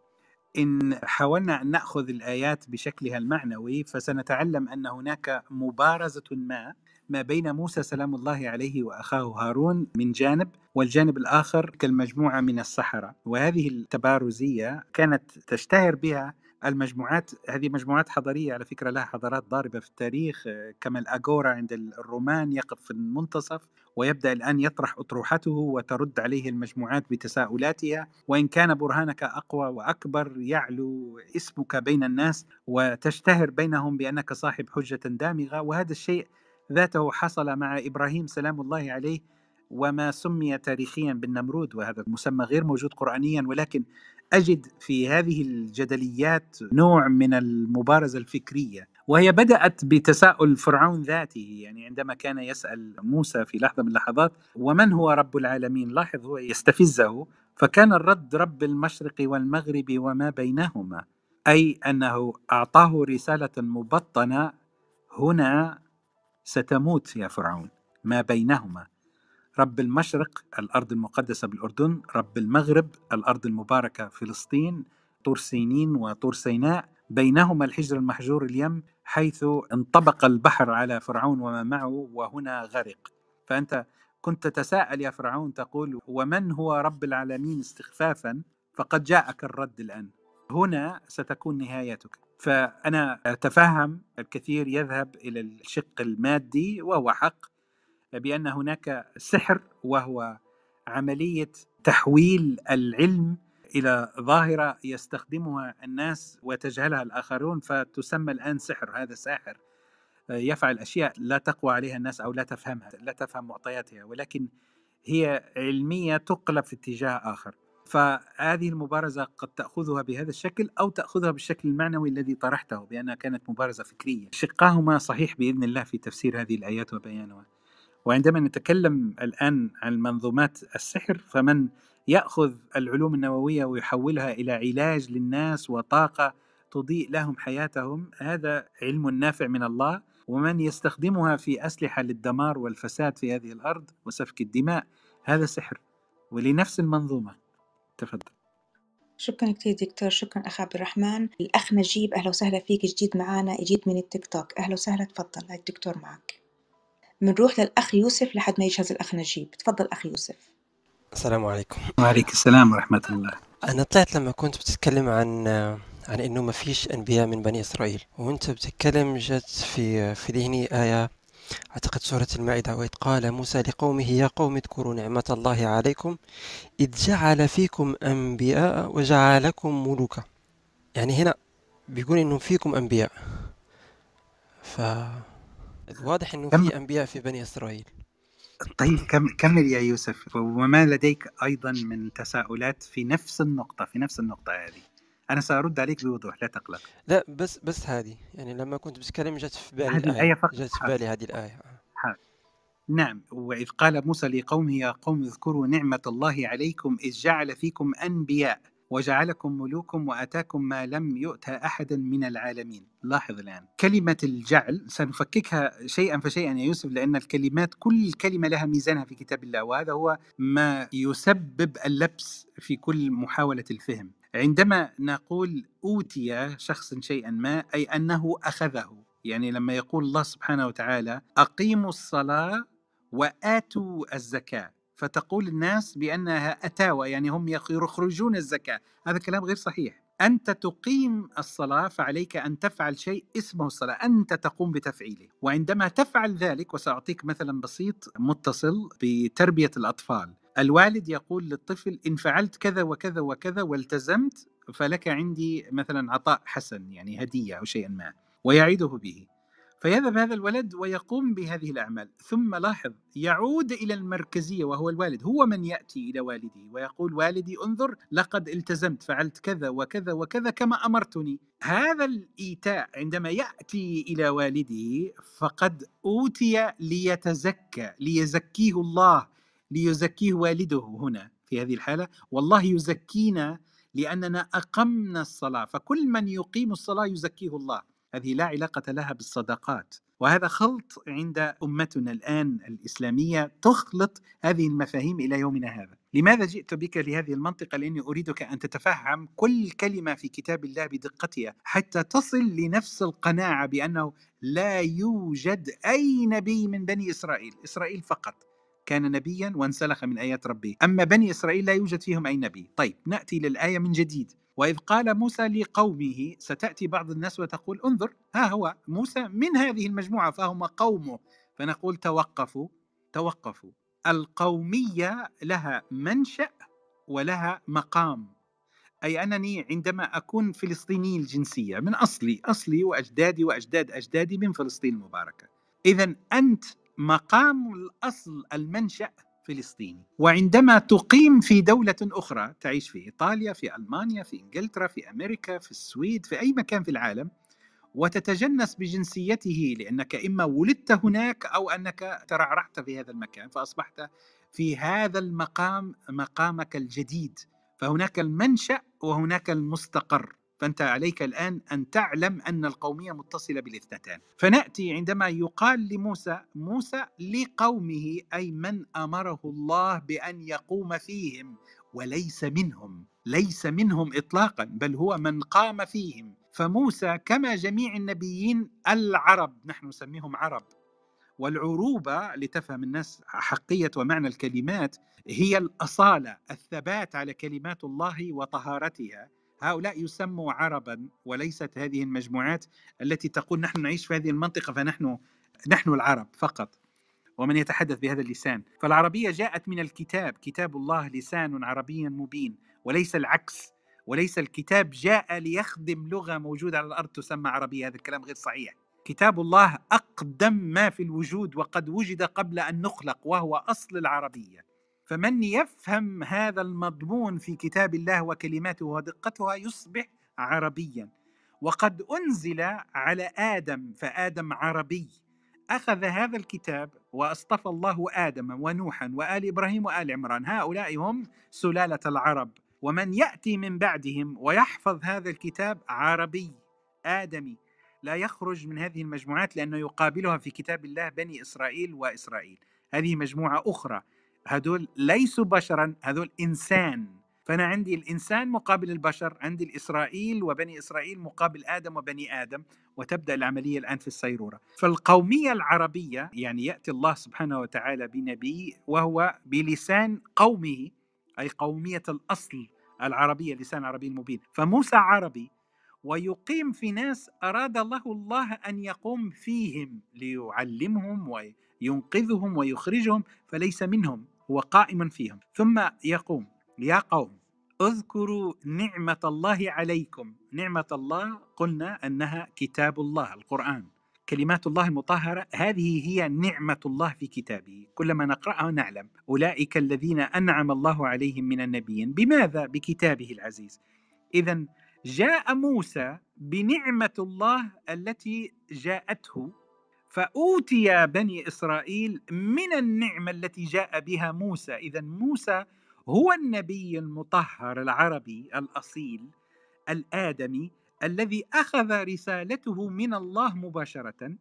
إن حاولنا أن نأخذ الآيات بشكلها المعنوي فسنتعلم أن هناك مبارزة ما ما بين موسى سلام الله عليه واخاه هارون من جانب والجانب الاخر كالمجموعه من السحره وهذه التبارزيه كانت تشتهر بها المجموعات هذه مجموعات حضارية على فكرة لها حضارات ضاربة في التاريخ كما الأجورا عند الرومان يقف في المنتصف ويبدأ الآن يطرح أطروحته وترد عليه المجموعات بتساؤلاتها وإن كان برهانك أقوى وأكبر يعلو اسمك بين الناس وتشتهر بينهم بأنك صاحب حجة دامغة وهذا الشيء ذاته حصل مع إبراهيم سلام الله عليه وما سمي تاريخيا بالنمرود وهذا المسمى غير موجود قرآنيا ولكن أجد في هذه الجدليات نوع من المبارزة الفكرية وهي بدأت بتساؤل فرعون ذاته يعني عندما كان يسأل موسى في لحظة من اللحظات ومن هو رب العالمين لاحظ هو يستفزه فكان الرد رب المشرق والمغرب وما بينهما أي أنه أعطاه رسالة مبطنة هنا ستموت يا فرعون ما بينهما رب المشرق الأرض المقدسة بالأردن رب المغرب الأرض المباركة فلسطين طور سينين وطور سيناء بينهما الحجر المحجور اليم حيث انطبق البحر على فرعون وما معه وهنا غرق فأنت كنت تتساءل يا فرعون تقول ومن هو رب العالمين استخفافا فقد جاءك الرد الآن هنا ستكون نهايتك فأنا أتفهم الكثير يذهب إلى الشق المادي وهو حق بأن هناك سحر وهو عملية تحويل العلم إلى ظاهرة يستخدمها الناس وتجهلها الآخرون فتسمى الآن سحر هذا ساحر يفعل أشياء لا تقوى عليها الناس أو لا تفهمها لا تفهم معطياتها ولكن هي علمية تقلب في اتجاه آخر فهذه المبارزة قد تأخذها بهذا الشكل أو تأخذها بالشكل المعنوي الذي طرحته بأنها كانت مبارزة فكرية شقاهما صحيح بإذن الله في تفسير هذه الآيات وبيانها وعندما نتكلم الآن عن منظومات السحر فمن يأخذ العلوم النووية ويحولها إلى علاج للناس وطاقة تضيء لهم حياتهم هذا علم نافع من الله ومن يستخدمها في أسلحة للدمار والفساد في هذه الأرض وسفك الدماء هذا سحر ولنفس المنظومة تفضل شكرا كثير دكتور شكرا اخ عبد الرحمن الاخ نجيب اهلا وسهلا فيك جديد معنا جديد من التيك توك اهلا وسهلا تفضل الدكتور معك بنروح للاخ يوسف لحد ما يجهز الاخ نجيب تفضل اخ يوسف السلام عليكم وعليك السلام ورحمه الله انا طلعت لما كنت بتتكلم عن عن انه ما فيش انبياء من بني اسرائيل وانت بتتكلم جت في في ذهني ايه أعتقد سورة المائدة وإذ قال موسى لقومه يا قوم اذكروا نعمة الله عليكم إذ جعل فيكم أنبياء وجعلكم ملوكا يعني هنا بيقول إنه فيكم أنبياء ف واضح إنه في أنبياء في بني إسرائيل طيب كمل يا يوسف وما لديك أيضا من تساؤلات في نفس النقطة في نفس النقطة هذه انا سارد عليك بوضوح لا تقلق لا بس بس هذه يعني لما كنت بتكلم جات في بالي هذه الايه فقط جات في بالي هذه الايه آه. نعم وإذ قال موسى لقومه يا قوم اذكروا نعمة الله عليكم إذ جعل فيكم أنبياء وجعلكم ملوكا واتاكم ما لم يؤتى احدا من العالمين لاحظ الان كلمه الجعل سنفككها شيئا فشيئا يا يوسف لان الكلمات كل كلمه لها ميزانها في كتاب الله وهذا هو ما يسبب اللبس في كل محاوله الفهم عندما نقول أوتي شخص شيئا ما أي أنه أخذه يعني لما يقول الله سبحانه وتعالى أقيموا الصلاة وآتوا الزكاة فتقول الناس بأنها أتاوى يعني هم يخرجون الزكاة هذا كلام غير صحيح أنت تقيم الصلاة فعليك أن تفعل شيء اسمه الصلاة أنت تقوم بتفعيله وعندما تفعل ذلك وسأعطيك مثلا بسيط متصل بتربية الأطفال الوالد يقول للطفل إن فعلت كذا وكذا وكذا والتزمت فلك عندي مثلا عطاء حسن يعني هدية أو شيئا ما ويعيده به فيذهب هذا الولد ويقوم بهذه الأعمال ثم لاحظ يعود إلى المركزية وهو الوالد هو من يأتي إلى والده ويقول والدي انظر لقد التزمت فعلت كذا وكذا وكذا كما أمرتني هذا الإيتاء عندما يأتي إلى والده فقد أوتي ليتزكى ليزكيه الله ليزكيه والده هنا في هذه الحالة والله يزكينا لأننا أقمنا الصلاة فكل من يقيم الصلاة يزكيه الله هذه لا علاقة لها بالصدقات وهذا خلط عند أمتنا الآن الإسلامية تخلط هذه المفاهيم إلى يومنا هذا لماذا جئت بك لهذه المنطقة؟ لأني أريدك أن تتفهم كل كلمة في كتاب الله بدقتها حتى تصل لنفس القناعة بأنه لا يوجد أي نبي من بني إسرائيل إسرائيل فقط كان نبيا وانسلخ من آيات ربه أما بني إسرائيل لا يوجد فيهم أي نبي طيب نأتي للآية من جديد وإذ قال موسى لقومه ستأتي بعض الناس وتقول انظر ها هو موسى من هذه المجموعة فهم قومه فنقول توقفوا توقفوا القومية لها منشأ ولها مقام أي أنني عندما أكون فلسطيني الجنسية من أصلي أصلي وأجدادي وأجداد أجدادي من فلسطين المباركة إذا أنت مقام الأصل المنشأ فلسطيني وعندما تقيم في دولة أخرى تعيش في إيطاليا في ألمانيا في إنجلترا في أمريكا في السويد في أي مكان في العالم وتتجنس بجنسيته لأنك إما ولدت هناك أو أنك ترعرعت في هذا المكان فأصبحت في هذا المقام مقامك الجديد فهناك المنشأ وهناك المستقر فأنت عليك الآن أن تعلم أن القومية متصلة بالاثنتان فنأتي عندما يقال لموسى موسى لقومه أي من أمره الله بأن يقوم فيهم وليس منهم ليس منهم إطلاقا بل هو من قام فيهم فموسى كما جميع النبيين العرب نحن نسميهم عرب والعروبة لتفهم الناس حقية ومعنى الكلمات هي الأصالة الثبات على كلمات الله وطهارتها هؤلاء يسموا عربا وليست هذه المجموعات التي تقول نحن نعيش في هذه المنطقه فنحن نحن العرب فقط ومن يتحدث بهذا اللسان فالعربيه جاءت من الكتاب كتاب الله لسان عربي مبين وليس العكس وليس الكتاب جاء ليخدم لغه موجوده على الارض تسمى عربيه هذا الكلام غير صحيح كتاب الله اقدم ما في الوجود وقد وجد قبل ان نخلق وهو اصل العربيه فمن يفهم هذا المضمون في كتاب الله وكلماته ودقتها يصبح عربيا وقد انزل على ادم فادم عربي اخذ هذا الكتاب واصطفى الله ادم ونوحا وال ابراهيم وال عمران هؤلاء هم سلاله العرب ومن ياتي من بعدهم ويحفظ هذا الكتاب عربي ادمي لا يخرج من هذه المجموعات لانه يقابلها في كتاب الله بني اسرائيل واسرائيل هذه مجموعه اخرى هذول ليسوا بشرا هذول انسان فانا عندي الانسان مقابل البشر عندي الاسرائيل وبني اسرائيل مقابل ادم وبني ادم وتبدا العمليه الان في السيروره فالقوميه العربيه يعني ياتي الله سبحانه وتعالى بنبي وهو بلسان قومه اي قوميه الاصل العربيه لسان عربي مبين فموسى عربي ويقيم في ناس اراد الله الله ان يقوم فيهم ليعلمهم وينقذهم ويخرجهم فليس منهم هو قائم فيهم ثم يقوم يا قوم اذكروا نعمة الله عليكم نعمة الله قلنا أنها كتاب الله القرآن كلمات الله المطهرة هذه هي نعمة الله في كتابه كلما نقرأها نعلم أولئك الذين أنعم الله عليهم من النبيين بماذا؟ بكتابه العزيز إذا جاء موسى بنعمة الله التي جاءته فأوتي بني إسرائيل من النعمة التي جاء بها موسى إذا موسى هو النبي المطهر العربي الأصيل الآدمي الذي أخذ رسالته من الله مباشرة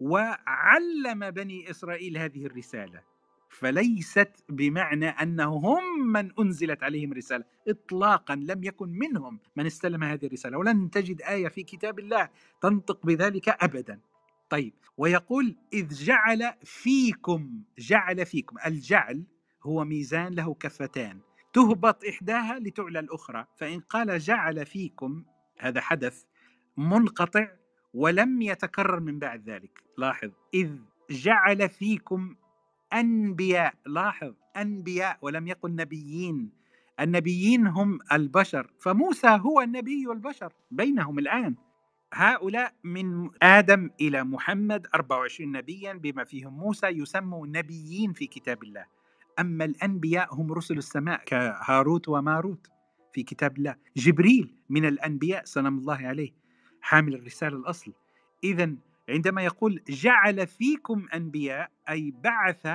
وعلم بني إسرائيل هذه الرسالة فليست بمعنى أنه هم من أنزلت عليهم رسالة إطلاقا لم يكن منهم من استلم هذه الرسالة ولن تجد آية في كتاب الله تنطق بذلك أبدا طيب ويقول إذ جعل فيكم جعل فيكم الجعل هو ميزان له كفتان تهبط إحداها لتعلى الأخرى فإن قال جعل فيكم هذا حدث منقطع ولم يتكرر من بعد ذلك لاحظ إذ جعل فيكم أنبياء لاحظ أنبياء ولم يقل نبيين النبيين هم البشر فموسى هو النبي البشر بينهم الآن هؤلاء من آدم إلى محمد 24 نبيا بما فيهم موسى يسموا نبيين في كتاب الله أما الأنبياء هم رسل السماء كهاروت وماروت في كتاب الله جبريل من الأنبياء سلام الله عليه حامل الرسالة الأصل إذا عندما يقول جعل فيكم أنبياء أي بعث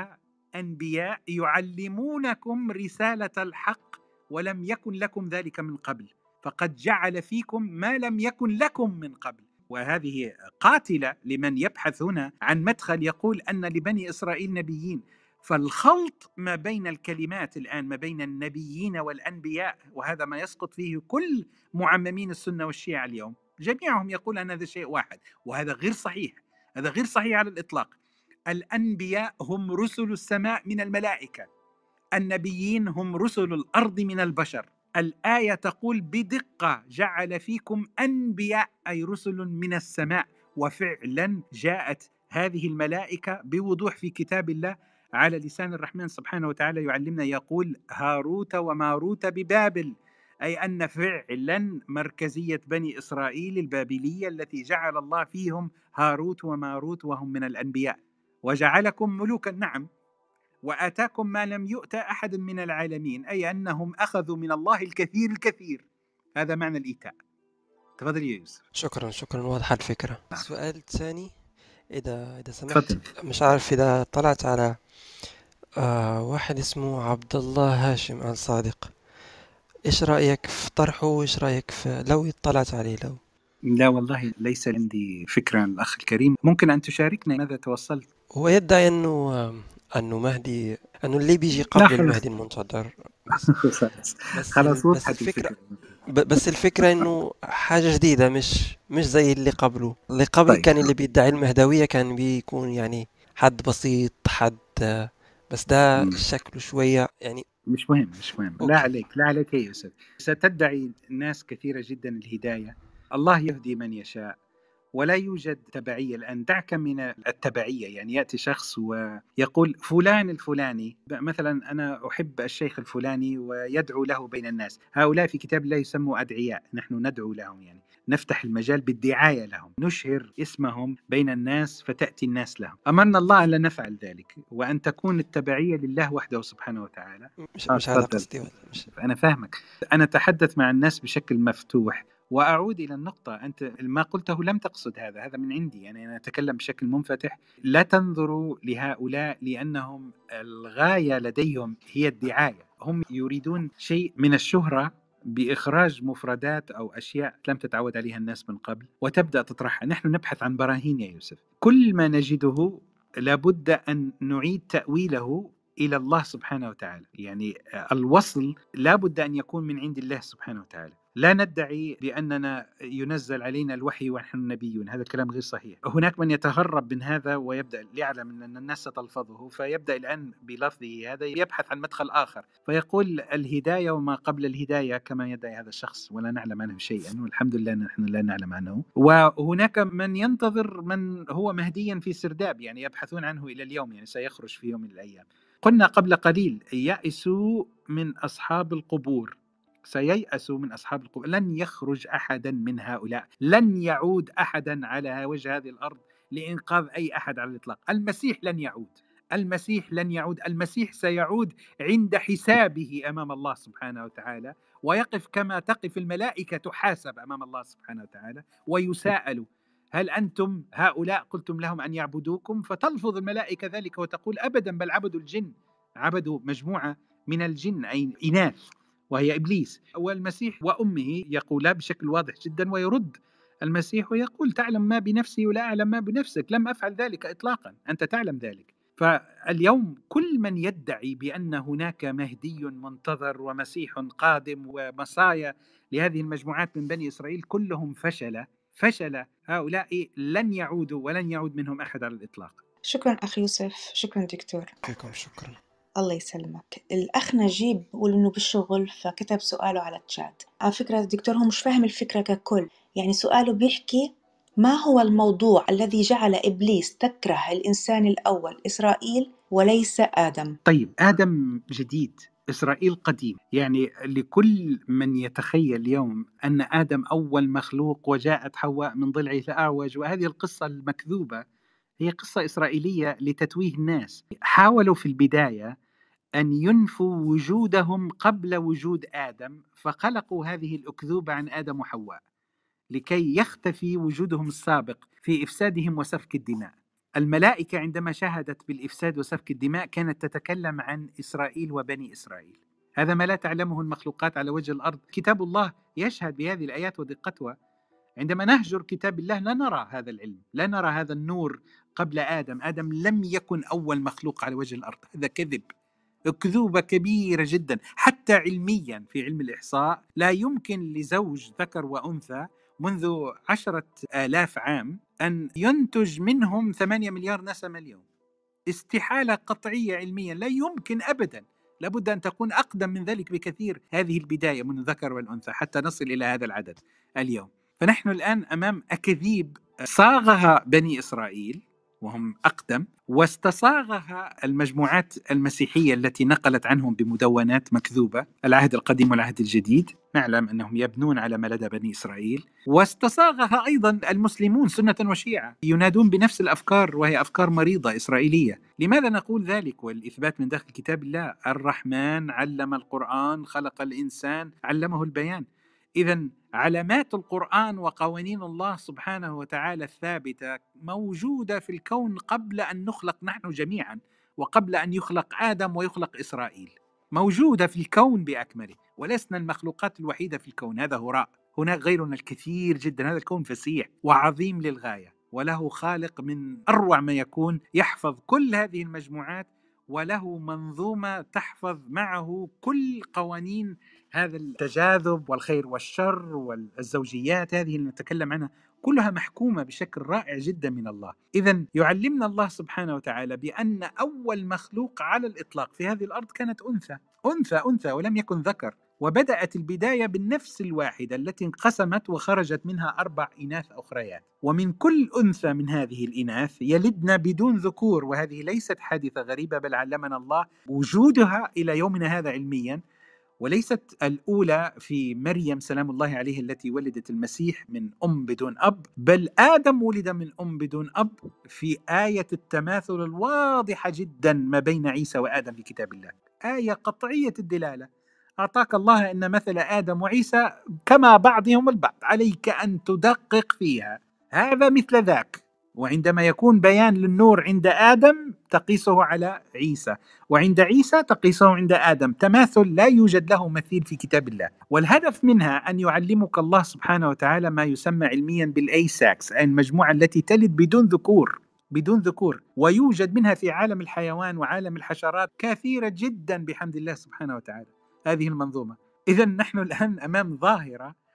أنبياء يعلمونكم رسالة الحق ولم يكن لكم ذلك من قبل فقد جعل فيكم ما لم يكن لكم من قبل وهذه قاتله لمن يبحث هنا عن مدخل يقول ان لبني اسرائيل نبيين فالخلط ما بين الكلمات الان ما بين النبيين والانبياء وهذا ما يسقط فيه كل معممين السنه والشيعه اليوم جميعهم يقول ان هذا شيء واحد وهذا غير صحيح هذا غير صحيح على الاطلاق الانبياء هم رسل السماء من الملائكه النبيين هم رسل الارض من البشر الآية تقول بدقة جعل فيكم أنبياء أي رسل من السماء وفعلا جاءت هذه الملائكة بوضوح في كتاب الله على لسان الرحمن سبحانه وتعالى يعلمنا يقول هاروت وماروت ببابل أي أن فعلا مركزية بني إسرائيل البابلية التي جعل الله فيهم هاروت وماروت وهم من الأنبياء وجعلكم ملوكا نعم واتاكم ما لم يؤتى احد من العالمين اي انهم اخذوا من الله الكثير الكثير هذا معنى الايتاء تفضل يا يوسف شكرا شكرا واضحه الفكره نعم. السؤال الثاني اذا اذا سمحت فضل. مش عارف اذا طلعت على آه واحد اسمه عبد الله هاشم الصادق ايش رايك في طرحه وايش رايك في لو اطلعت عليه لو لا والله ليس عندي فكره عن الاخ الكريم ممكن ان تشاركنا ماذا توصلت هو يدعي انه انه مهدي انه اللي بيجي قبل المهدي المنتظر بس, بس الفكره بس الفكره انه حاجه جديده مش مش زي اللي قبله اللي قبل طيب. كان اللي بيدعي المهدويه كان بيكون يعني حد بسيط حد بس ده شكله شويه يعني مش مهم مش مهم أوكي. لا عليك لا عليك يا يوسف ستدعي ناس كثيره جدا الهدايه الله يهدي من يشاء ولا يوجد تبعية الآن دعك من التبعية يعني يأتي شخص ويقول فلان الفلاني مثلا أنا أحب الشيخ الفلاني ويدعو له بين الناس هؤلاء في كتاب الله يسموا أدعياء نحن ندعو لهم يعني نفتح المجال بالدعاية لهم نشهر اسمهم بين الناس فتأتي الناس لهم أمرنا الله ألا نفعل ذلك وأن تكون التبعية لله وحده سبحانه وتعالى مش, مش هذا قصدي أنا فاهمك أنا أتحدث مع الناس بشكل مفتوح واعود الى النقطه انت ما قلته لم تقصد هذا هذا من عندي يعني انا اتكلم بشكل منفتح لا تنظروا لهؤلاء لانهم الغايه لديهم هي الدعايه هم يريدون شيء من الشهره باخراج مفردات او اشياء لم تتعود عليها الناس من قبل وتبدا تطرحها نحن نبحث عن براهين يا يوسف كل ما نجده لابد ان نعيد تاويله الى الله سبحانه وتعالى يعني الوصل لابد ان يكون من عند الله سبحانه وتعالى لا ندعي باننا ينزل علينا الوحي ونحن نبيون هذا الكلام غير صحيح هناك من يتهرب من هذا ويبدا يعلم ان الناس ستلفظه فيبدا الان بلفظه هذا يبحث عن مدخل اخر فيقول الهدايه وما قبل الهدايه كما يدعي هذا الشخص ولا نعلم عنه شيئا والحمد لله نحن لا نعلم عنه وهناك من ينتظر من هو مهديا في سرداب يعني يبحثون عنه الى اليوم يعني سيخرج في يوم من الايام قلنا قبل قليل يأسوا من أصحاب القبور سييأسوا من أصحاب القبور لن يخرج أحدا من هؤلاء لن يعود أحدا على وجه هذه الأرض لإنقاذ أي أحد على الإطلاق المسيح لن يعود المسيح لن يعود المسيح سيعود عند حسابه امام الله سبحانه وتعالى ويقف كما تقف الملائكه تحاسب امام الله سبحانه وتعالى ويساءل هل انتم هؤلاء قلتم لهم ان يعبدوكم فتلفظ الملائكه ذلك وتقول ابدا بل عبدوا الجن عبدوا مجموعه من الجن اي اناث وهي ابليس والمسيح وامه يقولا بشكل واضح جدا ويرد المسيح ويقول تعلم ما بنفسي ولا اعلم ما بنفسك لم افعل ذلك اطلاقا انت تعلم ذلك فاليوم كل من يدعي بان هناك مهدي منتظر ومسيح قادم ومصايا لهذه المجموعات من بني اسرائيل كلهم فشل فشل هؤلاء لن يعودوا ولن يعود منهم احد على الاطلاق شكرا اخي يوسف شكرا دكتور شكرا الله يسلمك الأخ نجيب بيقول إنه بالشغل فكتب سؤاله على التشات على فكرة الدكتور هو مش فاهم الفكرة ككل يعني سؤاله بيحكي ما هو الموضوع الذي جعل إبليس تكره الإنسان الأول إسرائيل وليس آدم طيب آدم جديد إسرائيل قديم يعني لكل من يتخيل اليوم أن آدم أول مخلوق وجاءت حواء من ضلعه فأعوج وهذه القصة المكذوبة هي قصة إسرائيلية لتتويه الناس حاولوا في البداية أن ينفوا وجودهم قبل وجود آدم فخلقوا هذه الأكذوبة عن آدم وحواء لكي يختفي وجودهم السابق في إفسادهم وسفك الدماء الملائكة عندما شهدت بالإفساد وسفك الدماء كانت تتكلم عن إسرائيل وبني إسرائيل هذا ما لا تعلمه المخلوقات على وجه الأرض كتاب الله يشهد بهذه الآيات ودقتها عندما نهجر كتاب الله لا نرى هذا العلم لا نرى هذا النور قبل آدم آدم لم يكن أول مخلوق على وجه الأرض هذا كذب أكذوبة كبيرة جدا حتى علميا في علم الإحصاء لا يمكن لزوج ذكر وأنثى منذ عشرة آلاف عام أن ينتج منهم ثمانية مليار نسمة اليوم استحالة قطعية علميا لا يمكن أبدا لابد أن تكون أقدم من ذلك بكثير هذه البداية من الذكر والأنثى حتى نصل إلى هذا العدد اليوم فنحن الآن أمام أكاذيب صاغها بني إسرائيل وهم أقدم واستصاغها المجموعات المسيحية التي نقلت عنهم بمدونات مكذوبة العهد القديم والعهد الجديد نعلم أنهم يبنون على ما لدى بني إسرائيل واستصاغها أيضا المسلمون سنة وشيعة ينادون بنفس الأفكار وهي أفكار مريضة إسرائيلية لماذا نقول ذلك والإثبات من داخل كتاب الله الرحمن علم القرآن خلق الإنسان علمه البيان إذا علامات القرآن وقوانين الله سبحانه وتعالى الثابتة موجودة في الكون قبل أن نخلق نحن جميعا وقبل أن يخلق آدم ويخلق إسرائيل موجودة في الكون بأكمله ولسنا المخلوقات الوحيدة في الكون هذا هراء هناك غيرنا الكثير جدا هذا الكون فسيح وعظيم للغاية وله خالق من أروع ما يكون يحفظ كل هذه المجموعات وله منظومة تحفظ معه كل قوانين هذا التجاذب والخير والشر والزوجيات هذه اللي نتكلم عنها كلها محكومه بشكل رائع جدا من الله، اذا يعلمنا الله سبحانه وتعالى بان اول مخلوق على الاطلاق في هذه الارض كانت انثى، انثى انثى ولم يكن ذكر، وبدأت البداية بالنفس الواحدة التي انقسمت وخرجت منها أربع إناث أخريات ومن كل أنثى من هذه الإناث يلدنا بدون ذكور وهذه ليست حادثة غريبة بل علمنا الله وجودها إلى يومنا هذا علميا وليست الأولى في مريم سلام الله عليه التي ولدت المسيح من أم بدون أب بل آدم ولد من أم بدون أب في آية التماثل الواضحة جدا ما بين عيسى وآدم في كتاب الله آية قطعية الدلالة أعطاك الله أن مثل آدم وعيسى كما بعضهم البعض عليك أن تدقق فيها هذا مثل ذاك وعندما يكون بيان للنور عند آدم تقيسه على عيسى وعند عيسى تقيسه عند آدم تماثل لا يوجد له مثيل في كتاب الله والهدف منها أن يعلمك الله سبحانه وتعالى ما يسمى علميا بالأيساكس أي المجموعة التي تلد بدون ذكور بدون ذكور ويوجد منها في عالم الحيوان وعالم الحشرات كثيرة جدا بحمد الله سبحانه وتعالى هذه المنظومة إذا نحن الآن أمام ظاهرة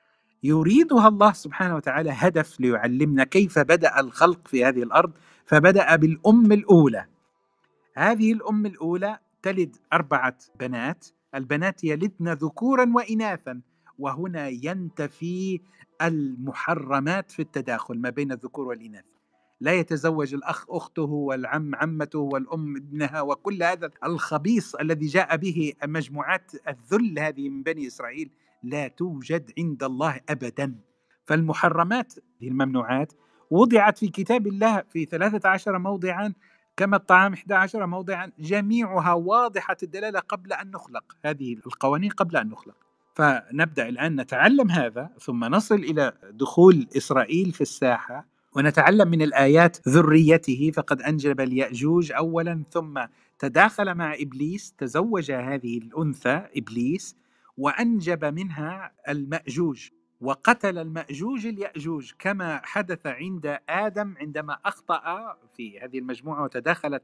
يريدها الله سبحانه وتعالى هدف ليعلمنا كيف بدا الخلق في هذه الارض فبدا بالام الاولى هذه الام الاولى تلد اربعه بنات البنات يلدن ذكورا واناثا وهنا ينتفي المحرمات في التداخل ما بين الذكور والاناث لا يتزوج الاخ اخته والعم عمته والام ابنها وكل هذا الخبيث الذي جاء به مجموعات الذل هذه من بني اسرائيل لا توجد عند الله أبدا فالمحرمات هي الممنوعات وضعت في كتاب الله في 13 موضعا كما الطعام 11 موضعا جميعها واضحة الدلالة قبل أن نخلق هذه القوانين قبل أن نخلق فنبدأ الآن نتعلم هذا ثم نصل إلى دخول إسرائيل في الساحة ونتعلم من الآيات ذريته فقد أنجب اليأجوج أولا ثم تداخل مع إبليس تزوج هذه الأنثى إبليس وأنجب منها المأجوج وقتل المأجوج اليأجوج كما حدث عند آدم عندما أخطأ في هذه المجموعة وتداخلت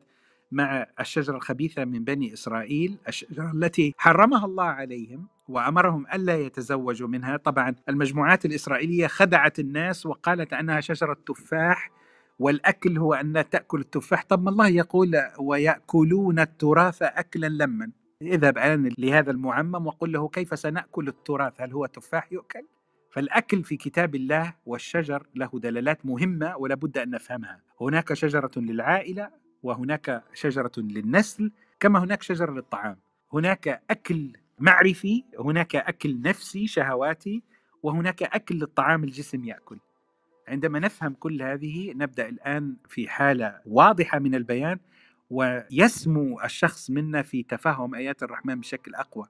مع الشجرة الخبيثة من بني إسرائيل الشجرة التي حرمها الله عليهم وأمرهم ألا يتزوجوا منها طبعا المجموعات الإسرائيلية خدعت الناس وقالت أنها شجرة تفاح والأكل هو أن تأكل التفاح طب ما الله يقول ويأكلون التراث أكلا لما اذهب الان لهذا المعمم وقل له كيف سناكل التراث هل هو تفاح يؤكل فالأكل في كتاب الله والشجر له دلالات مهمة ولا بد أن نفهمها هناك شجرة للعائلة وهناك شجرة للنسل كما هناك شجرة للطعام هناك أكل معرفي هناك أكل نفسي شهواتي وهناك أكل للطعام الجسم يأكل عندما نفهم كل هذه نبدأ الآن في حالة واضحة من البيان ويسمو الشخص منا في تفهم ايات الرحمن بشكل اقوى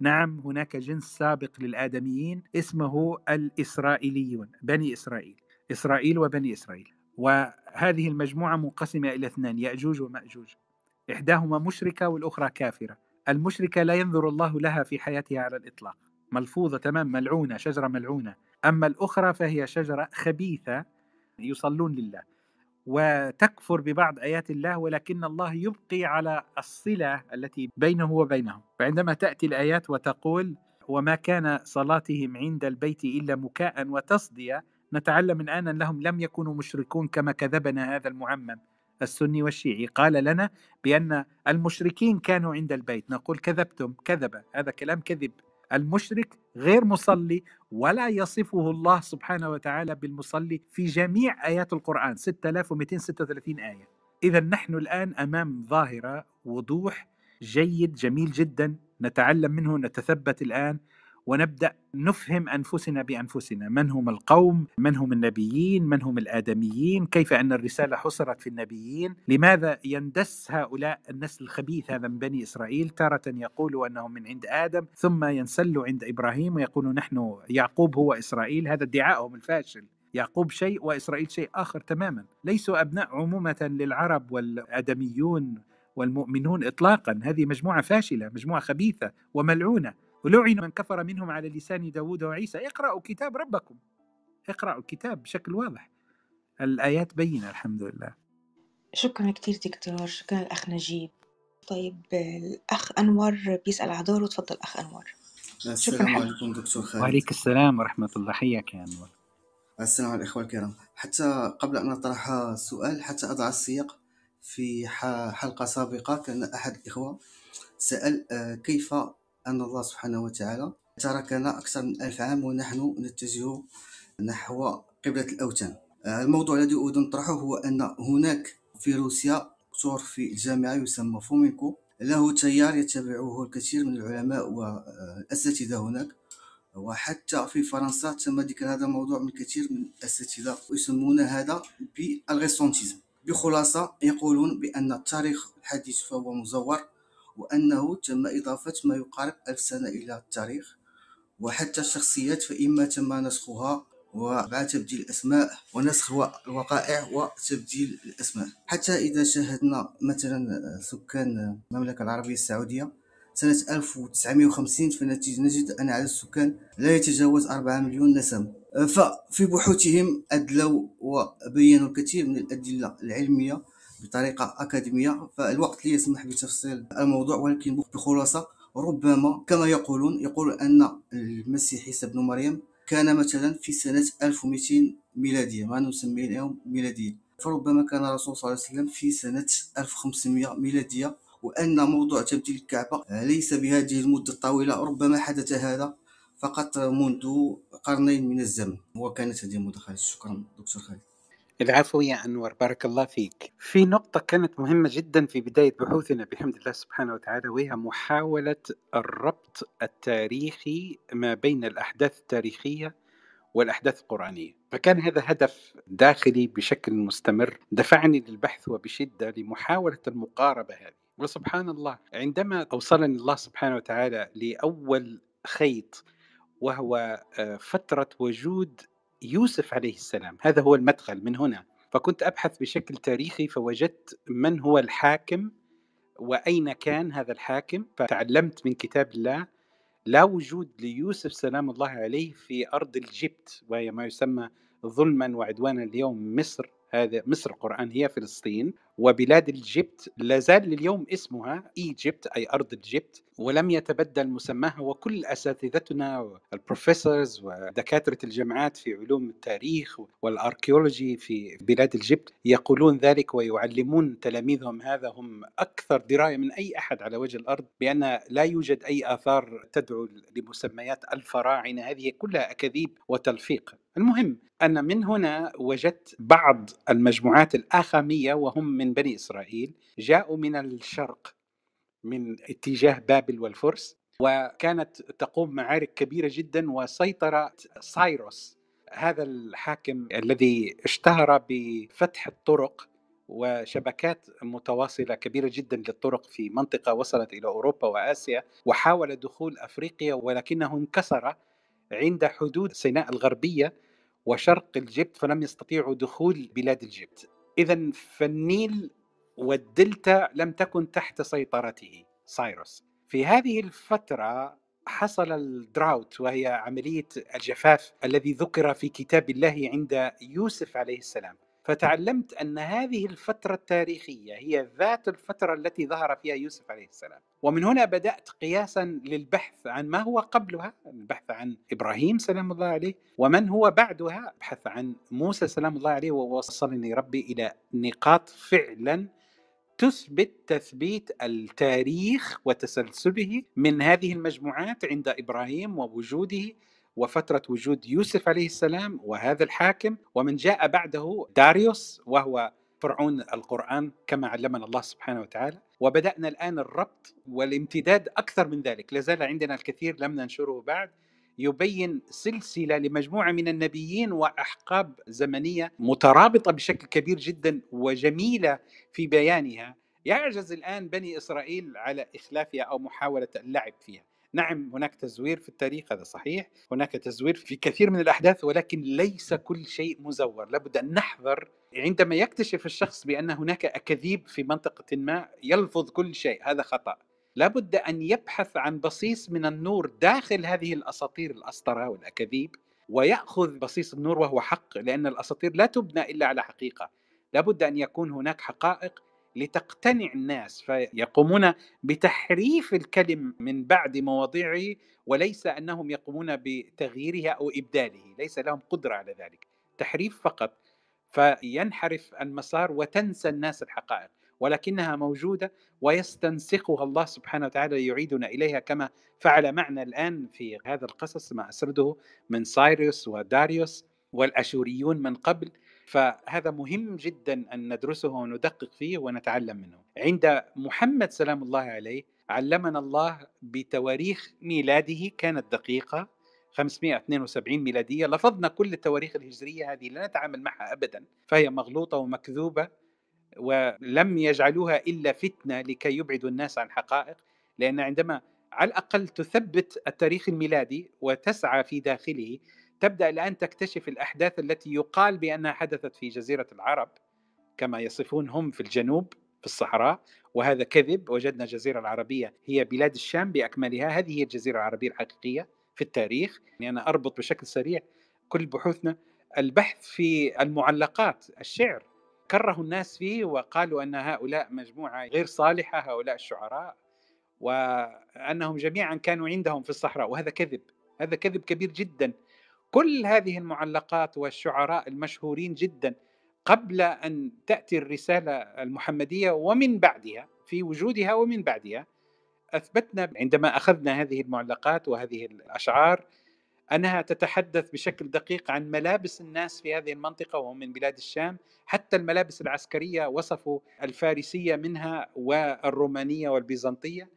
نعم هناك جنس سابق للادميين اسمه الاسرائيليون بني اسرائيل اسرائيل وبني اسرائيل وهذه المجموعه منقسمه الى اثنان ياجوج وماجوج احداهما مشركه والاخرى كافره المشركه لا ينظر الله لها في حياتها على الاطلاق ملفوظه تمام ملعونه شجره ملعونه اما الاخرى فهي شجره خبيثه يصلون لله وتكفر ببعض ايات الله ولكن الله يبقي على الصله التي بينه وبينهم فعندما تاتي الايات وتقول وما كان صلاتهم عند البيت الا مكاء وتصديه نتعلم الان انهم لم يكونوا مشركون كما كذبنا هذا المعمم السني والشيعي قال لنا بأن المشركين كانوا عند البيت نقول كذبتم كذبه هذا كلام كذب المشرك غير مصلي ولا يصفه الله سبحانه وتعالى بالمصلي في جميع آيات القرآن 6236 آية إذا نحن الآن أمام ظاهرة وضوح جيد جميل جدا نتعلم منه نتثبت الآن ونبدا نفهم انفسنا بانفسنا من هم القوم من هم النبيين من هم الادميين كيف ان الرساله حصرت في النبيين لماذا يندس هؤلاء النسل الخبيث هذا من بني اسرائيل تاره يقولوا انهم من عند ادم ثم ينسلوا عند ابراهيم ويقولوا نحن يعقوب هو اسرائيل هذا ادعائهم الفاشل يعقوب شيء واسرائيل شيء اخر تماما ليسوا ابناء عمومه للعرب والادميون والمؤمنون اطلاقا هذه مجموعه فاشله مجموعه خبيثه وملعونه ولعن من كفر منهم على لسان داود وعيسى اقرأوا كتاب ربكم اقرأوا الكتاب بشكل واضح الآيات بينة الحمد لله شكرا كثير دكتور شكرا الأخ نجيب طيب الأخ أنور بيسأل على دوره تفضل أخ أنور السلام عليكم دكتور خالد وعليك السلام ورحمة الله حياك يا أنور السلام على الإخوة الكرام حتى قبل أن أطرح سؤال حتى أضع السياق في حلقة سابقة كان أحد الإخوة سأل آه، كيف أن الله سبحانه وتعالى تركنا أكثر من ألف عام ونحن نتجه نحو قبلة الأوتان آه، الموضوع الذي أن نطرحه هو أن هناك في روسيا دكتور في الجامعة يسمى فومينكو له تيار يتبعه الكثير من العلماء والأساتذة هناك وحتى في فرنسا تم ذكر هذا الموضوع من كثير من الأساتذة ويسمون هذا بالغيسونتيزم بخلاصة يقولون بأن التاريخ الحديث فهو مزور وأنه تم إضافة ما يقارب ألف سنة إلى التاريخ وحتى الشخصيات فإما تم نسخها وبعد تبديل الأسماء ونسخ الوقائع وتبديل الأسماء حتى إذا شاهدنا مثلا آه، سكان المملكة العربية السعودية سنة 1950 فنتيجة نجد أن عدد السكان لا يتجاوز 4 مليون نسمة آه، ففي بحوثهم أدلوا وبينوا الكثير من الأدلة العلمية بطريقه اكاديميه فالوقت لا يسمح بتفصيل الموضوع ولكن بخلاصه ربما كما يقولون يقول ان المسيح عيسى بن مريم كان مثلا في سنه 1200 ميلاديه ما نسميه اليوم ميلاديه فربما كان الرسول صلى الله عليه وسلم في سنه 1500 ميلاديه وان موضوع تبديل الكعبه ليس بهذه المده الطويله ربما حدث هذا فقط منذ قرنين من الزمن وكانت هذه مداخلتي شكرا دكتور خالد العفو يا أنور بارك الله فيك في نقطة كانت مهمة جدا في بداية بحوثنا بحمد الله سبحانه وتعالى وهي محاولة الربط التاريخي ما بين الأحداث التاريخية والأحداث القرآنية فكان هذا هدف داخلي بشكل مستمر دفعني للبحث وبشدة لمحاولة المقاربة هذه وسبحان الله عندما أوصلني الله سبحانه وتعالى لأول خيط وهو آه، فترة وجود يوسف عليه السلام هذا هو المدخل من هنا فكنت أبحث بشكل تاريخي فوجدت من هو الحاكم وأين كان هذا الحاكم فتعلمت من كتاب الله لا وجود ليوسف سلام الله عليه في أرض الجبت وهي ما يسمى ظلما وعدوانا اليوم مصر هذا مصر القران هي فلسطين وبلاد الجبت لا زال لليوم اسمها ايجيبت اي ارض الجبت ولم يتبدل مسماها وكل اساتذتنا البروفيسورز ودكاتره الجامعات في علوم التاريخ والاركيولوجي في بلاد الجبت يقولون ذلك ويعلمون تلاميذهم هذا هم اكثر درايه من اي احد على وجه الارض بان لا يوجد اي اثار تدعو لمسميات الفراعنه هذه كلها اكاذيب وتلفيق المهم ان من هنا وجدت بعض المجموعات الاخاميه وهم من من بني إسرائيل جاءوا من الشرق من اتجاه بابل والفرس وكانت تقوم معارك كبيرة جدا وسيطر سايروس هذا الحاكم الذي اشتهر بفتح الطرق وشبكات متواصلة كبيرة جدا للطرق في منطقة وصلت إلى أوروبا وآسيا وحاول دخول أفريقيا ولكنه انكسر عند حدود سيناء الغربية وشرق الجبت فلم يستطيعوا دخول بلاد الجبت إذا فالنيل والدلتا لم تكن تحت سيطرته سايروس في هذه الفترة حصل الدراوت وهي عملية الجفاف الذي ذكر في كتاب الله عند يوسف عليه السلام فتعلمت ان هذه الفتره التاريخيه هي ذات الفتره التي ظهر فيها يوسف عليه السلام ومن هنا بدات قياسا للبحث عن ما هو قبلها البحث عن ابراهيم سلام الله عليه ومن هو بعدها ابحث عن موسى سلام الله عليه ووصلني ربي الى نقاط فعلا تثبت تثبيت التاريخ وتسلسله من هذه المجموعات عند ابراهيم ووجوده وفترة وجود يوسف عليه السلام وهذا الحاكم ومن جاء بعده داريوس وهو فرعون القرآن كما علمنا الله سبحانه وتعالى وبدأنا الآن الربط والامتداد أكثر من ذلك لازال عندنا الكثير لم ننشره بعد يبين سلسلة لمجموعة من النبيين وأحقاب زمنية مترابطة بشكل كبير جدا وجميلة في بيانها يعجز الآن بني إسرائيل على إخلافها أو محاولة اللعب فيها نعم هناك تزوير في التاريخ هذا صحيح هناك تزوير في كثير من الأحداث ولكن ليس كل شيء مزور لابد أن نحذر عندما يكتشف الشخص بأن هناك أكاذيب في منطقة ما يلفظ كل شيء هذا خطأ لابد أن يبحث عن بصيص من النور داخل هذه الأساطير الأسطرة والأكاذيب ويأخذ بصيص النور وهو حق لأن الأساطير لا تبنى إلا على حقيقة لابد أن يكون هناك حقائق لتقتنع الناس فيقومون بتحريف الكلم من بعد مواضيعه وليس انهم يقومون بتغييرها او ابداله، ليس لهم قدره على ذلك، تحريف فقط فينحرف المسار وتنسى الناس الحقائق، ولكنها موجوده ويستنسخها الله سبحانه وتعالى يعيدنا اليها كما فعل معنا الان في هذا القصص ما اسرده من سايروس وداريوس والاشوريون من قبل فهذا مهم جدا ان ندرسه وندقق فيه ونتعلم منه. عند محمد سلام الله عليه علمنا الله بتواريخ ميلاده كانت دقيقه 572 ميلاديه، لفظنا كل التواريخ الهجريه هذه لا نتعامل معها ابدا، فهي مغلوطه ومكذوبه ولم يجعلوها الا فتنه لكي يبعدوا الناس عن حقائق، لان عندما على الاقل تثبت التاريخ الميلادي وتسعى في داخله تبدا الان تكتشف الاحداث التي يقال بانها حدثت في جزيره العرب كما يصفون هم في الجنوب في الصحراء وهذا كذب وجدنا الجزيره العربيه هي بلاد الشام باكملها هذه هي الجزيره العربيه الحقيقيه في التاريخ يعني انا اربط بشكل سريع كل بحوثنا البحث في المعلقات الشعر كرهوا الناس فيه وقالوا ان هؤلاء مجموعه غير صالحه هؤلاء الشعراء وانهم جميعا كانوا عندهم في الصحراء وهذا كذب هذا كذب كبير جدا كل هذه المعلقات والشعراء المشهورين جدا قبل ان تاتي الرساله المحمديه ومن بعدها في وجودها ومن بعدها اثبتنا عندما اخذنا هذه المعلقات وهذه الاشعار انها تتحدث بشكل دقيق عن ملابس الناس في هذه المنطقه وهم من بلاد الشام، حتى الملابس العسكريه وصفوا الفارسيه منها والرومانيه والبيزنطيه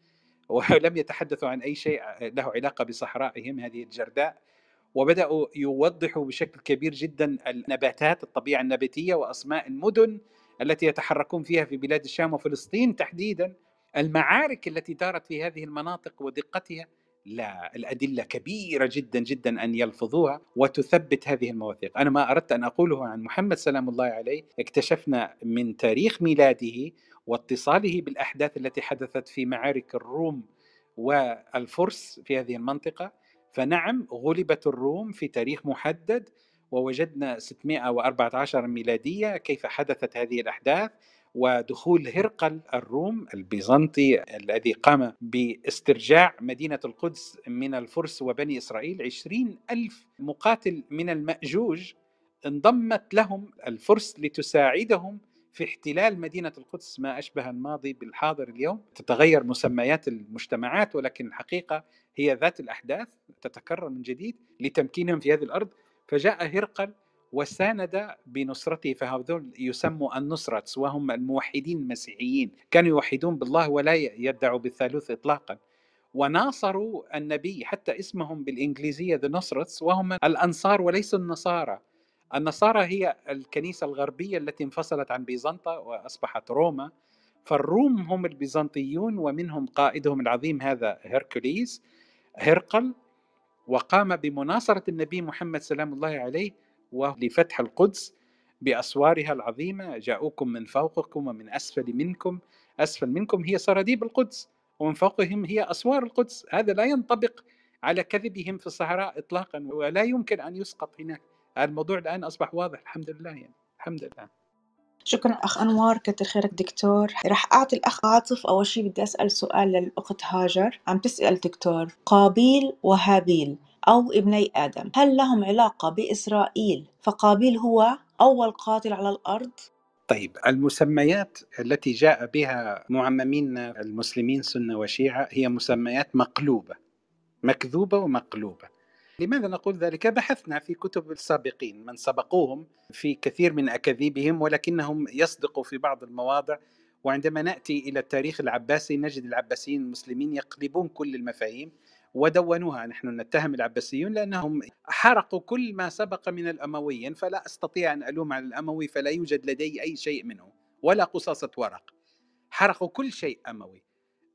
ولم يتحدثوا عن اي شيء له علاقه بصحرائهم هذه الجرداء وبداوا يوضحوا بشكل كبير جدا النباتات الطبيعه النباتيه واسماء المدن التي يتحركون فيها في بلاد الشام وفلسطين تحديدا المعارك التي دارت في هذه المناطق ودقتها لا الأدلة كبيرة جدا جدا أن يلفظوها وتثبت هذه المواثيق أنا ما أردت أن أقوله عن محمد سلام الله عليه اكتشفنا من تاريخ ميلاده واتصاله بالأحداث التي حدثت في معارك الروم والفرس في هذه المنطقة فنعم غلبت الروم في تاريخ محدد ووجدنا 614 ميلادية كيف حدثت هذه الأحداث ودخول هرقل الروم البيزنطي الذي قام باسترجاع مدينة القدس من الفرس وبني إسرائيل عشرين ألف مقاتل من المأجوج انضمت لهم الفرس لتساعدهم في احتلال مدينة القدس ما أشبه الماضي بالحاضر اليوم تتغير مسميات المجتمعات ولكن الحقيقة هي ذات الأحداث تتكرر من جديد لتمكينهم في هذه الأرض فجاء هرقل وساند بنصرته فهذول يسموا النصرة وهم الموحدين المسيحيين كانوا يوحدون بالله ولا يدعوا بالثالوث إطلاقا وناصروا النبي حتى اسمهم بالإنجليزية The Nosrats وهم الأنصار وليسوا النصارى النصارى هي الكنيسة الغربية التي انفصلت عن بيزنطة وأصبحت روما فالروم هم البيزنطيون ومنهم قائدهم العظيم هذا هركوليس هرقل وقام بمناصرة النبي محمد سلام الله عليه ولفتح القدس بأسوارها العظيمة جاءوكم من فوقكم ومن أسفل منكم أسفل منكم هي سراديب القدس ومن فوقهم هي أسوار القدس هذا لا ينطبق على كذبهم في الصحراء إطلاقا ولا يمكن أن يسقط هناك الموضوع الآن أصبح واضح الحمد لله يعني الحمد لله شكرا أخ أنوار كتر خيرك دكتور راح أعطي الأخ عاطف أول شيء بدي أسأل سؤال للأخت هاجر عم تسأل دكتور قابيل وهابيل أو ابني آدم هل لهم علاقة بإسرائيل فقابيل هو أول قاتل على الأرض طيب المسميات التي جاء بها معممين المسلمين سنه وشيعه هي مسميات مقلوبه مكذوبه ومقلوبه لماذا نقول ذلك؟ بحثنا في كتب السابقين من سبقوهم في كثير من أكاذيبهم ولكنهم يصدقوا في بعض المواضع وعندما نأتي إلى التاريخ العباسي نجد العباسيين المسلمين يقلبون كل المفاهيم ودونوها نحن نتهم العباسيون لأنهم حرقوا كل ما سبق من الأمويين فلا أستطيع أن ألوم على الأموي فلا يوجد لدي أي شيء منه ولا قصاصة ورق حرقوا كل شيء أموي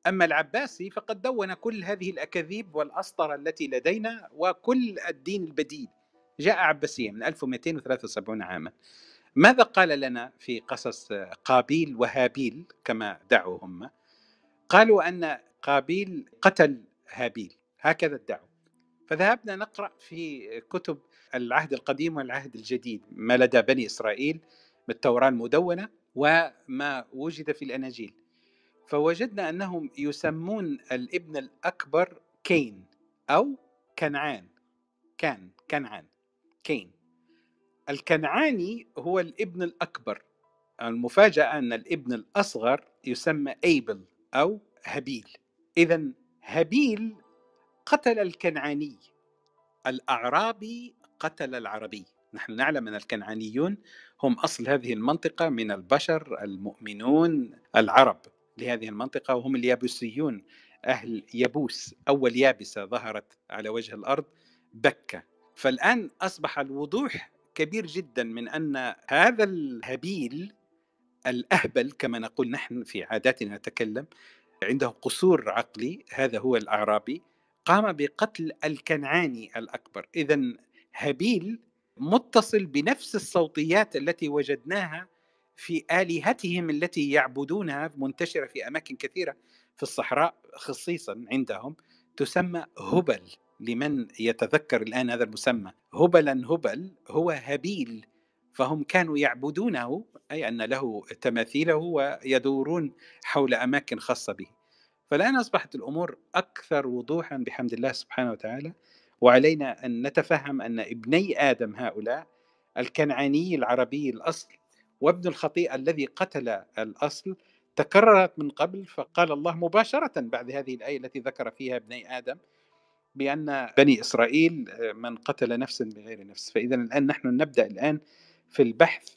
أما العباسي فقد دون كل هذه الأكاذيب والأسطرة التي لدينا وكل الدين البديل جاء عباسيا من 1273 عاما ماذا قال لنا في قصص قابيل وهابيل كما دعوا هم قالوا أن قابيل قتل هابيل هكذا ادعوا فذهبنا نقرأ في كتب العهد القديم والعهد الجديد ما لدى بني إسرائيل بالتوراة المدونة وما وجد في الأناجيل فوجدنا انهم يسمون الابن الاكبر كين او كنعان كان كنعان كين الكنعاني هو الابن الاكبر المفاجاه ان الابن الاصغر يسمى ايبل او هابيل اذا هابيل قتل الكنعاني الاعرابي قتل العربي نحن نعلم أن الكنعانيون هم أصل هذه المنطقة من البشر المؤمنون العرب لهذه المنطقة وهم اليابوسيون أهل يابوس أول يابسة ظهرت على وجه الأرض بكة فالآن أصبح الوضوح كبير جدا من أن هذا الهبيل الأهبل كما نقول نحن في عاداتنا نتكلم عنده قصور عقلي هذا هو الأعرابي قام بقتل الكنعاني الأكبر إذا هابيل متصل بنفس الصوتيات التي وجدناها في آلهتهم التي يعبدونها منتشرة في أماكن كثيرة في الصحراء خصيصا عندهم تسمى هبل لمن يتذكر الآن هذا المسمى هبلا هبل هو هبيل فهم كانوا يعبدونه أي أن له تماثيله ويدورون حول أماكن خاصة به فالآن أصبحت الأمور أكثر وضوحا بحمد الله سبحانه وتعالى وعلينا أن نتفهم أن ابني آدم هؤلاء الكنعاني العربي الأصل وابن الخطيئة الذي قتل الأصل تكررت من قبل فقال الله مباشرة بعد هذه الآية التي ذكر فيها ابني آدم بأن بني إسرائيل آه، من قتل نفسا بغير نفس فإذا الآن نحن نبدأ الآن في البحث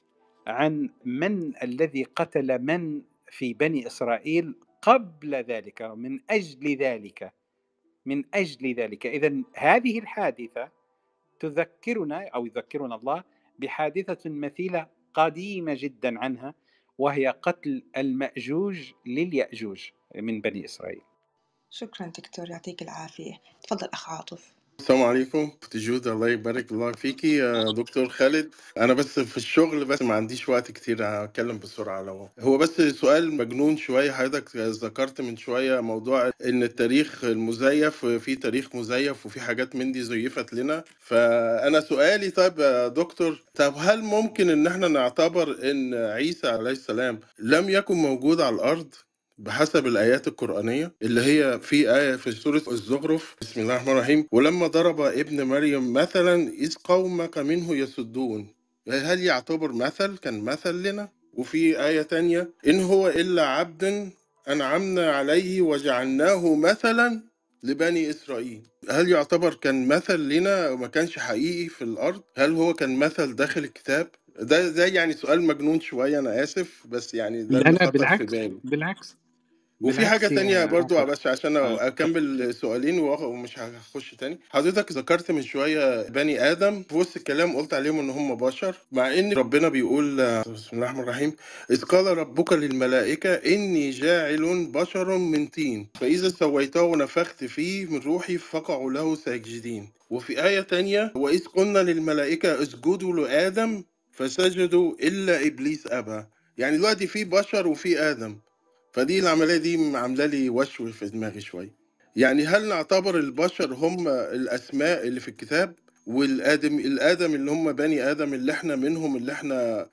عن من الذي قتل من في بني إسرائيل قبل ذلك ومن أجل ذلك من أجل ذلك إذا هذه الحادثة تذكرنا أو يذكرنا الله بحادثة مثيلة قديمه جدا عنها وهي قتل المأجوج لليأجوج من بني إسرائيل شكرا دكتور يعطيك العافية تفضل أخ عاطف السلام عليكم كنت جود الله يبارك الله فيكي يا دكتور خالد انا بس في الشغل بس ما عنديش وقت كتير هتكلم بسرعه لو هو بس سؤال مجنون شويه حضرتك ذكرت من شويه موضوع ان التاريخ المزيف في تاريخ مزيف وفي حاجات من دي زيفت لنا فانا سؤالي طيب يا دكتور طب هل ممكن ان احنا نعتبر ان عيسى عليه السلام لم يكن موجود على الارض بحسب الآيات القرآنية اللي هي في آية في سورة الزخرف بسم الله الرحمن الرحيم ولما ضرب ابن مريم مثلا إذ قومك منه يسدون هل يعتبر مثل كان مثل لنا وفي آية تانية إن هو إلا عبد أنعمنا عليه وجعلناه مثلا لبني إسرائيل هل يعتبر كان مثل لنا وما كانش حقيقي في الأرض هل هو كان مثل داخل الكتاب ده ده يعني سؤال مجنون شويه انا اسف بس يعني ده لا لا بالعكس بالعكس وفي حاجة تانية يعني، برضو بس عشان آه. أكمل سؤالين ومش هخش تاني حضرتك ذكرت من شوية بني آدم في وسط الكلام قلت عليهم إن هم بشر مع إن ربنا بيقول بسم الله الرحمن الرحيم إذ قال ربك للملائكة إني جاعل بشر من طين فإذا سويته ونفخت فيه من روحي فقعوا له ساجدين وفي آية تانية وإذ قلنا للملائكة اسجدوا لآدم فسجدوا إلا إبليس أبى يعني دلوقتي في بشر وفي آدم فدي العملية دي عاملة لي وشو في دماغي شوية يعني هل نعتبر البشر هم الأسماء اللي في الكتاب والآدم الآدم اللي هم بني آدم اللي احنا منهم اللي احنا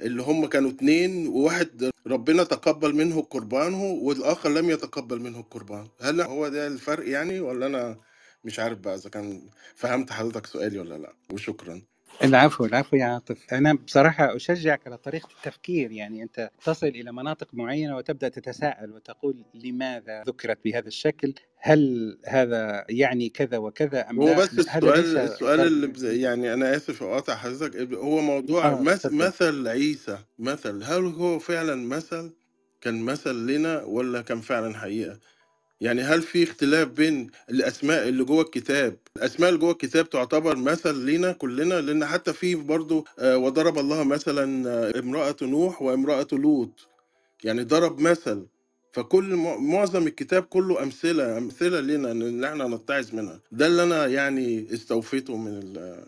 اللي هم كانوا اتنين وواحد ربنا تقبل منه قربانه والآخر لم يتقبل منه القربان هل هو ده الفرق يعني ولا أنا مش عارف بقى إذا كان فهمت حضرتك سؤالي ولا لأ وشكرا العفو العفو يا عاطف أنا بصراحة أشجعك على طريقة التفكير يعني أنت تصل إلى مناطق معينة وتبدأ تتساءل وتقول لماذا ذكرت بهذا الشكل هل هذا يعني كذا وكذا أم هو لا؟ بس السؤال السؤال اللي بز... يعني أنا آسف أقاطع حضرتك هو موضوع آه مثل عيسى مثل هل هو فعلا مثل كان مثل لنا ولا كان فعلا حقيقة يعني هل في اختلاف بين الاسماء اللي جوه الكتاب الاسماء اللي جوه الكتاب تعتبر مثل لينا كلنا لان حتى في برضه آه، وضرب الله مثلا آه، امراه نوح وامراه لوط يعني ضرب مثل فكل معظم الكتاب كله امثله امثله لنا ان احنا نتعظ منها ده اللي انا يعني استوفيته من,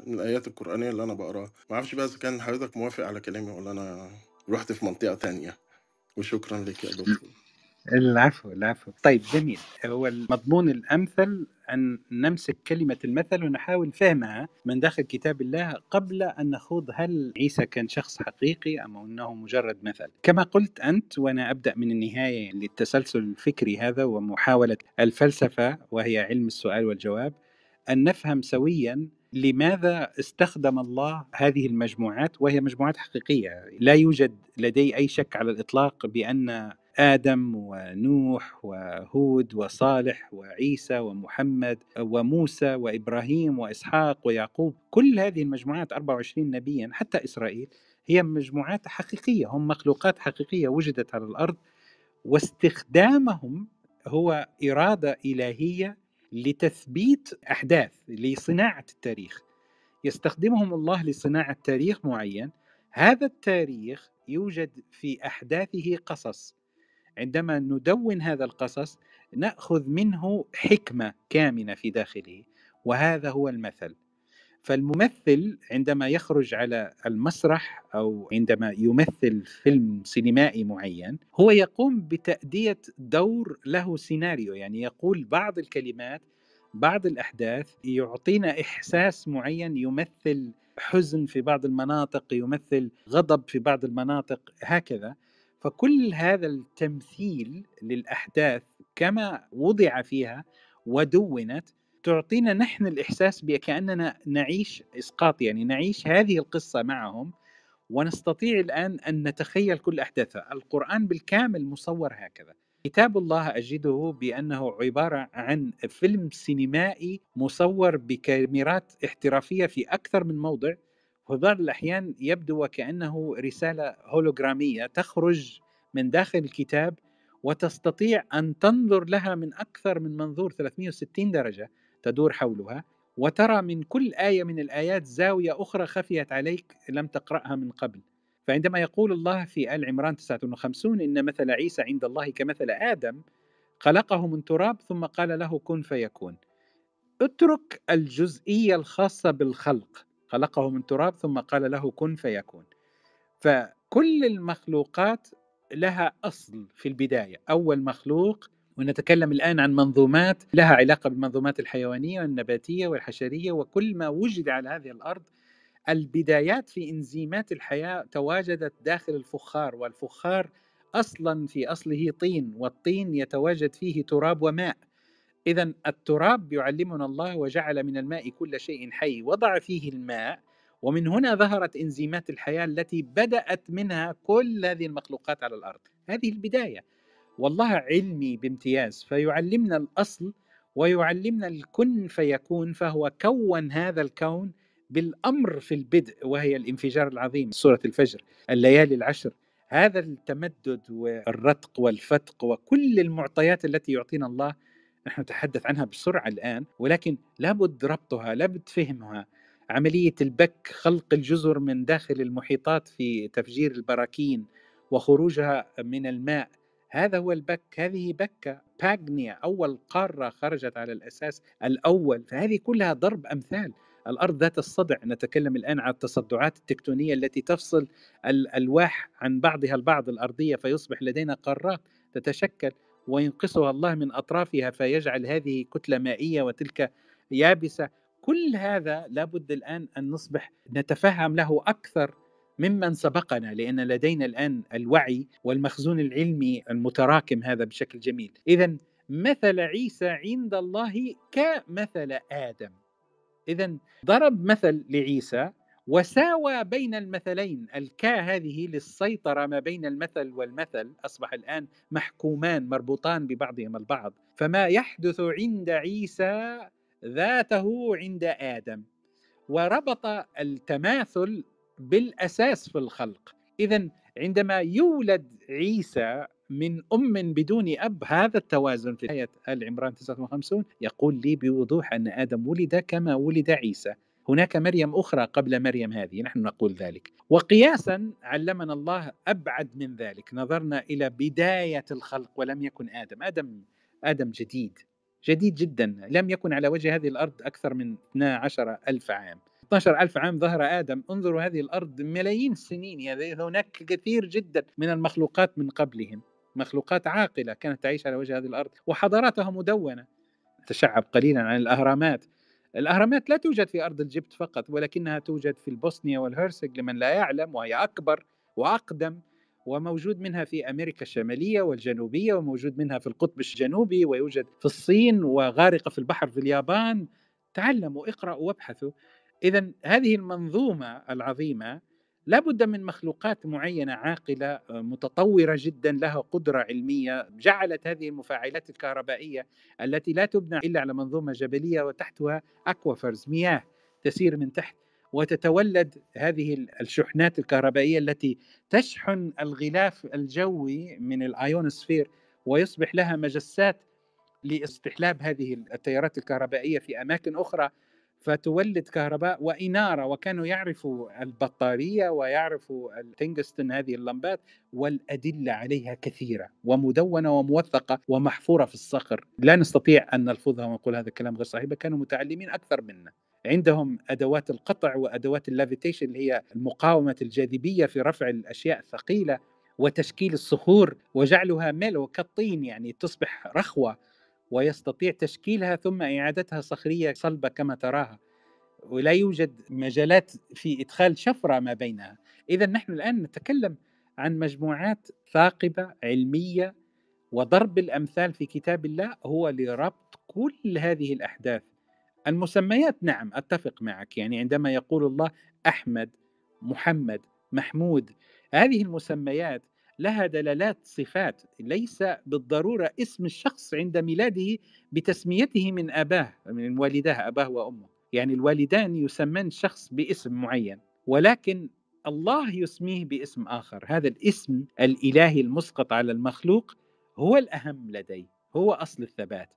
من الايات القرانيه اللي انا بقراها ما اعرفش بقى اذا كان حضرتك موافق على كلامي ولا انا رحت في منطقه تانية وشكرا لك يا دكتور العفو العفو طيب جميل هو المضمون الامثل ان نمسك كلمه المثل ونحاول فهمها من داخل كتاب الله قبل ان نخوض هل عيسى كان شخص حقيقي ام انه مجرد مثل كما قلت انت وانا ابدا من النهايه للتسلسل الفكري هذا ومحاوله الفلسفه وهي علم السؤال والجواب ان نفهم سويا لماذا استخدم الله هذه المجموعات وهي مجموعات حقيقيه لا يوجد لدي اي شك على الاطلاق بان آدم ونوح وهود وصالح وعيسى ومحمد وموسى وإبراهيم وإسحاق ويعقوب كل هذه المجموعات 24 نبيا حتى إسرائيل هي مجموعات حقيقية هم مخلوقات حقيقية وجدت على الأرض واستخدامهم هو إرادة إلهية لتثبيت أحداث لصناعة التاريخ يستخدمهم الله لصناعة تاريخ معين هذا التاريخ يوجد في أحداثه قصص عندما ندون هذا القصص ناخذ منه حكمه كامنه في داخله وهذا هو المثل فالممثل عندما يخرج على المسرح او عندما يمثل فيلم سينمائي معين هو يقوم بتاديه دور له سيناريو يعني يقول بعض الكلمات بعض الاحداث يعطينا احساس معين يمثل حزن في بعض المناطق يمثل غضب في بعض المناطق هكذا فكل هذا التمثيل للاحداث كما وضع فيها ودونت تعطينا نحن الاحساس بكاننا نعيش اسقاط يعني نعيش هذه القصه معهم ونستطيع الان ان نتخيل كل احداثها، القران بالكامل مصور هكذا. كتاب الله اجده بانه عباره عن فيلم سينمائي مصور بكاميرات احترافيه في اكثر من موضع في بعض الأحيان يبدو وكأنه رسالة هولوغرامية تخرج من داخل الكتاب وتستطيع أن تنظر لها من أكثر من منظور 360 درجة تدور حولها وترى من كل آية من الآيات زاوية أخرى خفيت عليك لم تقرأها من قبل فعندما يقول الله في آل عمران 59 إن مثل عيسى عند الله كمثل آدم خلقه من تراب ثم قال له كن فيكون اترك الجزئية الخاصة بالخلق خلقه من تراب ثم قال له كن فيكون فكل المخلوقات لها اصل في البدايه اول مخلوق ونتكلم الان عن منظومات لها علاقه بالمنظومات الحيوانيه والنباتيه والحشريه وكل ما وجد على هذه الارض البدايات في انزيمات الحياه تواجدت داخل الفخار والفخار اصلا في اصله طين والطين يتواجد فيه تراب وماء إذا التراب يعلمنا الله وجعل من الماء كل شيء حي وضع فيه الماء ومن هنا ظهرت انزيمات الحياه التي بدات منها كل هذه المخلوقات على الارض، هذه البدايه. والله علمي بامتياز فيعلمنا الاصل ويعلمنا الكن فيكون فهو كون هذا الكون بالامر في البدء وهي الانفجار العظيم سوره الفجر، الليالي العشر، هذا التمدد والرتق والفتق وكل المعطيات التي يعطينا الله نحن نتحدث عنها بسرعه الان ولكن لابد ربطها لابد فهمها عمليه البك خلق الجزر من داخل المحيطات في تفجير البراكين وخروجها من الماء هذا هو البك هذه بكة باغنيا أول قارة خرجت على الأساس الأول فهذه كلها ضرب أمثال الأرض ذات الصدع نتكلم الآن عن التصدعات التكتونية التي تفصل الألواح عن بعضها البعض الأرضية فيصبح لدينا قارات تتشكل وينقصها الله من أطرافها فيجعل هذه كتلة مائية وتلك يابسة كل هذا لابد الآن أن نصبح نتفهم له أكثر ممن سبقنا لأن لدينا الآن الوعي والمخزون العلمي المتراكم هذا بشكل جميل إذا مثل عيسى عند الله كمثل آدم إذا ضرب مثل لعيسى وساوى بين المثلين الكا هذه للسيطرة ما بين المثل والمثل أصبح الآن محكومان مربوطان ببعضهم البعض فما يحدث عند عيسى ذاته عند آدم وربط التماثل بالأساس في الخلق إذا عندما يولد عيسى من أم بدون أب هذا التوازن في آية آل عمران 59 يقول لي بوضوح أن آدم ولد كما ولد عيسى هناك مريم أخرى قبل مريم هذه نحن نقول ذلك وقياسا علمنا الله أبعد من ذلك نظرنا إلى بداية الخلق ولم يكن آدم آدم آدم جديد جديد جدا لم يكن على وجه هذه الأرض أكثر من 12 ألف عام 12 ألف عام ظهر آدم انظروا هذه الأرض ملايين السنين يعني هناك كثير جدا من المخلوقات من قبلهم مخلوقات عاقلة كانت تعيش على وجه هذه الأرض وحضاراتها مدونة تشعب قليلا عن الأهرامات الأهرامات لا توجد في أرض الجبت فقط ولكنها توجد في البوسنيا والهرسك لمن لا يعلم وهي أكبر وأقدم وموجود منها في أمريكا الشمالية والجنوبية وموجود منها في القطب الجنوبي ويوجد في الصين وغارقة في البحر في اليابان تعلموا اقرأوا وابحثوا إذا هذه المنظومة العظيمة لابد من مخلوقات معينه عاقله آه، متطوره جدا لها قدره علميه جعلت هذه المفاعلات الكهربائيه التي لا تبنى الا على منظومه جبليه وتحتها اكوافرز مياه تسير من تحت وتتولد هذه الشحنات الكهربائيه التي تشحن الغلاف الجوي من الايونسفير ويصبح لها مجسات لاستحلاب هذه التيارات الكهربائيه في اماكن اخرى فتولد كهرباء وإنارة وكانوا يعرفوا البطارية ويعرفوا التنجستون هذه اللمبات والأدلة عليها كثيرة ومدونة وموثقة ومحفورة في الصخر لا نستطيع أن نلفظها ونقول هذا الكلام غير صحيح كانوا متعلمين أكثر منا عندهم أدوات القطع وأدوات اللافيتيشن اللي هي مقاومة الجاذبية في رفع الأشياء الثقيلة وتشكيل الصخور وجعلها ملو كالطين يعني تصبح رخوة ويستطيع تشكيلها ثم اعادتها صخريه صلبه كما تراها ولا يوجد مجالات في ادخال شفره ما بينها اذا نحن الان نتكلم عن مجموعات ثاقبه علميه وضرب الامثال في كتاب الله هو لربط كل هذه الاحداث المسميات نعم اتفق معك يعني عندما يقول الله احمد محمد محمود هذه المسميات لها دلالات صفات ليس بالضروره اسم الشخص عند ميلاده بتسميته من اباه من والداه اباه وامه يعني الوالدان يسمان شخص باسم معين ولكن الله يسميه باسم اخر هذا الاسم الالهي المسقط على المخلوق هو الاهم لديه هو اصل الثبات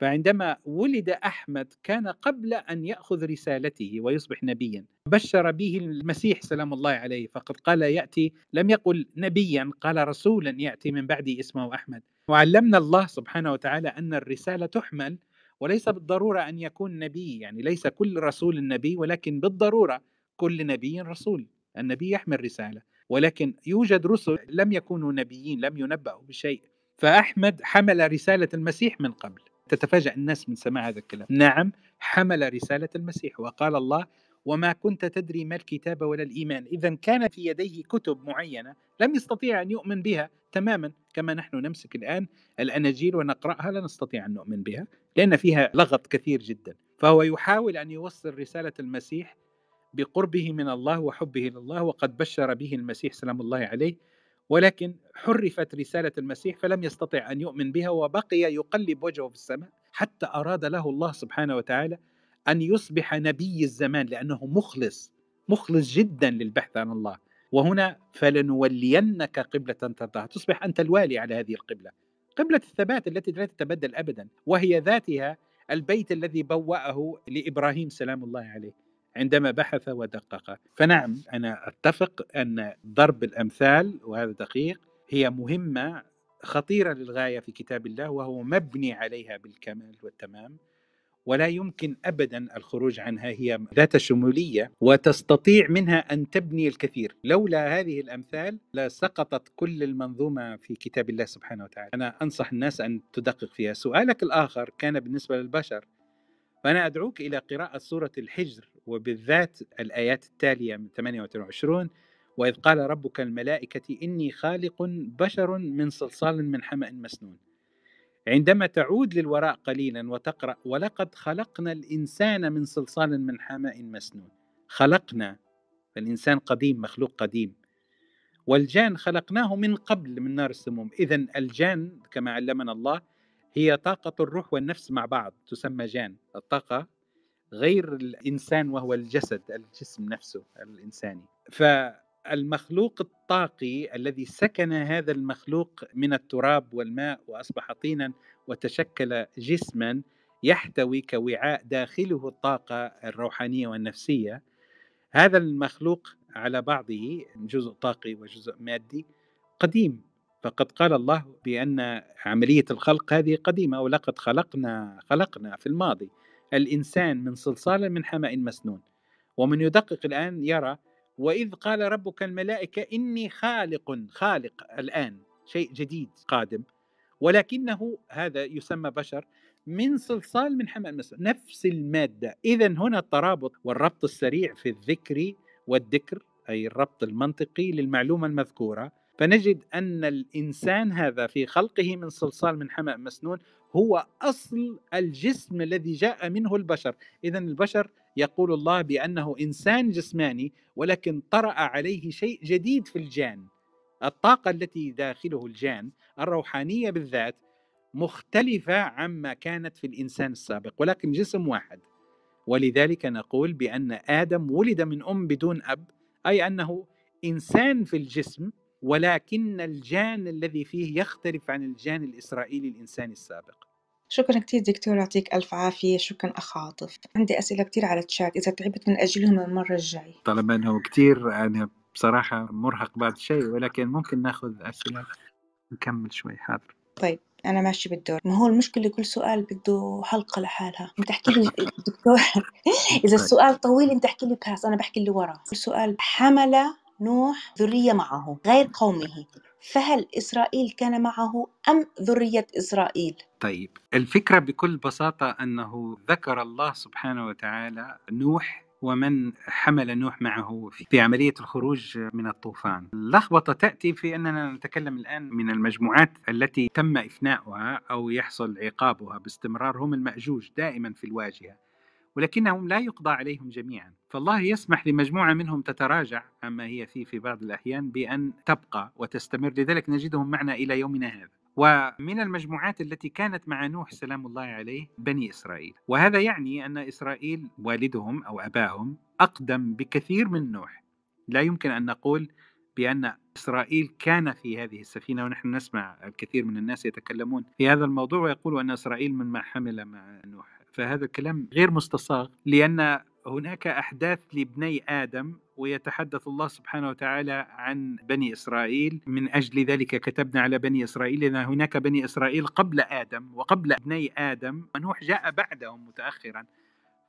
فعندما ولد احمد كان قبل ان ياخذ رسالته ويصبح نبيا بشر به المسيح سلام الله عليه فقد قال ياتي لم يقل نبيا قال رسولا ياتي من بعدي اسمه احمد وعلمنا الله سبحانه وتعالى ان الرساله تحمل وليس بالضروره ان يكون نبي يعني ليس كل رسول نبي ولكن بالضروره كل نبي رسول النبي يحمل رساله ولكن يوجد رسل لم يكونوا نبيين لم ينبأوا بشيء فأحمد حمل رسالة المسيح من قبل تتفاجأ الناس من سماع هذا الكلام نعم حمل رسالة المسيح وقال الله وما كنت تدري ما الكتاب ولا الإيمان إذا كان في يديه كتب معينة لم يستطيع أن يؤمن بها تماما كما نحن نمسك الآن الأناجيل ونقرأها لا نستطيع أن نؤمن بها لأن فيها لغط كثير جدا فهو يحاول أن يوصل رسالة المسيح بقربه من الله وحبه لله وقد بشر به المسيح سلام الله عليه ولكن حرفت رسالة المسيح فلم يستطع أن يؤمن بها وبقي يقلب وجهه في السماء حتى أراد له الله سبحانه وتعالى أن يصبح نبي الزمان لأنه مخلص مخلص جدا للبحث عن الله وهنا فلنولينك قبلة ترضاها تصبح أنت الوالي على هذه القبلة قبلة الثبات التي لا تتبدل أبدا وهي ذاتها البيت الذي بوأه لإبراهيم سلام الله عليه عندما بحث ودقق فنعم أنا أتفق أن ضرب الأمثال وهذا دقيق هي مهمة خطيرة للغاية في كتاب الله وهو مبني عليها بالكمال والتمام ولا يمكن ابدا الخروج عنها هي ذات شموليه وتستطيع منها ان تبني الكثير، لولا هذه الامثال لسقطت كل المنظومه في كتاب الله سبحانه وتعالى، انا انصح الناس ان تدقق فيها، سؤالك الاخر كان بالنسبه للبشر فانا ادعوك الى قراءه سوره الحجر وبالذات الآيات التالية من 28 وإذ قال ربك الملائكة إني خالق بشر من صلصال من حمأ مسنون عندما تعود للوراء قليلا وتقرأ ولقد خلقنا الإنسان من صلصال من حمأ مسنون خلقنا الإنسان قديم مخلوق قديم والجان خلقناه من قبل من نار السموم إذا الجان كما علمنا الله هي طاقة الروح والنفس مع بعض تسمى جان الطاقة غير الانسان وهو الجسد الجسم نفسه الانساني فالمخلوق الطاقي الذي سكن هذا المخلوق من التراب والماء واصبح طينا وتشكل جسما يحتوي كوعاء داخله الطاقه الروحانيه والنفسيه هذا المخلوق على بعضه جزء طاقي وجزء مادي قديم فقد قال الله بان عمليه الخلق هذه قديمه ولقد خلقنا خلقنا في الماضي الإنسان من صلصال من حمأ مسنون ومن يدقق الآن يرى وإذ قال ربك الملائكة إني خالق خالق الآن شيء جديد قادم ولكنه هذا يسمى بشر من صلصال من حمأ مسنون نفس المادة إذا هنا الترابط والربط السريع في الذكر والذكر أي الربط المنطقي للمعلومة المذكورة فنجد أن الإنسان هذا في خلقه من صلصال من حمأ مسنون هو اصل الجسم الذي جاء منه البشر، اذا البشر يقول الله بانه انسان جسماني ولكن طرأ عليه شيء جديد في الجان. الطاقة التي داخله الجان الروحانية بالذات مختلفة عما كانت في الانسان السابق ولكن جسم واحد. ولذلك نقول بان ادم ولد من ام بدون اب اي انه انسان في الجسم ولكن الجان الذي فيه يختلف عن الجان الإسرائيلي الإنساني السابق شكرا كثير دكتور يعطيك ألف عافية شكرا أخ عاطف عندي أسئلة كثير على الشات إذا تعبت من أجلهم المرة الجاية طالما أنه كثير أنا يعني بصراحة مرهق بعض الشيء ولكن ممكن ناخذ أسئلة نكمل شوي حاضر طيب انا ماشي بالدور ما هو المشكله كل سؤال بده حلقه لحالها انت احكي لي دكتور اذا طيب. السؤال طويل انت احكي لي باس انا بحكي اللي وراه السؤال حمله نوح ذرية معه غير قومه فهل إسرائيل كان معه أم ذرية إسرائيل؟ طيب الفكرة بكل بساطة أنه ذكر الله سبحانه وتعالى نوح ومن حمل نوح معه في عملية الخروج من الطوفان اللخبطة تأتي في أننا نتكلم الآن من المجموعات التي تم إفناؤها أو يحصل عقابها باستمرار هم المأجوج دائما في الواجهة ولكنهم لا يقضى عليهم جميعا فالله يسمح لمجموعة منهم تتراجع عما هي فيه في بعض الأحيان بأن تبقى وتستمر لذلك نجدهم معنا إلى يومنا هذا ومن المجموعات التي كانت مع نوح سلام الله عليه بني إسرائيل وهذا يعني أن إسرائيل والدهم أو أباهم أقدم بكثير من نوح لا يمكن أن نقول بأن إسرائيل كان في هذه السفينة ونحن نسمع الكثير من الناس يتكلمون في هذا الموضوع ويقولوا أن إسرائيل مما حمل مع نوح فهذا الكلام غير مستصاغ لأن هناك أحداث لبني آدم ويتحدث الله سبحانه وتعالى عن بني اسرائيل من اجل ذلك كتبنا على بني اسرائيل ان هناك بني اسرائيل قبل ادم وقبل ابني ادم ونوح جاء بعدهم متاخرا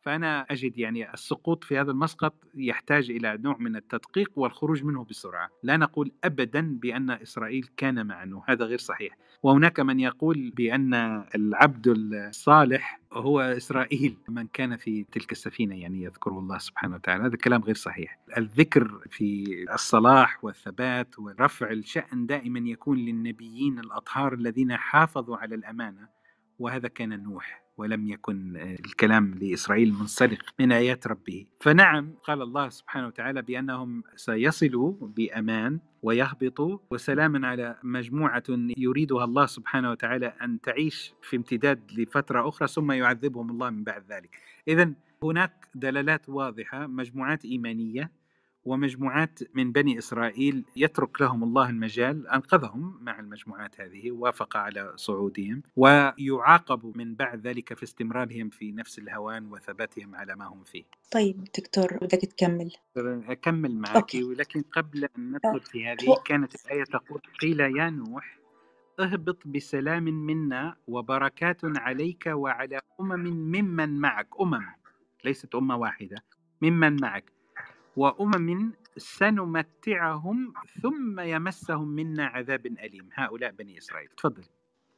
فأنا أجد يعني السقوط في هذا المسقط يحتاج إلى نوع من التدقيق والخروج منه بسرعة لا نقول أبدا بأن إسرائيل كان معا وهذا غير صحيح وهناك من يقول بأن العبد الصالح هو إسرائيل من كان في تلك السفينة يعني يذكره الله سبحانه وتعالى هذا كلام غير صحيح الذكر في الصلاح والثبات ورفع الشأن دائما يكون للنبيين الأطهار الذين حافظوا على الأمانة وهذا كان نوح ولم يكن آه، الكلام لإسرائيل منسلخ من آيات ربه فنعم قال الله سبحانه وتعالى بأنهم سيصلوا بأمان ويهبطوا وسلاما على مجموعة يريدها الله سبحانه وتعالى أن تعيش في امتداد لفترة أخرى ثم يعذبهم الله من بعد ذلك إذا هناك دلالات واضحة مجموعات إيمانية ومجموعات من بني اسرائيل يترك لهم الله المجال انقذهم مع المجموعات هذه وافق على صعودهم ويعاقبوا من بعد ذلك في استمرارهم في نفس الهوان وثباتهم على ما هم فيه. طيب دكتور بدك تكمل. اكمل معك أوكي. ولكن قبل ان ندخل في آه. هذه كانت الايه تقول قيل يا نوح اهبط بسلام منا وبركات عليك وعلى امم ممن معك امم ليست امه واحده ممن معك وأمم سنمتعهم ثم يمسهم منا عذاب أليم هؤلاء بني إسرائيل تفضل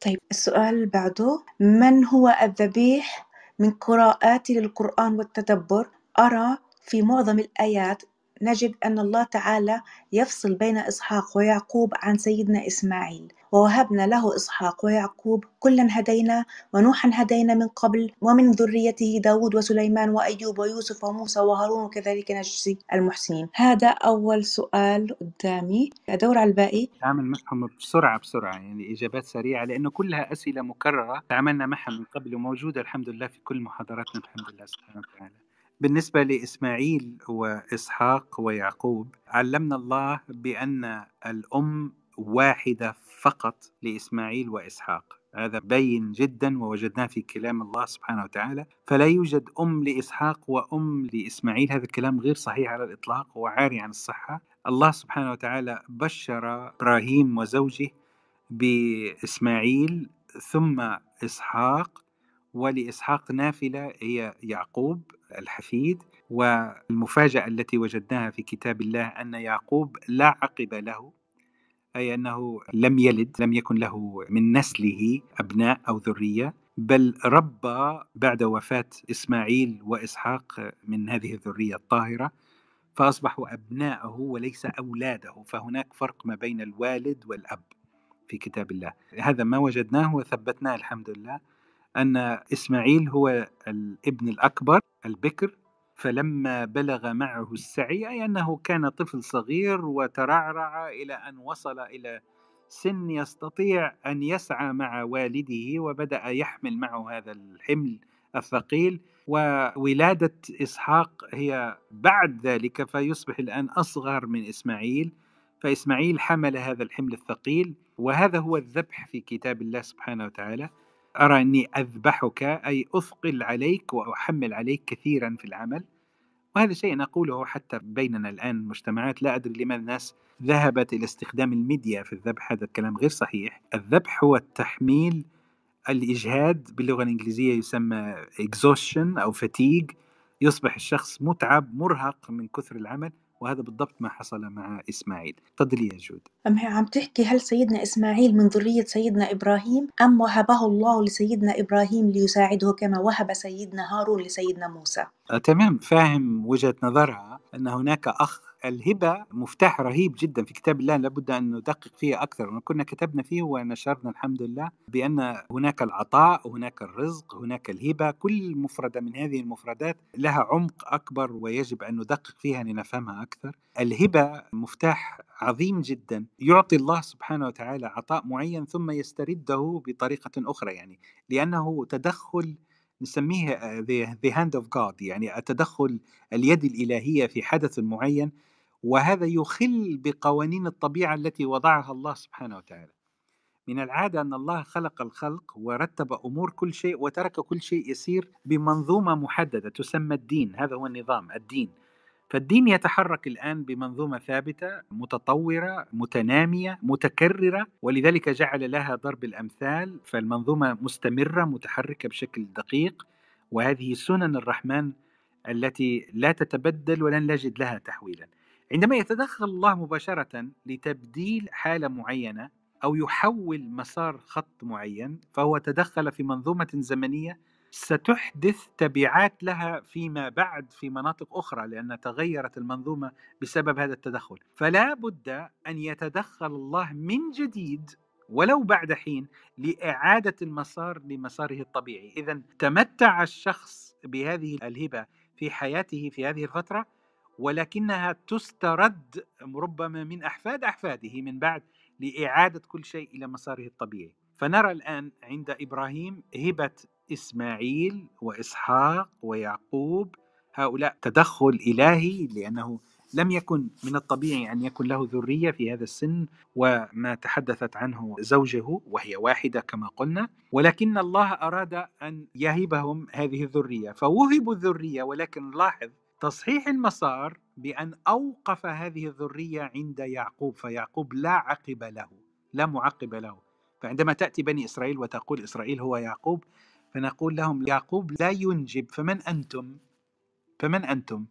طيب السؤال بعده من هو الذبيح من قراءاتي للقرآن والتدبر أرى في معظم الآيات نجد أن الله تعالى يفصل بين إسحاق ويعقوب عن سيدنا إسماعيل ووهبنا له إسحاق ويعقوب كلا هدينا ونوحا هدينا من قبل ومن ذريته داود وسليمان وأيوب ويوسف وموسى وهارون وكذلك نجزي المحسنين هذا أول سؤال قدامي أدور على الباقي تعمل معهم بسرعة بسرعة يعني إجابات سريعة لأنه كلها أسئلة مكررة تعاملنا معها من قبل وموجودة الحمد لله في كل محاضراتنا الحمد لله سبحانه وتعالى بالنسبة لإسماعيل وإسحاق ويعقوب علمنا الله بأن الأم واحدة فقط لإسماعيل وإسحاق هذا بين جدا ووجدناه في كلام الله سبحانه وتعالى فلا يوجد أم لإسحاق وأم لإسماعيل هذا الكلام غير صحيح على الإطلاق وعاري عن الصحة الله سبحانه وتعالى بشر إبراهيم وزوجه بإسماعيل ثم إسحاق ولإسحاق نافلة هي يعقوب الحفيد والمفاجأة التي وجدناها في كتاب الله أن يعقوب لا عقب له أي أنه لم يلد لم يكن له من نسله أبناء أو ذرية بل ربى بعد وفاة إسماعيل وإسحاق من هذه الذرية الطاهرة فأصبحوا أبناءه وليس أولاده فهناك فرق ما بين الوالد والأب في كتاب الله هذا ما وجدناه وثبتناه الحمد لله أن إسماعيل هو الابن الأكبر البكر فلما بلغ معه السعي أي أنه كان طفل صغير وترعرع إلى أن وصل إلى سن يستطيع أن يسعى مع والده وبدأ يحمل معه هذا الحمل الثقيل وولادة إسحاق هي بعد ذلك فيصبح الآن أصغر من إسماعيل فإسماعيل حمل هذا الحمل الثقيل وهذا هو الذبح في كتاب الله سبحانه وتعالى أرى أني أذبحك أي أثقل عليك وأحمل عليك كثيرا في العمل وهذا شيء أقوله حتى بيننا الآن مجتمعات لا أدري لماذا الناس ذهبت إلى استخدام الميديا في الذبح هذا الكلام غير صحيح الذبح هو التحميل الإجهاد باللغة الإنجليزية يسمى exhaustion أو fatigue يصبح الشخص متعب مرهق من كثر العمل وهذا بالضبط ما حصل مع إسماعيل تفضلي يا جود أم هي عم تحكي هل سيدنا إسماعيل من ذرية سيدنا إبراهيم أم وهبه الله لسيدنا إبراهيم ليساعده كما وهب سيدنا هارون لسيدنا موسى آه تمام فاهم وجهة نظرها أن هناك أخ الهبه مفتاح رهيب جدا في كتاب الله لابد ان ندقق فيه اكثر كنا كتبنا فيه ونشرنا الحمد لله بان هناك العطاء هناك الرزق هناك الهبه كل مفرده من هذه المفردات لها عمق اكبر ويجب ان ندقق فيها لنفهمها اكثر الهبه مفتاح عظيم جدا يعطي الله سبحانه وتعالى عطاء معين ثم يسترده بطريقه اخرى يعني لانه تدخل نسميه آه، the hand of God يعني التدخل اليد الإلهية في حدث معين وهذا يخل بقوانين الطبيعة التي وضعها الله سبحانه وتعالى من العادة أن الله خلق الخلق ورتب أمور كل شيء وترك كل شيء يسير بمنظومة محددة تسمى الدين هذا هو النظام الدين فالدين يتحرك الآن بمنظومة ثابتة متطورة متنامية متكررة ولذلك جعل لها ضرب الأمثال فالمنظومة مستمرة متحركة بشكل دقيق وهذه سنن الرحمن التي لا تتبدل ولن نجد لها تحويلا عندما يتدخل الله مباشرة لتبديل حالة معينة أو يحول مسار خط معين فهو تدخل في منظومة زمنية ستحدث تبعات لها فيما بعد في مناطق أخرى لأن تغيرت المنظومة بسبب هذا التدخل فلا بد أن يتدخل الله من جديد ولو بعد حين لإعادة المسار لمساره الطبيعي إذا تمتع الشخص بهذه الهبة في حياته في هذه الفترة ولكنها تسترد ربما من أحفاد أحفاده من بعد لإعادة كل شيء إلى مساره الطبيعي فنرى الآن عند إبراهيم هبة إسماعيل وإسحاق ويعقوب هؤلاء تدخل إلهي لأنه لم يكن من الطبيعي ان يكون له ذريه في هذا السن وما تحدثت عنه زوجه وهي واحده كما قلنا ولكن الله اراد ان يهبهم هذه الذريه فوهبوا الذريه ولكن لاحظ تصحيح المسار بان اوقف هذه الذريه عند يعقوب فيعقوب لا عقب له لا معقب له فعندما تاتي بني اسرائيل وتقول اسرائيل هو يعقوب فنقول لهم يعقوب لا ينجب فمن أنتم فمن أنتم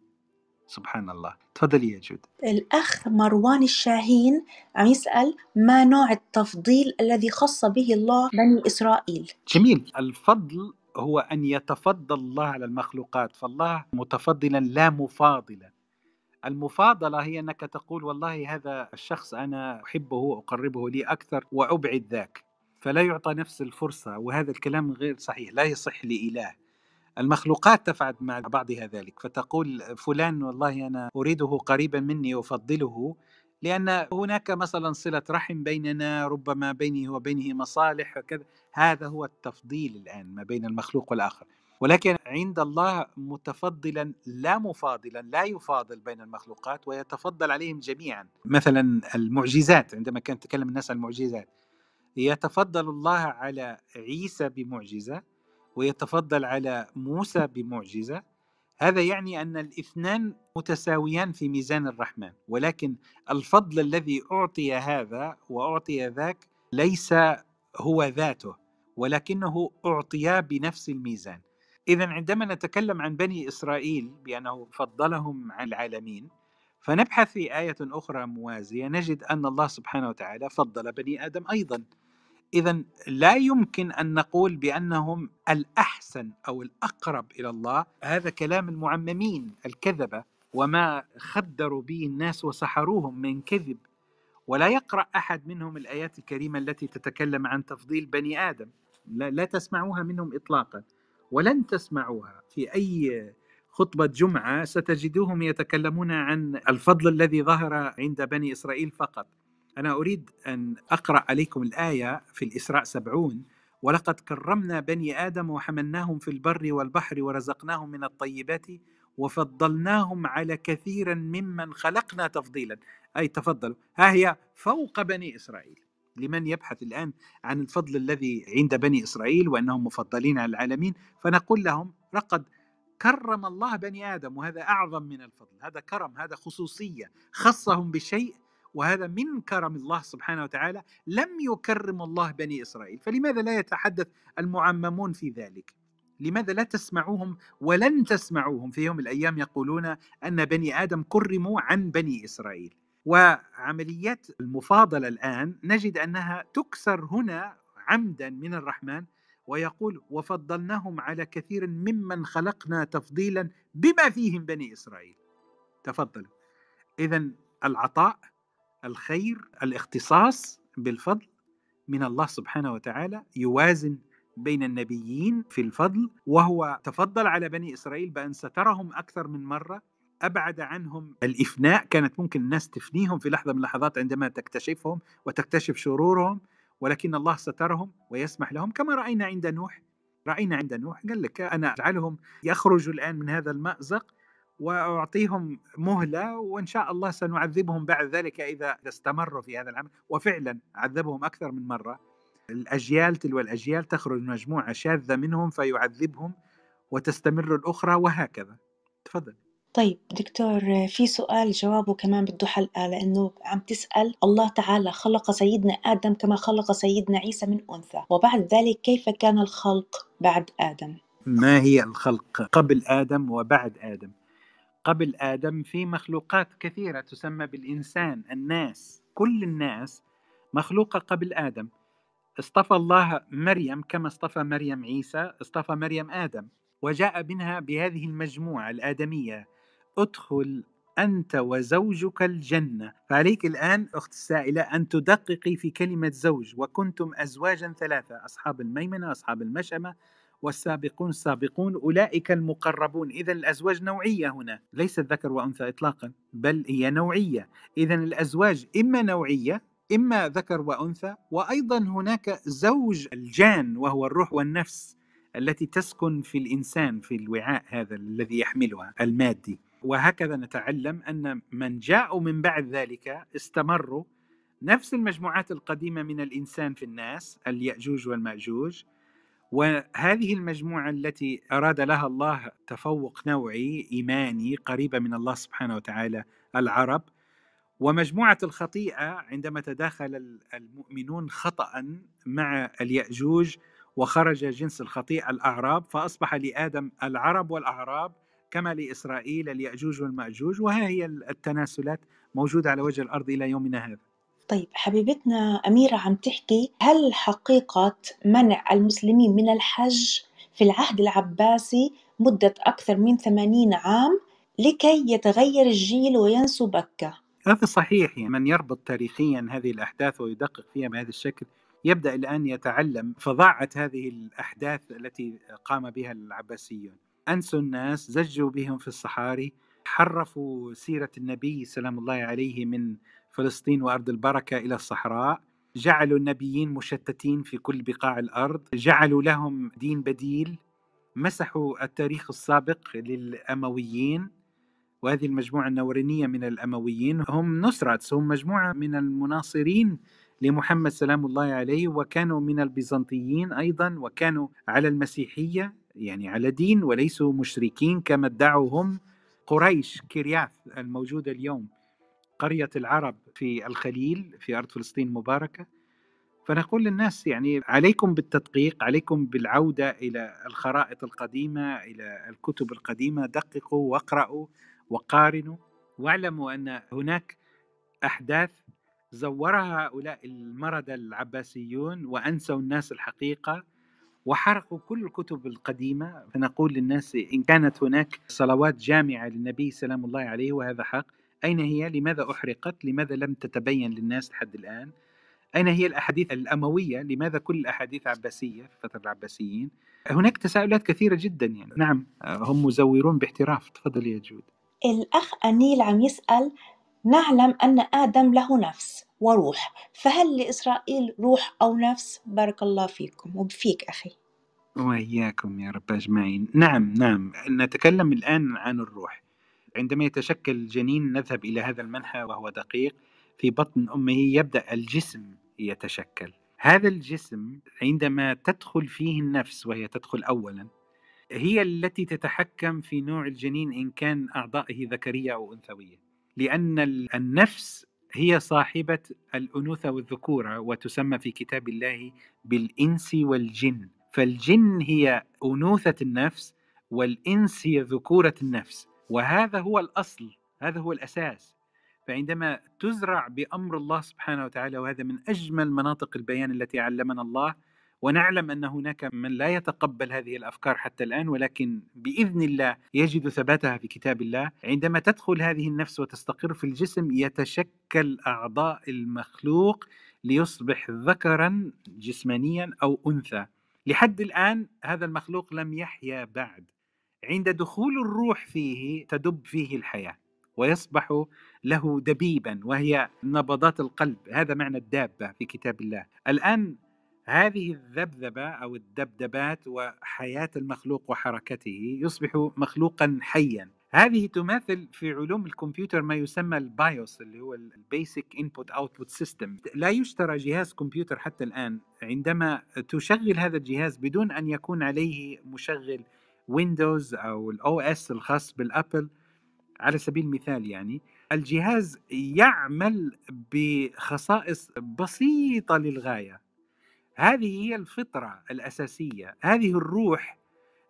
سبحان الله تفضلي يا جود الأخ مروان الشاهين عم يسأل ما نوع التفضيل الذي خص به الله بني إسرائيل جميل الفضل هو أن يتفضل الله على المخلوقات فالله متفضلا لا مفاضلا المفاضلة هي أنك تقول والله هذا الشخص أنا أحبه وأقربه لي أكثر وأبعد ذاك فلا يعطى نفس الفرصة وهذا الكلام غير صحيح لا يصح لإله المخلوقات تفعل مع بعضها ذلك فتقول فلان والله أنا أريده قريبا مني وأفضله لأن هناك مثلا صلة رحم بيننا ربما بيني وبينه مصالح وكذا هذا هو التفضيل الآن ما بين المخلوق والآخر ولكن عند الله متفضلا لا مفاضلا لا يفاضل بين المخلوقات ويتفضل عليهم جميعا مثلا المعجزات عندما كان تكلم الناس عن المعجزات يتفضل الله على عيسى بمعجزه ويتفضل على موسى بمعجزه هذا يعني ان الاثنان متساويان في ميزان الرحمن ولكن الفضل الذي اعطي هذا واعطي ذاك ليس هو ذاته ولكنه اعطيا بنفس الميزان اذا عندما نتكلم عن بني اسرائيل بانه فضلهم عن العالمين فنبحث في آية أخرى موازية نجد أن الله سبحانه وتعالى فضل بني آدم أيضا إذا لا يمكن أن نقول بأنهم الأحسن أو الأقرب إلى الله هذا كلام المعممين الكذبة وما خدروا به الناس وسحروهم من كذب ولا يقرأ أحد منهم الآيات الكريمة التي تتكلم عن تفضيل بني آدم لا, لا تسمعوها منهم إطلاقا ولن تسمعوها في أي خطبة جمعة ستجدوهم يتكلمون عن الفضل الذي ظهر عند بني إسرائيل فقط أنا أريد أن أقرأ عليكم الآية في الإسراء سبعون ولقد كرمنا بني آدم وحملناهم في البر والبحر ورزقناهم من الطيبات وفضلناهم على كثيرا ممن خلقنا تفضيلا أي تفضلوا ها هي فوق بني إسرائيل لمن يبحث الآن عن الفضل الذي عند بني إسرائيل وأنهم مفضلين على العالمين فنقول لهم لقد كرم الله بني آدم وهذا أعظم من الفضل هذا كرم هذا خصوصية خصهم بشيء وهذا من كرم الله سبحانه وتعالى لم يكرم الله بني إسرائيل فلماذا لا يتحدث المعممون في ذلك لماذا لا تسمعوهم ولن تسمعوهم في يوم الأيام يقولون أن بني آدم كرموا عن بني إسرائيل وعمليات المفاضلة الآن نجد أنها تكسر هنا عمدا من الرحمن ويقول وفضلناهم على كثير ممن خلقنا تفضيلا بما فيهم بني إسرائيل تفضلوا إذا العطاء الخير الاختصاص بالفضل من الله سبحانه وتعالى يوازن بين النبيين في الفضل وهو تفضل على بني اسرائيل بان سترهم اكثر من مره ابعد عنهم الافناء كانت ممكن الناس تفنيهم في لحظه من اللحظات عندما تكتشفهم وتكتشف شرورهم ولكن الله سترهم ويسمح لهم كما راينا عند نوح راينا عند نوح قال لك انا اجعلهم يخرجوا الان من هذا المازق واعطيهم مهله وان شاء الله سنعذبهم بعد ذلك اذا استمروا في هذا العمل وفعلا عذبهم اكثر من مره الاجيال تلو الاجيال تخرج مجموعه شاذه منهم فيعذبهم وتستمر الاخرى وهكذا تفضل طيب دكتور في سؤال جوابه كمان بده حلقه لانه عم تسال الله تعالى خلق سيدنا ادم كما خلق سيدنا عيسى من انثى وبعد ذلك كيف كان الخلق بعد ادم ما هي الخلق قبل ادم وبعد ادم قبل ادم في مخلوقات كثيره تسمى بالانسان الناس كل الناس مخلوقه قبل ادم اصطفى الله مريم كما اصطفى مريم عيسى اصطفى مريم ادم وجاء منها بهذه المجموعه الادميه ادخل انت وزوجك الجنه فعليك الان اخت السائله ان تدققي في كلمه زوج وكنتم ازواجا ثلاثه اصحاب الميمنه اصحاب المشأمه والسابقون السابقون أولئك المقربون إذا الأزواج نوعية هنا ليست ذكر وأنثى إطلاقا بل هي نوعية إذا الأزواج إما نوعية إما ذكر وأنثى وأيضا هناك زوج الجان وهو الروح والنفس التي تسكن في الإنسان في الوعاء هذا الذي يحملها المادي وهكذا نتعلم أن من جاءوا من بعد ذلك استمروا نفس المجموعات القديمة من الإنسان في الناس اليأجوج والمأجوج وهذه المجموعة التي أراد لها الله تفوق نوعي إيماني قريبة من الله سبحانه وتعالى العرب ومجموعة الخطيئة عندما تداخل المؤمنون خطأ مع اليأجوج وخرج جنس الخطيئة الأعراب فأصبح لآدم العرب والأعراب كما لإسرائيل اليأجوج والمأجوج وها هي التناسلات موجودة على وجه الأرض إلى يومنا هذا طيب حبيبتنا أميرة عم تحكي هل حقيقة منع المسلمين من الحج في العهد العباسي مدة أكثر من 80 عام لكي يتغير الجيل وينسوا بكة هذا صحيح يعني من يربط تاريخيا هذه الأحداث ويدقق فيها بهذا الشكل يبدأ الآن يتعلم فظاعة هذه الأحداث التي قام بها العباسيون أنسوا الناس زجوا بهم في الصحاري حرفوا سيرة النبي سلام الله عليه من فلسطين وارض البركه الى الصحراء جعلوا النبيين مشتتين في كل بقاع الارض جعلوا لهم دين بديل مسحوا التاريخ السابق للامويين وهذه المجموعه النورانيه من الامويين هم نصراتس هم مجموعه من المناصرين لمحمد سلام الله عليه وكانوا من البيزنطيين ايضا وكانوا على المسيحيه يعني على دين وليسوا مشركين كما ادعوا هم قريش كرياث الموجوده اليوم قرية العرب في الخليل في أرض فلسطين مباركة فنقول للناس يعني عليكم بالتدقيق عليكم بالعودة إلى الخرائط القديمة إلى الكتب القديمة دققوا واقرأوا وقارنوا واعلموا أن هناك أحداث زورها هؤلاء المردة العباسيون وأنسوا الناس الحقيقة وحرقوا كل الكتب القديمة فنقول للناس إن كانت هناك صلوات جامعة للنبي سلام الله عليه وهذا حق أين هي؟ لماذا أحرقت؟ لماذا لم تتبين للناس لحد الآن؟ أين هي الأحاديث الأموية؟ لماذا كل الأحاديث عباسية في فترة العباسيين؟ هناك تساؤلات كثيرة جدا يعني نعم آه، هم مزورون باحتراف تفضل يا جود الأخ أنيل عم يسأل نعلم أن آدم له نفس وروح فهل لإسرائيل روح أو نفس بارك الله فيكم وبفيك أخي وإياكم يا رب أجمعين نعم نعم نتكلم الآن عن الروح عندما يتشكل الجنين نذهب إلى هذا المنحى وهو دقيق في بطن أمه يبدأ الجسم يتشكل هذا الجسم عندما تدخل فيه النفس وهي تدخل أولا هي التي تتحكم في نوع الجنين إن كان أعضائه ذكرية أو أنثوية لأن النفس هي صاحبة الأنوثة والذكورة وتسمى في كتاب الله بالإنس والجن فالجن هي أنوثة النفس والإنس هي ذكورة النفس وهذا هو الأصل هذا هو الأساس فعندما تزرع بأمر الله سبحانه وتعالى وهذا من أجمل مناطق البيان التي علمنا الله ونعلم ان هناك من لا يتقبل هذه الافكار حتى الان ولكن باذن الله يجد ثباتها في كتاب الله، عندما تدخل هذه النفس وتستقر في الجسم يتشكل اعضاء المخلوق ليصبح ذكرا جسمانيا او انثى. لحد الان هذا المخلوق لم يحيا بعد، عند دخول الروح فيه تدب فيه الحياه ويصبح له دبيبا وهي نبضات القلب هذا معنى الدابه في كتاب الله الان هذه الذبذبه او الدبدبات وحياه المخلوق وحركته يصبح مخلوقا حيا هذه تماثل في علوم الكمبيوتر ما يسمى البايوس اللي هو البيسك انبوت اوتبوت سيستم لا يشترى جهاز كمبيوتر حتى الان عندما تشغل هذا الجهاز بدون ان يكون عليه مشغل ويندوز او الاو اس الخاص بالابل على سبيل المثال يعني الجهاز يعمل بخصائص بسيطه للغايه هذه هي الفطره الاساسيه هذه الروح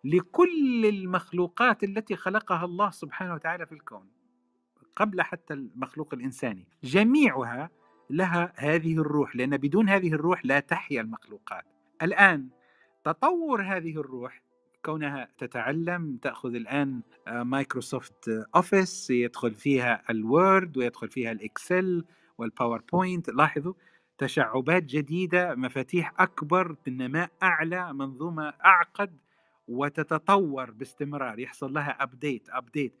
لكل المخلوقات التي خلقها الله سبحانه وتعالى في الكون قبل حتى المخلوق الانساني جميعها لها هذه الروح لان بدون هذه الروح لا تحيا المخلوقات الان تطور هذه الروح كونها تتعلم تاخذ الان مايكروسوفت آه، اوفيس يدخل فيها الوورد ويدخل فيها الاكسل والباوربوينت لاحظوا تشعبات جديده مفاتيح اكبر نماء اعلى منظومه اعقد وتتطور باستمرار يحصل لها ابديت ابديت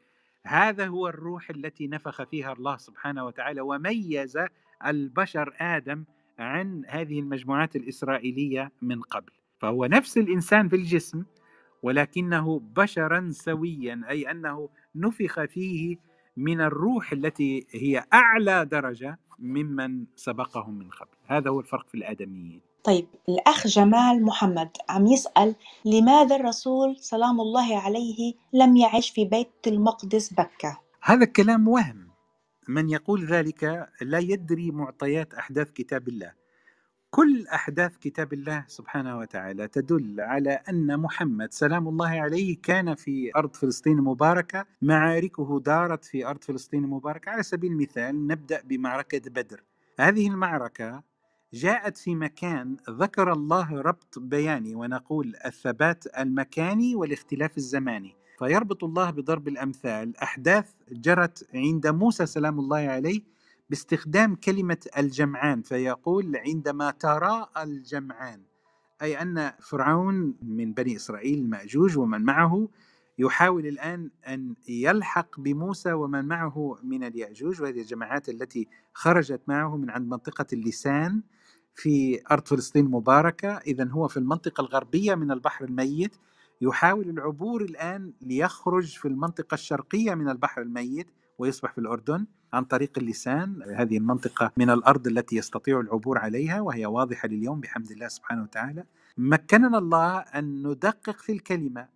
هذا هو الروح التي نفخ فيها الله سبحانه وتعالى وميز البشر ادم عن هذه المجموعات الاسرائيليه من قبل فهو نفس الانسان في الجسم ولكنه بشرا سويا اي انه نفخ فيه من الروح التي هي اعلى درجه ممن سبقهم من قبل هذا هو الفرق في الادميين طيب الأخ جمال محمد عم يسأل لماذا الرسول سلام الله عليه لم يعش في بيت المقدس بكة؟ هذا الكلام وهم من يقول ذلك لا يدري معطيات أحداث كتاب الله كل احداث كتاب الله سبحانه وتعالى تدل على ان محمد سلام الله عليه كان في ارض فلسطين المباركه، معاركه دارت في ارض فلسطين المباركه، على سبيل المثال نبدا بمعركه بدر. هذه المعركه جاءت في مكان ذكر الله ربط بياني ونقول الثبات المكاني والاختلاف الزماني. فيربط الله بضرب الامثال احداث جرت عند موسى سلام الله عليه باستخدام كلمة الجمعان فيقول عندما ترى الجمعان أي أن فرعون من بني إسرائيل مأجوج ومن معه يحاول الآن أن يلحق بموسى ومن معه من اليأجوج وهذه الجماعات التي خرجت معه من عند منطقة اللسان في أرض فلسطين المباركة إذا هو في المنطقة الغربية من البحر الميت يحاول العبور الآن ليخرج في المنطقة الشرقية من البحر الميت ويصبح في الأردن عن طريق اللسان هذه المنطقة من الأرض التي يستطيع العبور عليها وهي واضحة لليوم بحمد الله سبحانه وتعالى مكننا الله أن ندقق في الكلمة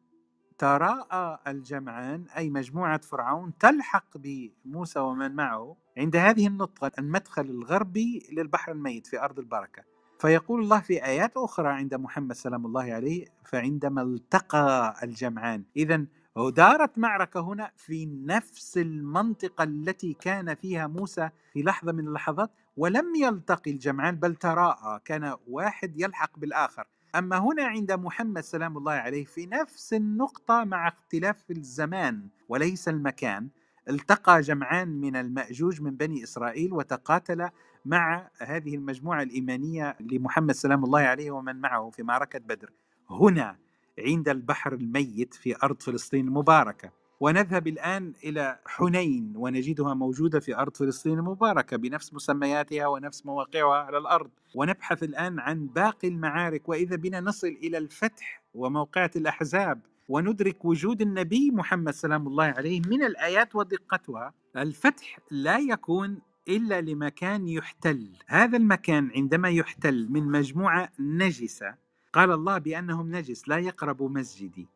تراءى الجمعان أي مجموعة فرعون تلحق بموسى ومن معه عند هذه النطقة المدخل الغربي للبحر الميت في أرض البركة فيقول الله في آيات أخرى عند محمد سلام الله عليه فعندما التقى الجمعان إذا ودارت معركة هنا في نفس المنطقة التي كان فيها موسى في لحظة من اللحظات ولم يلتقي الجمعان بل تراءى كان واحد يلحق بالآخر أما هنا عند محمد سلام الله عليه في نفس النقطة مع اختلاف الزمان وليس المكان التقى جمعان من المأجوج من بني إسرائيل وتقاتل مع هذه المجموعة الإيمانية لمحمد سلام الله عليه ومن معه في معركة بدر هنا عند البحر الميت في أرض فلسطين المباركة ونذهب الآن إلى حنين ونجدها موجودة في أرض فلسطين المباركة بنفس مسمياتها ونفس مواقعها على الأرض ونبحث الآن عن باقي المعارك وإذا بنا نصل إلى الفتح وموقعة الأحزاب وندرك وجود النبي محمد سلام الله عليه من الآيات ودقتها الفتح لا يكون إلا لمكان يحتل هذا المكان عندما يحتل من مجموعة نجسة قال الله بأنهم نجس لا يقربوا مسجدي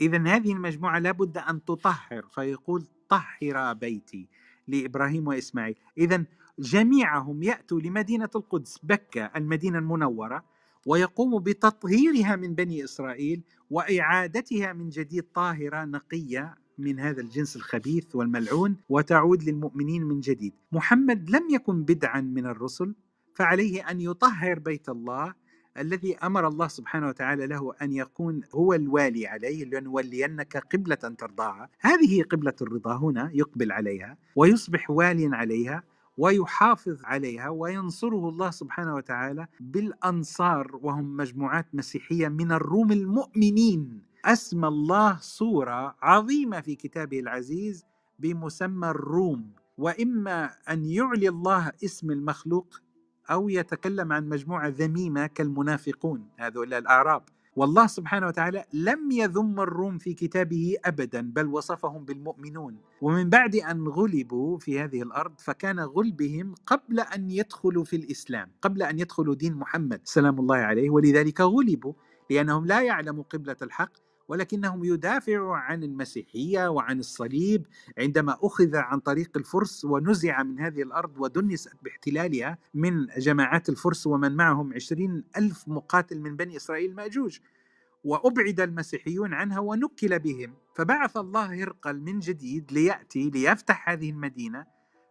إذا هذه المجموعة لابد أن تطهر فيقول طهر بيتي لإبراهيم وإسماعيل إذا جميعهم يأتوا لمدينة القدس بكة المدينة المنورة ويقوم بتطهيرها من بني إسرائيل وإعادتها من جديد طاهرة نقية من هذا الجنس الخبيث والملعون وتعود للمؤمنين من جديد محمد لم يكن بدعا من الرسل فعليه أن يطهر بيت الله الذي امر الله سبحانه وتعالى له ان يكون هو الوالي عليه لنولينك قبله ترضاها هذه قبله الرضا هنا يقبل عليها ويصبح واليا عليها ويحافظ عليها وينصره الله سبحانه وتعالى بالانصار وهم مجموعات مسيحيه من الروم المؤمنين اسمى الله صوره عظيمه في كتابه العزيز بمسمى الروم واما ان يعلي الله اسم المخلوق أو يتكلم عن مجموعة ذميمة كالمنافقون هذول الأعراب والله سبحانه وتعالى لم يذم الروم في كتابه ابدا بل وصفهم بالمؤمنون ومن بعد ان غلبوا في هذه الارض فكان غلبهم قبل ان يدخلوا في الاسلام قبل ان يدخلوا دين محمد سلام الله عليه ولذلك غلبوا لانهم لا يعلموا قبله الحق ولكنهم يدافعوا عن المسيحيه وعن الصليب عندما اخذ عن طريق الفرس ونزع من هذه الارض ودنست باحتلالها من جماعات الفرس ومن معهم عشرين الف مقاتل من بني اسرائيل ماجوج وابعد المسيحيون عنها ونكل بهم فبعث الله هرقل من جديد لياتي ليفتح هذه المدينه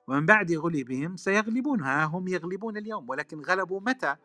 ومن بعد غلبهم سيغلبونها هم يغلبون اليوم ولكن غلبوا متى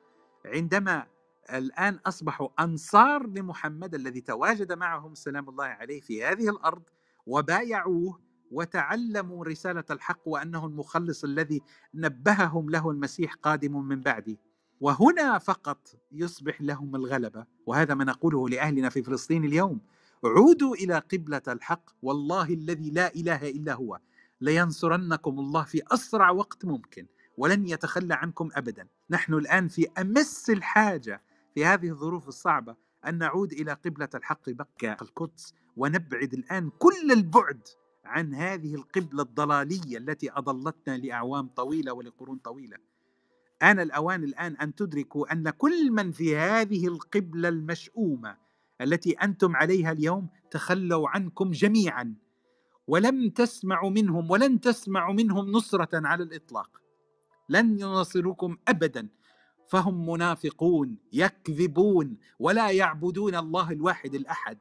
عندما الآن أصبحوا أنصار لمحمد الذي تواجد معهم سلام الله عليه في هذه الأرض وبايعوه وتعلموا رسالة الحق وأنه المخلص الذي نبههم له المسيح قادم من بعده وهنا فقط يصبح لهم الغلبة وهذا ما نقوله لأهلنا في فلسطين اليوم عودوا إلى قبلة الحق والله الذي لا إله إلا هو لينصرنكم الله في أسرع وقت ممكن ولن يتخلى عنكم أبدا نحن الآن في أمس الحاجة في هذه الظروف الصعبة أن نعود إلى قبلة الحق بكة القدس ونبعد الآن كل البعد عن هذه القبلة الضلالية التي أضلتنا لأعوام طويلة ولقرون طويلة آن الأوان الآن أن تدركوا أن كل من في هذه القبلة المشؤومة التي أنتم عليها اليوم تخلوا عنكم جميعا ولم تسمعوا منهم ولن تسمعوا منهم نصرة على الإطلاق لن يناصروكم أبدا فهم منافقون يكذبون ولا يعبدون الله الواحد الاحد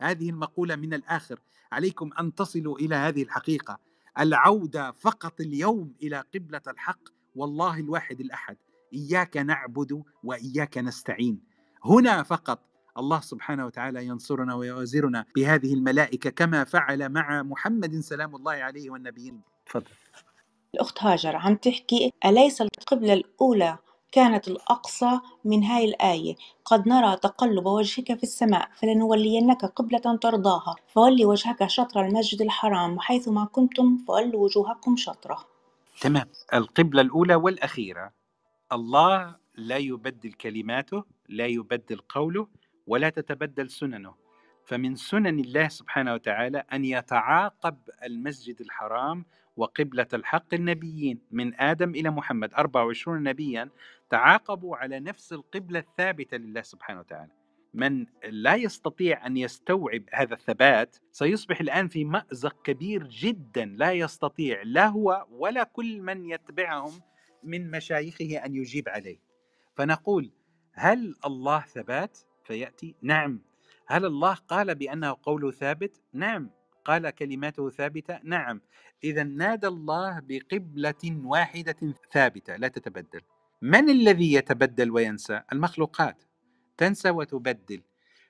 هذه المقوله من الاخر عليكم ان تصلوا الى هذه الحقيقه العوده فقط اليوم الى قبله الحق والله الواحد الاحد اياك نعبد واياك نستعين هنا فقط الله سبحانه وتعالى ينصرنا ويؤازرنا بهذه الملائكه كما فعل مع محمد سلام الله عليه والنبيين تفضل الأخت هاجر عم تحكي أليس القبلة الأولى كانت الأقصى من هاي الآية قد نرى تقلب وجهك في السماء فلنولينك قبلة ترضاها فول وجهك شطر المسجد الحرام ما كنتم فولوا وجوهكم شطره تمام القبلة الأولى والأخيرة الله لا يبدل كلماته لا يبدل قوله ولا تتبدل سننه فمن سنن الله سبحانه وتعالى أن يتعاقب المسجد الحرام وقبلة الحق النبيين من آدم إلى محمد 24 نبيا تعاقبوا على نفس القبلة الثابتة لله سبحانه وتعالى من لا يستطيع أن يستوعب هذا الثبات سيصبح الآن في مأزق كبير جدا لا يستطيع لا هو ولا كل من يتبعهم من مشايخه أن يجيب عليه فنقول هل الله ثبات؟ فيأتي نعم هل الله قال بأنه قول ثابت؟ نعم قال كلماته ثابتة؟ نعم إذا نادى الله بقبلة واحدة ثابتة لا تتبدل من الذي يتبدل وينسى؟ المخلوقات تنسى وتبدل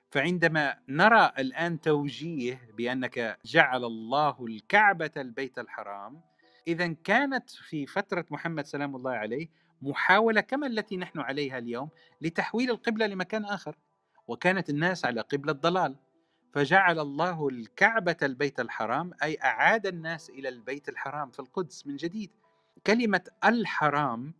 فعندما نرى الآن توجيه بأنك جعل الله الكعبة البيت الحرام إذا كانت في فترة محمد سلام الله عليه محاولة كما التي نحن عليها اليوم لتحويل القبلة لمكان آخر وكانت الناس على قبل الضلال فجعل الله الكعبة البيت الحرام أي أعاد الناس إلى البيت الحرام في القدس من جديد كلمة الحرام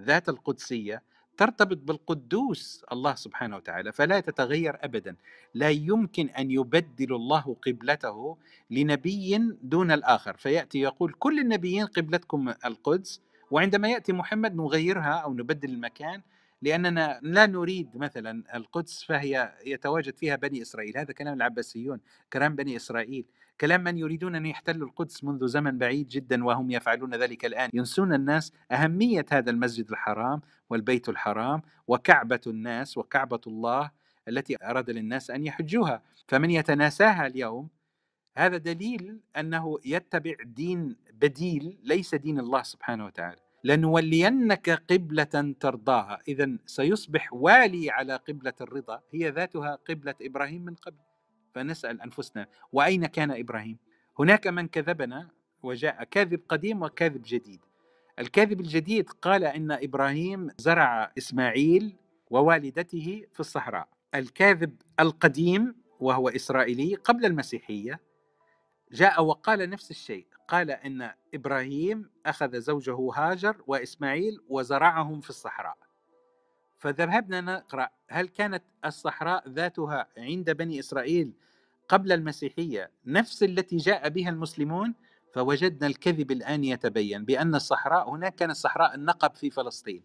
ذات القدسية ترتبط بالقدوس الله سبحانه وتعالى فلا تتغير أبدا لا يمكن أن يبدل الله قبلته لنبي دون الآخر فيأتي يقول كل النبيين قبلتكم القدس وعندما يأتي محمد نغيرها أو نبدل المكان لأننا لا نريد مثلا القدس فهي يتواجد فيها بني إسرائيل هذا كلام العباسيون كلام بني إسرائيل كلام من يريدون أن يحتلوا القدس منذ زمن بعيد جدا وهم يفعلون ذلك الآن ينسون الناس أهمية هذا المسجد الحرام والبيت الحرام وكعبة الناس وكعبة الله التي أراد للناس أن يحجوها فمن يتناساها اليوم هذا دليل أنه يتبع دين بديل ليس دين الله سبحانه وتعالى لنولينك قبلة ترضاها إذا سيصبح والي على قبلة الرضا هي ذاتها قبلة إبراهيم من قبل فنسأل أنفسنا وأين كان إبراهيم هناك من كذبنا وجاء كاذب قديم وكاذب جديد الكاذب الجديد قال إن إبراهيم زرع إسماعيل ووالدته في الصحراء الكاذب القديم وهو إسرائيلي قبل المسيحية جاء وقال نفس الشيء قال ان ابراهيم اخذ زوجه هاجر واسماعيل وزرعهم في الصحراء فذهبنا نقرا هل كانت الصحراء ذاتها عند بني اسرائيل قبل المسيحيه نفس التي جاء بها المسلمون فوجدنا الكذب الان يتبين بان الصحراء هناك كانت صحراء النقب في فلسطين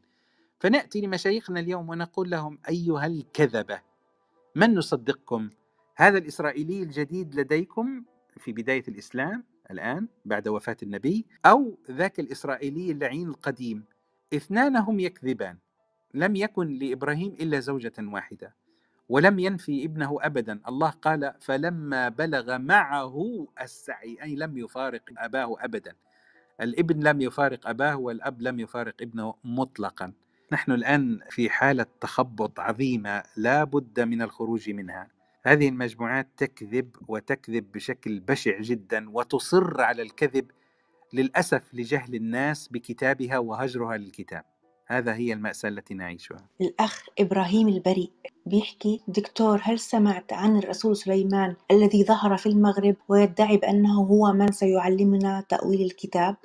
فناتي لمشايخنا اليوم ونقول لهم ايها الكذبه من نصدقكم هذا الاسرائيلي الجديد لديكم في بدايه الاسلام الآن بعد وفاة النبي أو ذاك الإسرائيلي اللعين القديم اثنانهم يكذبان لم يكن لإبراهيم إلا زوجة واحدة ولم ينفي ابنه أبدا الله قال فلما بلغ معه السعي أي لم يفارق أباه أبدا الابن لم يفارق أباه والأب لم يفارق ابنه مطلقا نحن الآن في حالة تخبط عظيمة لا بد من الخروج منها هذه المجموعات تكذب وتكذب بشكل بشع جدا وتصر على الكذب للاسف لجهل الناس بكتابها وهجرها للكتاب هذا هي المأساة التي نعيشها الأخ إبراهيم البريء بيحكي دكتور هل سمعت عن الرسول سليمان الذي ظهر في المغرب ويدعي بأنه هو من سيعلمنا تأويل الكتاب؟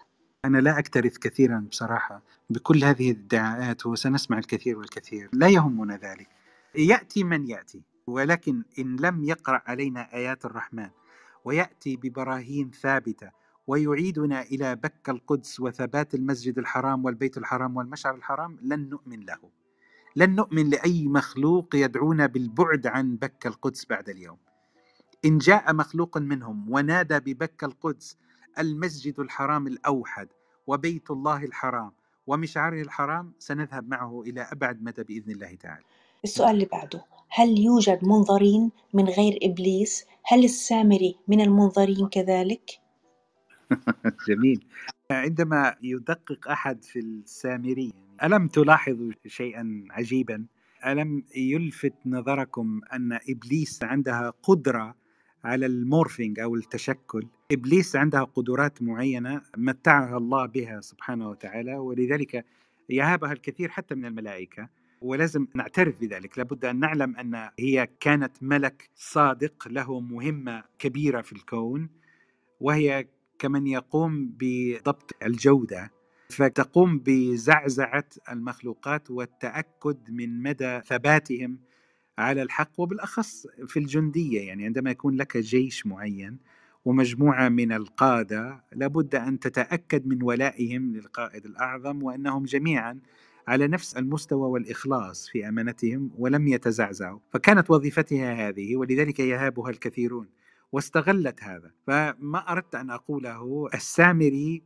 أنا لا أكترث كثيرا بصراحة بكل هذه الادعاءات وسنسمع الكثير والكثير لا يهمنا ذلك يأتي من يأتي ولكن إن لم يقرأ علينا آيات الرحمن ويأتي ببراهين ثابتة ويعيدنا إلى بك القدس وثبات المسجد الحرام والبيت الحرام والمشعر الحرام لن نؤمن له لن نؤمن لأي مخلوق يدعونا بالبعد عن بك القدس بعد اليوم إن جاء مخلوق منهم ونادى ببك القدس المسجد الحرام الأوحد وبيت الله الحرام ومشعره الحرام سنذهب معه إلى أبعد مدى بإذن الله تعالى السؤال اللي بعده هل يوجد منظرين من غير إبليس؟ هل السامري من المنظرين كذلك؟ جميل عندما يدقق أحد في السامري ألم تلاحظ شيئا عجيبا؟ ألم يلفت نظركم أن إبليس عندها قدرة على المورفينج أو التشكل إبليس عندها قدرات معينة متعها الله بها سبحانه وتعالى ولذلك يهابها الكثير حتى من الملائكة ولازم نعترف بذلك لابد أن نعلم أن هي كانت ملك صادق له مهمة كبيرة في الكون وهي كمن يقوم بضبط الجودة فتقوم بزعزعة المخلوقات والتأكد من مدى ثباتهم على الحق وبالأخص في الجندية يعني عندما يكون لك جيش معين ومجموعة من القادة لابد أن تتأكد من ولائهم للقائد الأعظم وأنهم جميعا على نفس المستوى والإخلاص في أمانتهم ولم يتزعزعوا فكانت وظيفتها هذه ولذلك يهابها الكثيرون واستغلت هذا فما أردت أن أقوله السامري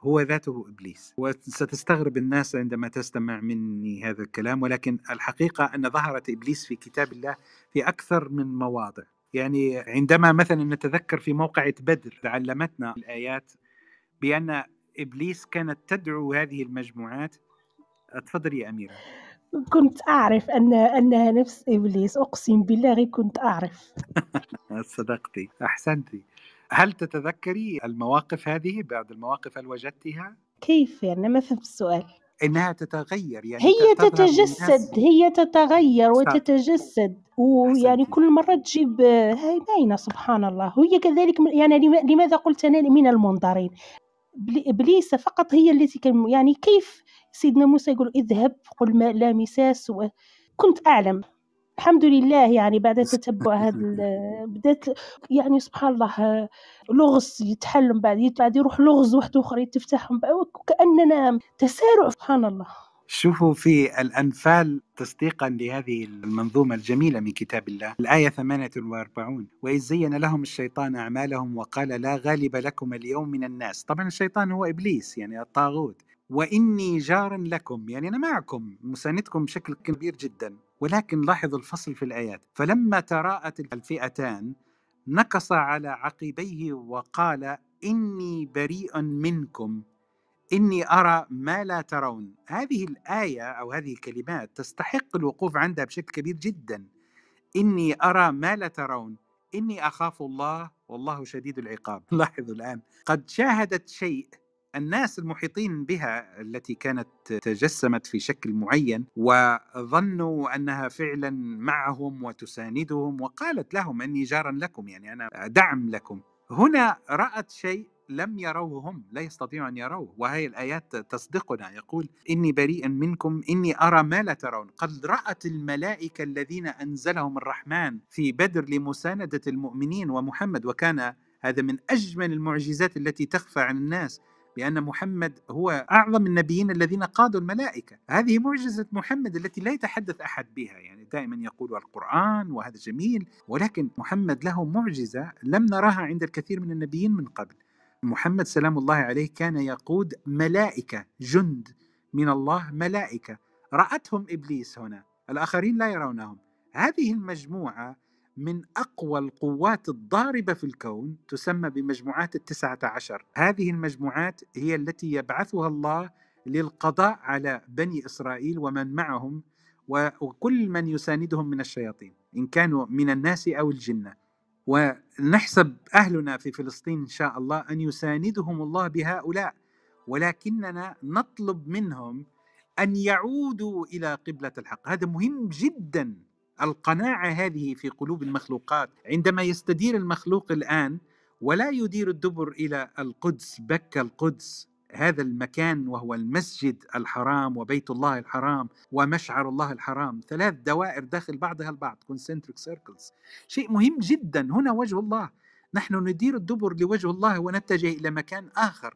هو ذاته ابليس وستستغرب الناس عندما تستمع مني هذا الكلام ولكن الحقيقه ان ظهرت ابليس في كتاب الله في اكثر من مواضع يعني عندما مثلا نتذكر في موقعة بدر علمتنا الايات بان ابليس كانت تدعو هذه المجموعات اتفضلي يا أميرة كنت أعرف أن أنها نفس إبليس أقسم بالله كنت أعرف صدقتي أحسنتي هل تتذكري المواقف هذه بعد المواقف هل وجدتها؟ كيف يعني ما فهمت السؤال انها تتغير يعني هي تتجسد هي تتغير صح. وتتجسد ويعني كل مره تجيب هاي باينه سبحان الله هي كذلك يعني لماذا قلت انا من المنظرين ابليس فقط هي التي كان يعني كيف سيدنا موسى يقول اذهب قل ما لا مساس كنت أعلم الحمد لله يعني بعد تتبع هذا بدات يعني سبحان الله لغز يتحل من بعد بعد يروح لغز واحد اخر تفتحهم كاننا تسارع سبحان الله شوفوا في الأنفال تصديقا لهذه المنظومة الجميلة من كتاب الله الآية 48 وإذ زين لهم الشيطان أعمالهم وقال لا غالب لكم اليوم من الناس طبعا الشيطان هو إبليس يعني الطاغوت واني جار لكم يعني انا معكم مساندكم بشكل كبير جدا ولكن لاحظوا الفصل في الايات فلما تراءت الفئتان نكص على عقبيه وقال اني بريء منكم اني ارى ما لا ترون هذه الايه او هذه الكلمات تستحق الوقوف عندها بشكل كبير جدا اني ارى ما لا ترون اني اخاف الله والله شديد العقاب لاحظوا الان قد شاهدت شيء الناس المحيطين بها التي كانت تجسمت في شكل معين وظنوا انها فعلا معهم وتساندهم وقالت لهم اني جارا لكم يعني انا دعم لكم هنا رات شيء لم يروه هم لا يستطيعوا أن يروه وهي الآيات تصدقنا يقول إني بريء منكم إني أرى ما لا ترون قد رأت الملائكة الذين أنزلهم الرحمن في بدر لمساندة المؤمنين ومحمد وكان هذا من أجمل المعجزات التي تخفى عن الناس بأن محمد هو أعظم النبيين الذين قادوا الملائكة هذه معجزة محمد التي لا يتحدث أحد بها يعني دائما يقول القرآن وهذا جميل ولكن محمد له معجزة لم نراها عند الكثير من النبيين من قبل محمد سلام الله عليه كان يقود ملائكة جند من الله ملائكة رأتهم إبليس هنا الآخرين لا يرونهم هذه المجموعة من أقوى القوات الضاربة في الكون تسمى بمجموعات التسعة عشر هذه المجموعات هي التي يبعثها الله للقضاء على بني إسرائيل ومن معهم وكل من يساندهم من الشياطين إن كانوا من الناس أو الجنة ونحسب أهلنا في فلسطين إن شاء الله أن يساندهم الله بهؤلاء ولكننا نطلب منهم أن يعودوا إلى قبلة الحق هذا مهم جداً القناعه هذه في قلوب المخلوقات عندما يستدير المخلوق الان ولا يدير الدبر الى القدس بك القدس هذا المكان وهو المسجد الحرام وبيت الله الحرام ومشعر الله الحرام ثلاث دوائر داخل بعضها البعض concentric circles شيء مهم جدا هنا وجه الله نحن ندير الدبر لوجه الله ونتجه الى مكان اخر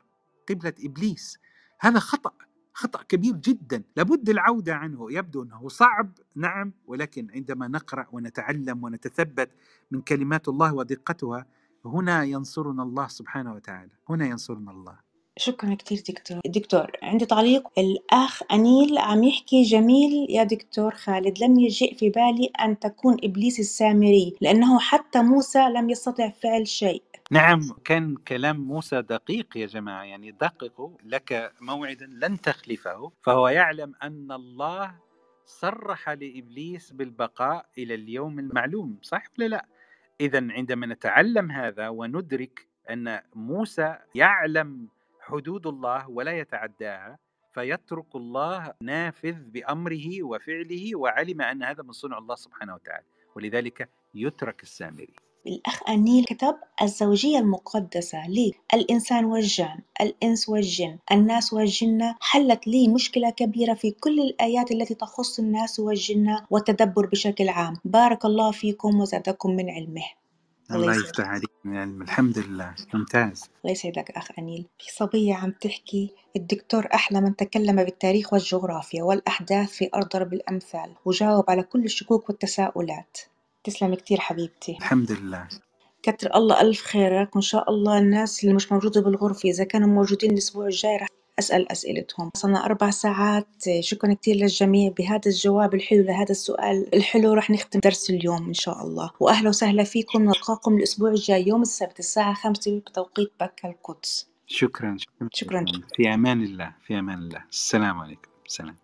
قبله ابليس هذا خطأ خطأ كبير جدا لابد العودة عنه يبدو أنه صعب نعم ولكن عندما نقرأ ونتعلم ونتثبت من كلمات الله ودقتها هنا ينصرنا الله سبحانه وتعالى هنا ينصرنا الله شكرا كثير دكتور دكتور عندي تعليق الأخ أنيل عم يحكي جميل يا دكتور خالد لم يجيء في بالي أن تكون إبليس السامري لأنه حتى موسى لم يستطع فعل شيء نعم كان كلام موسى دقيق يا جماعه يعني دققوا لك موعدا لن تخلفه فهو يعلم ان الله صرح لابليس بالبقاء الى اليوم المعلوم صح ولا لا؟ اذا عندما نتعلم هذا وندرك ان موسى يعلم حدود الله ولا يتعداها فيترك الله نافذ بامره وفعله وعلم ان هذا من صنع الله سبحانه وتعالى ولذلك يترك السامري الأخ أنيل كتب الزوجية المقدسة لي الإنسان والجان الإنس والجن الناس والجنة حلت لي مشكلة كبيرة في كل الآيات التي تخص الناس والجنة والتدبر بشكل عام بارك الله فيكم وزادكم من علمه الله يفتح عليك من علم الحمد لله ممتاز الله يسعدك أخ أنيل في صبية عم تحكي الدكتور أحلى من تكلم بالتاريخ والجغرافيا والأحداث في أرض رب الأمثال وجاوب على كل الشكوك والتساؤلات تسلمي كثير حبيبتي الحمد لله كتر الله ألف خيرك وإن شاء الله الناس اللي مش موجودة بالغرفة إذا كانوا موجودين الأسبوع الجاي رح أسأل أسئلتهم صرنا أربع ساعات شكرا كثير للجميع بهذا الجواب الحلو لهذا السؤال الحلو رح نختم درس اليوم إن شاء الله وأهلا وسهلا فيكم نلقاكم الأسبوع الجاي يوم السبت الساعة 5 بتوقيت بكة القدس شكرا شكرا, شكرا. في أمان الله في أمان الله السلام عليكم سلام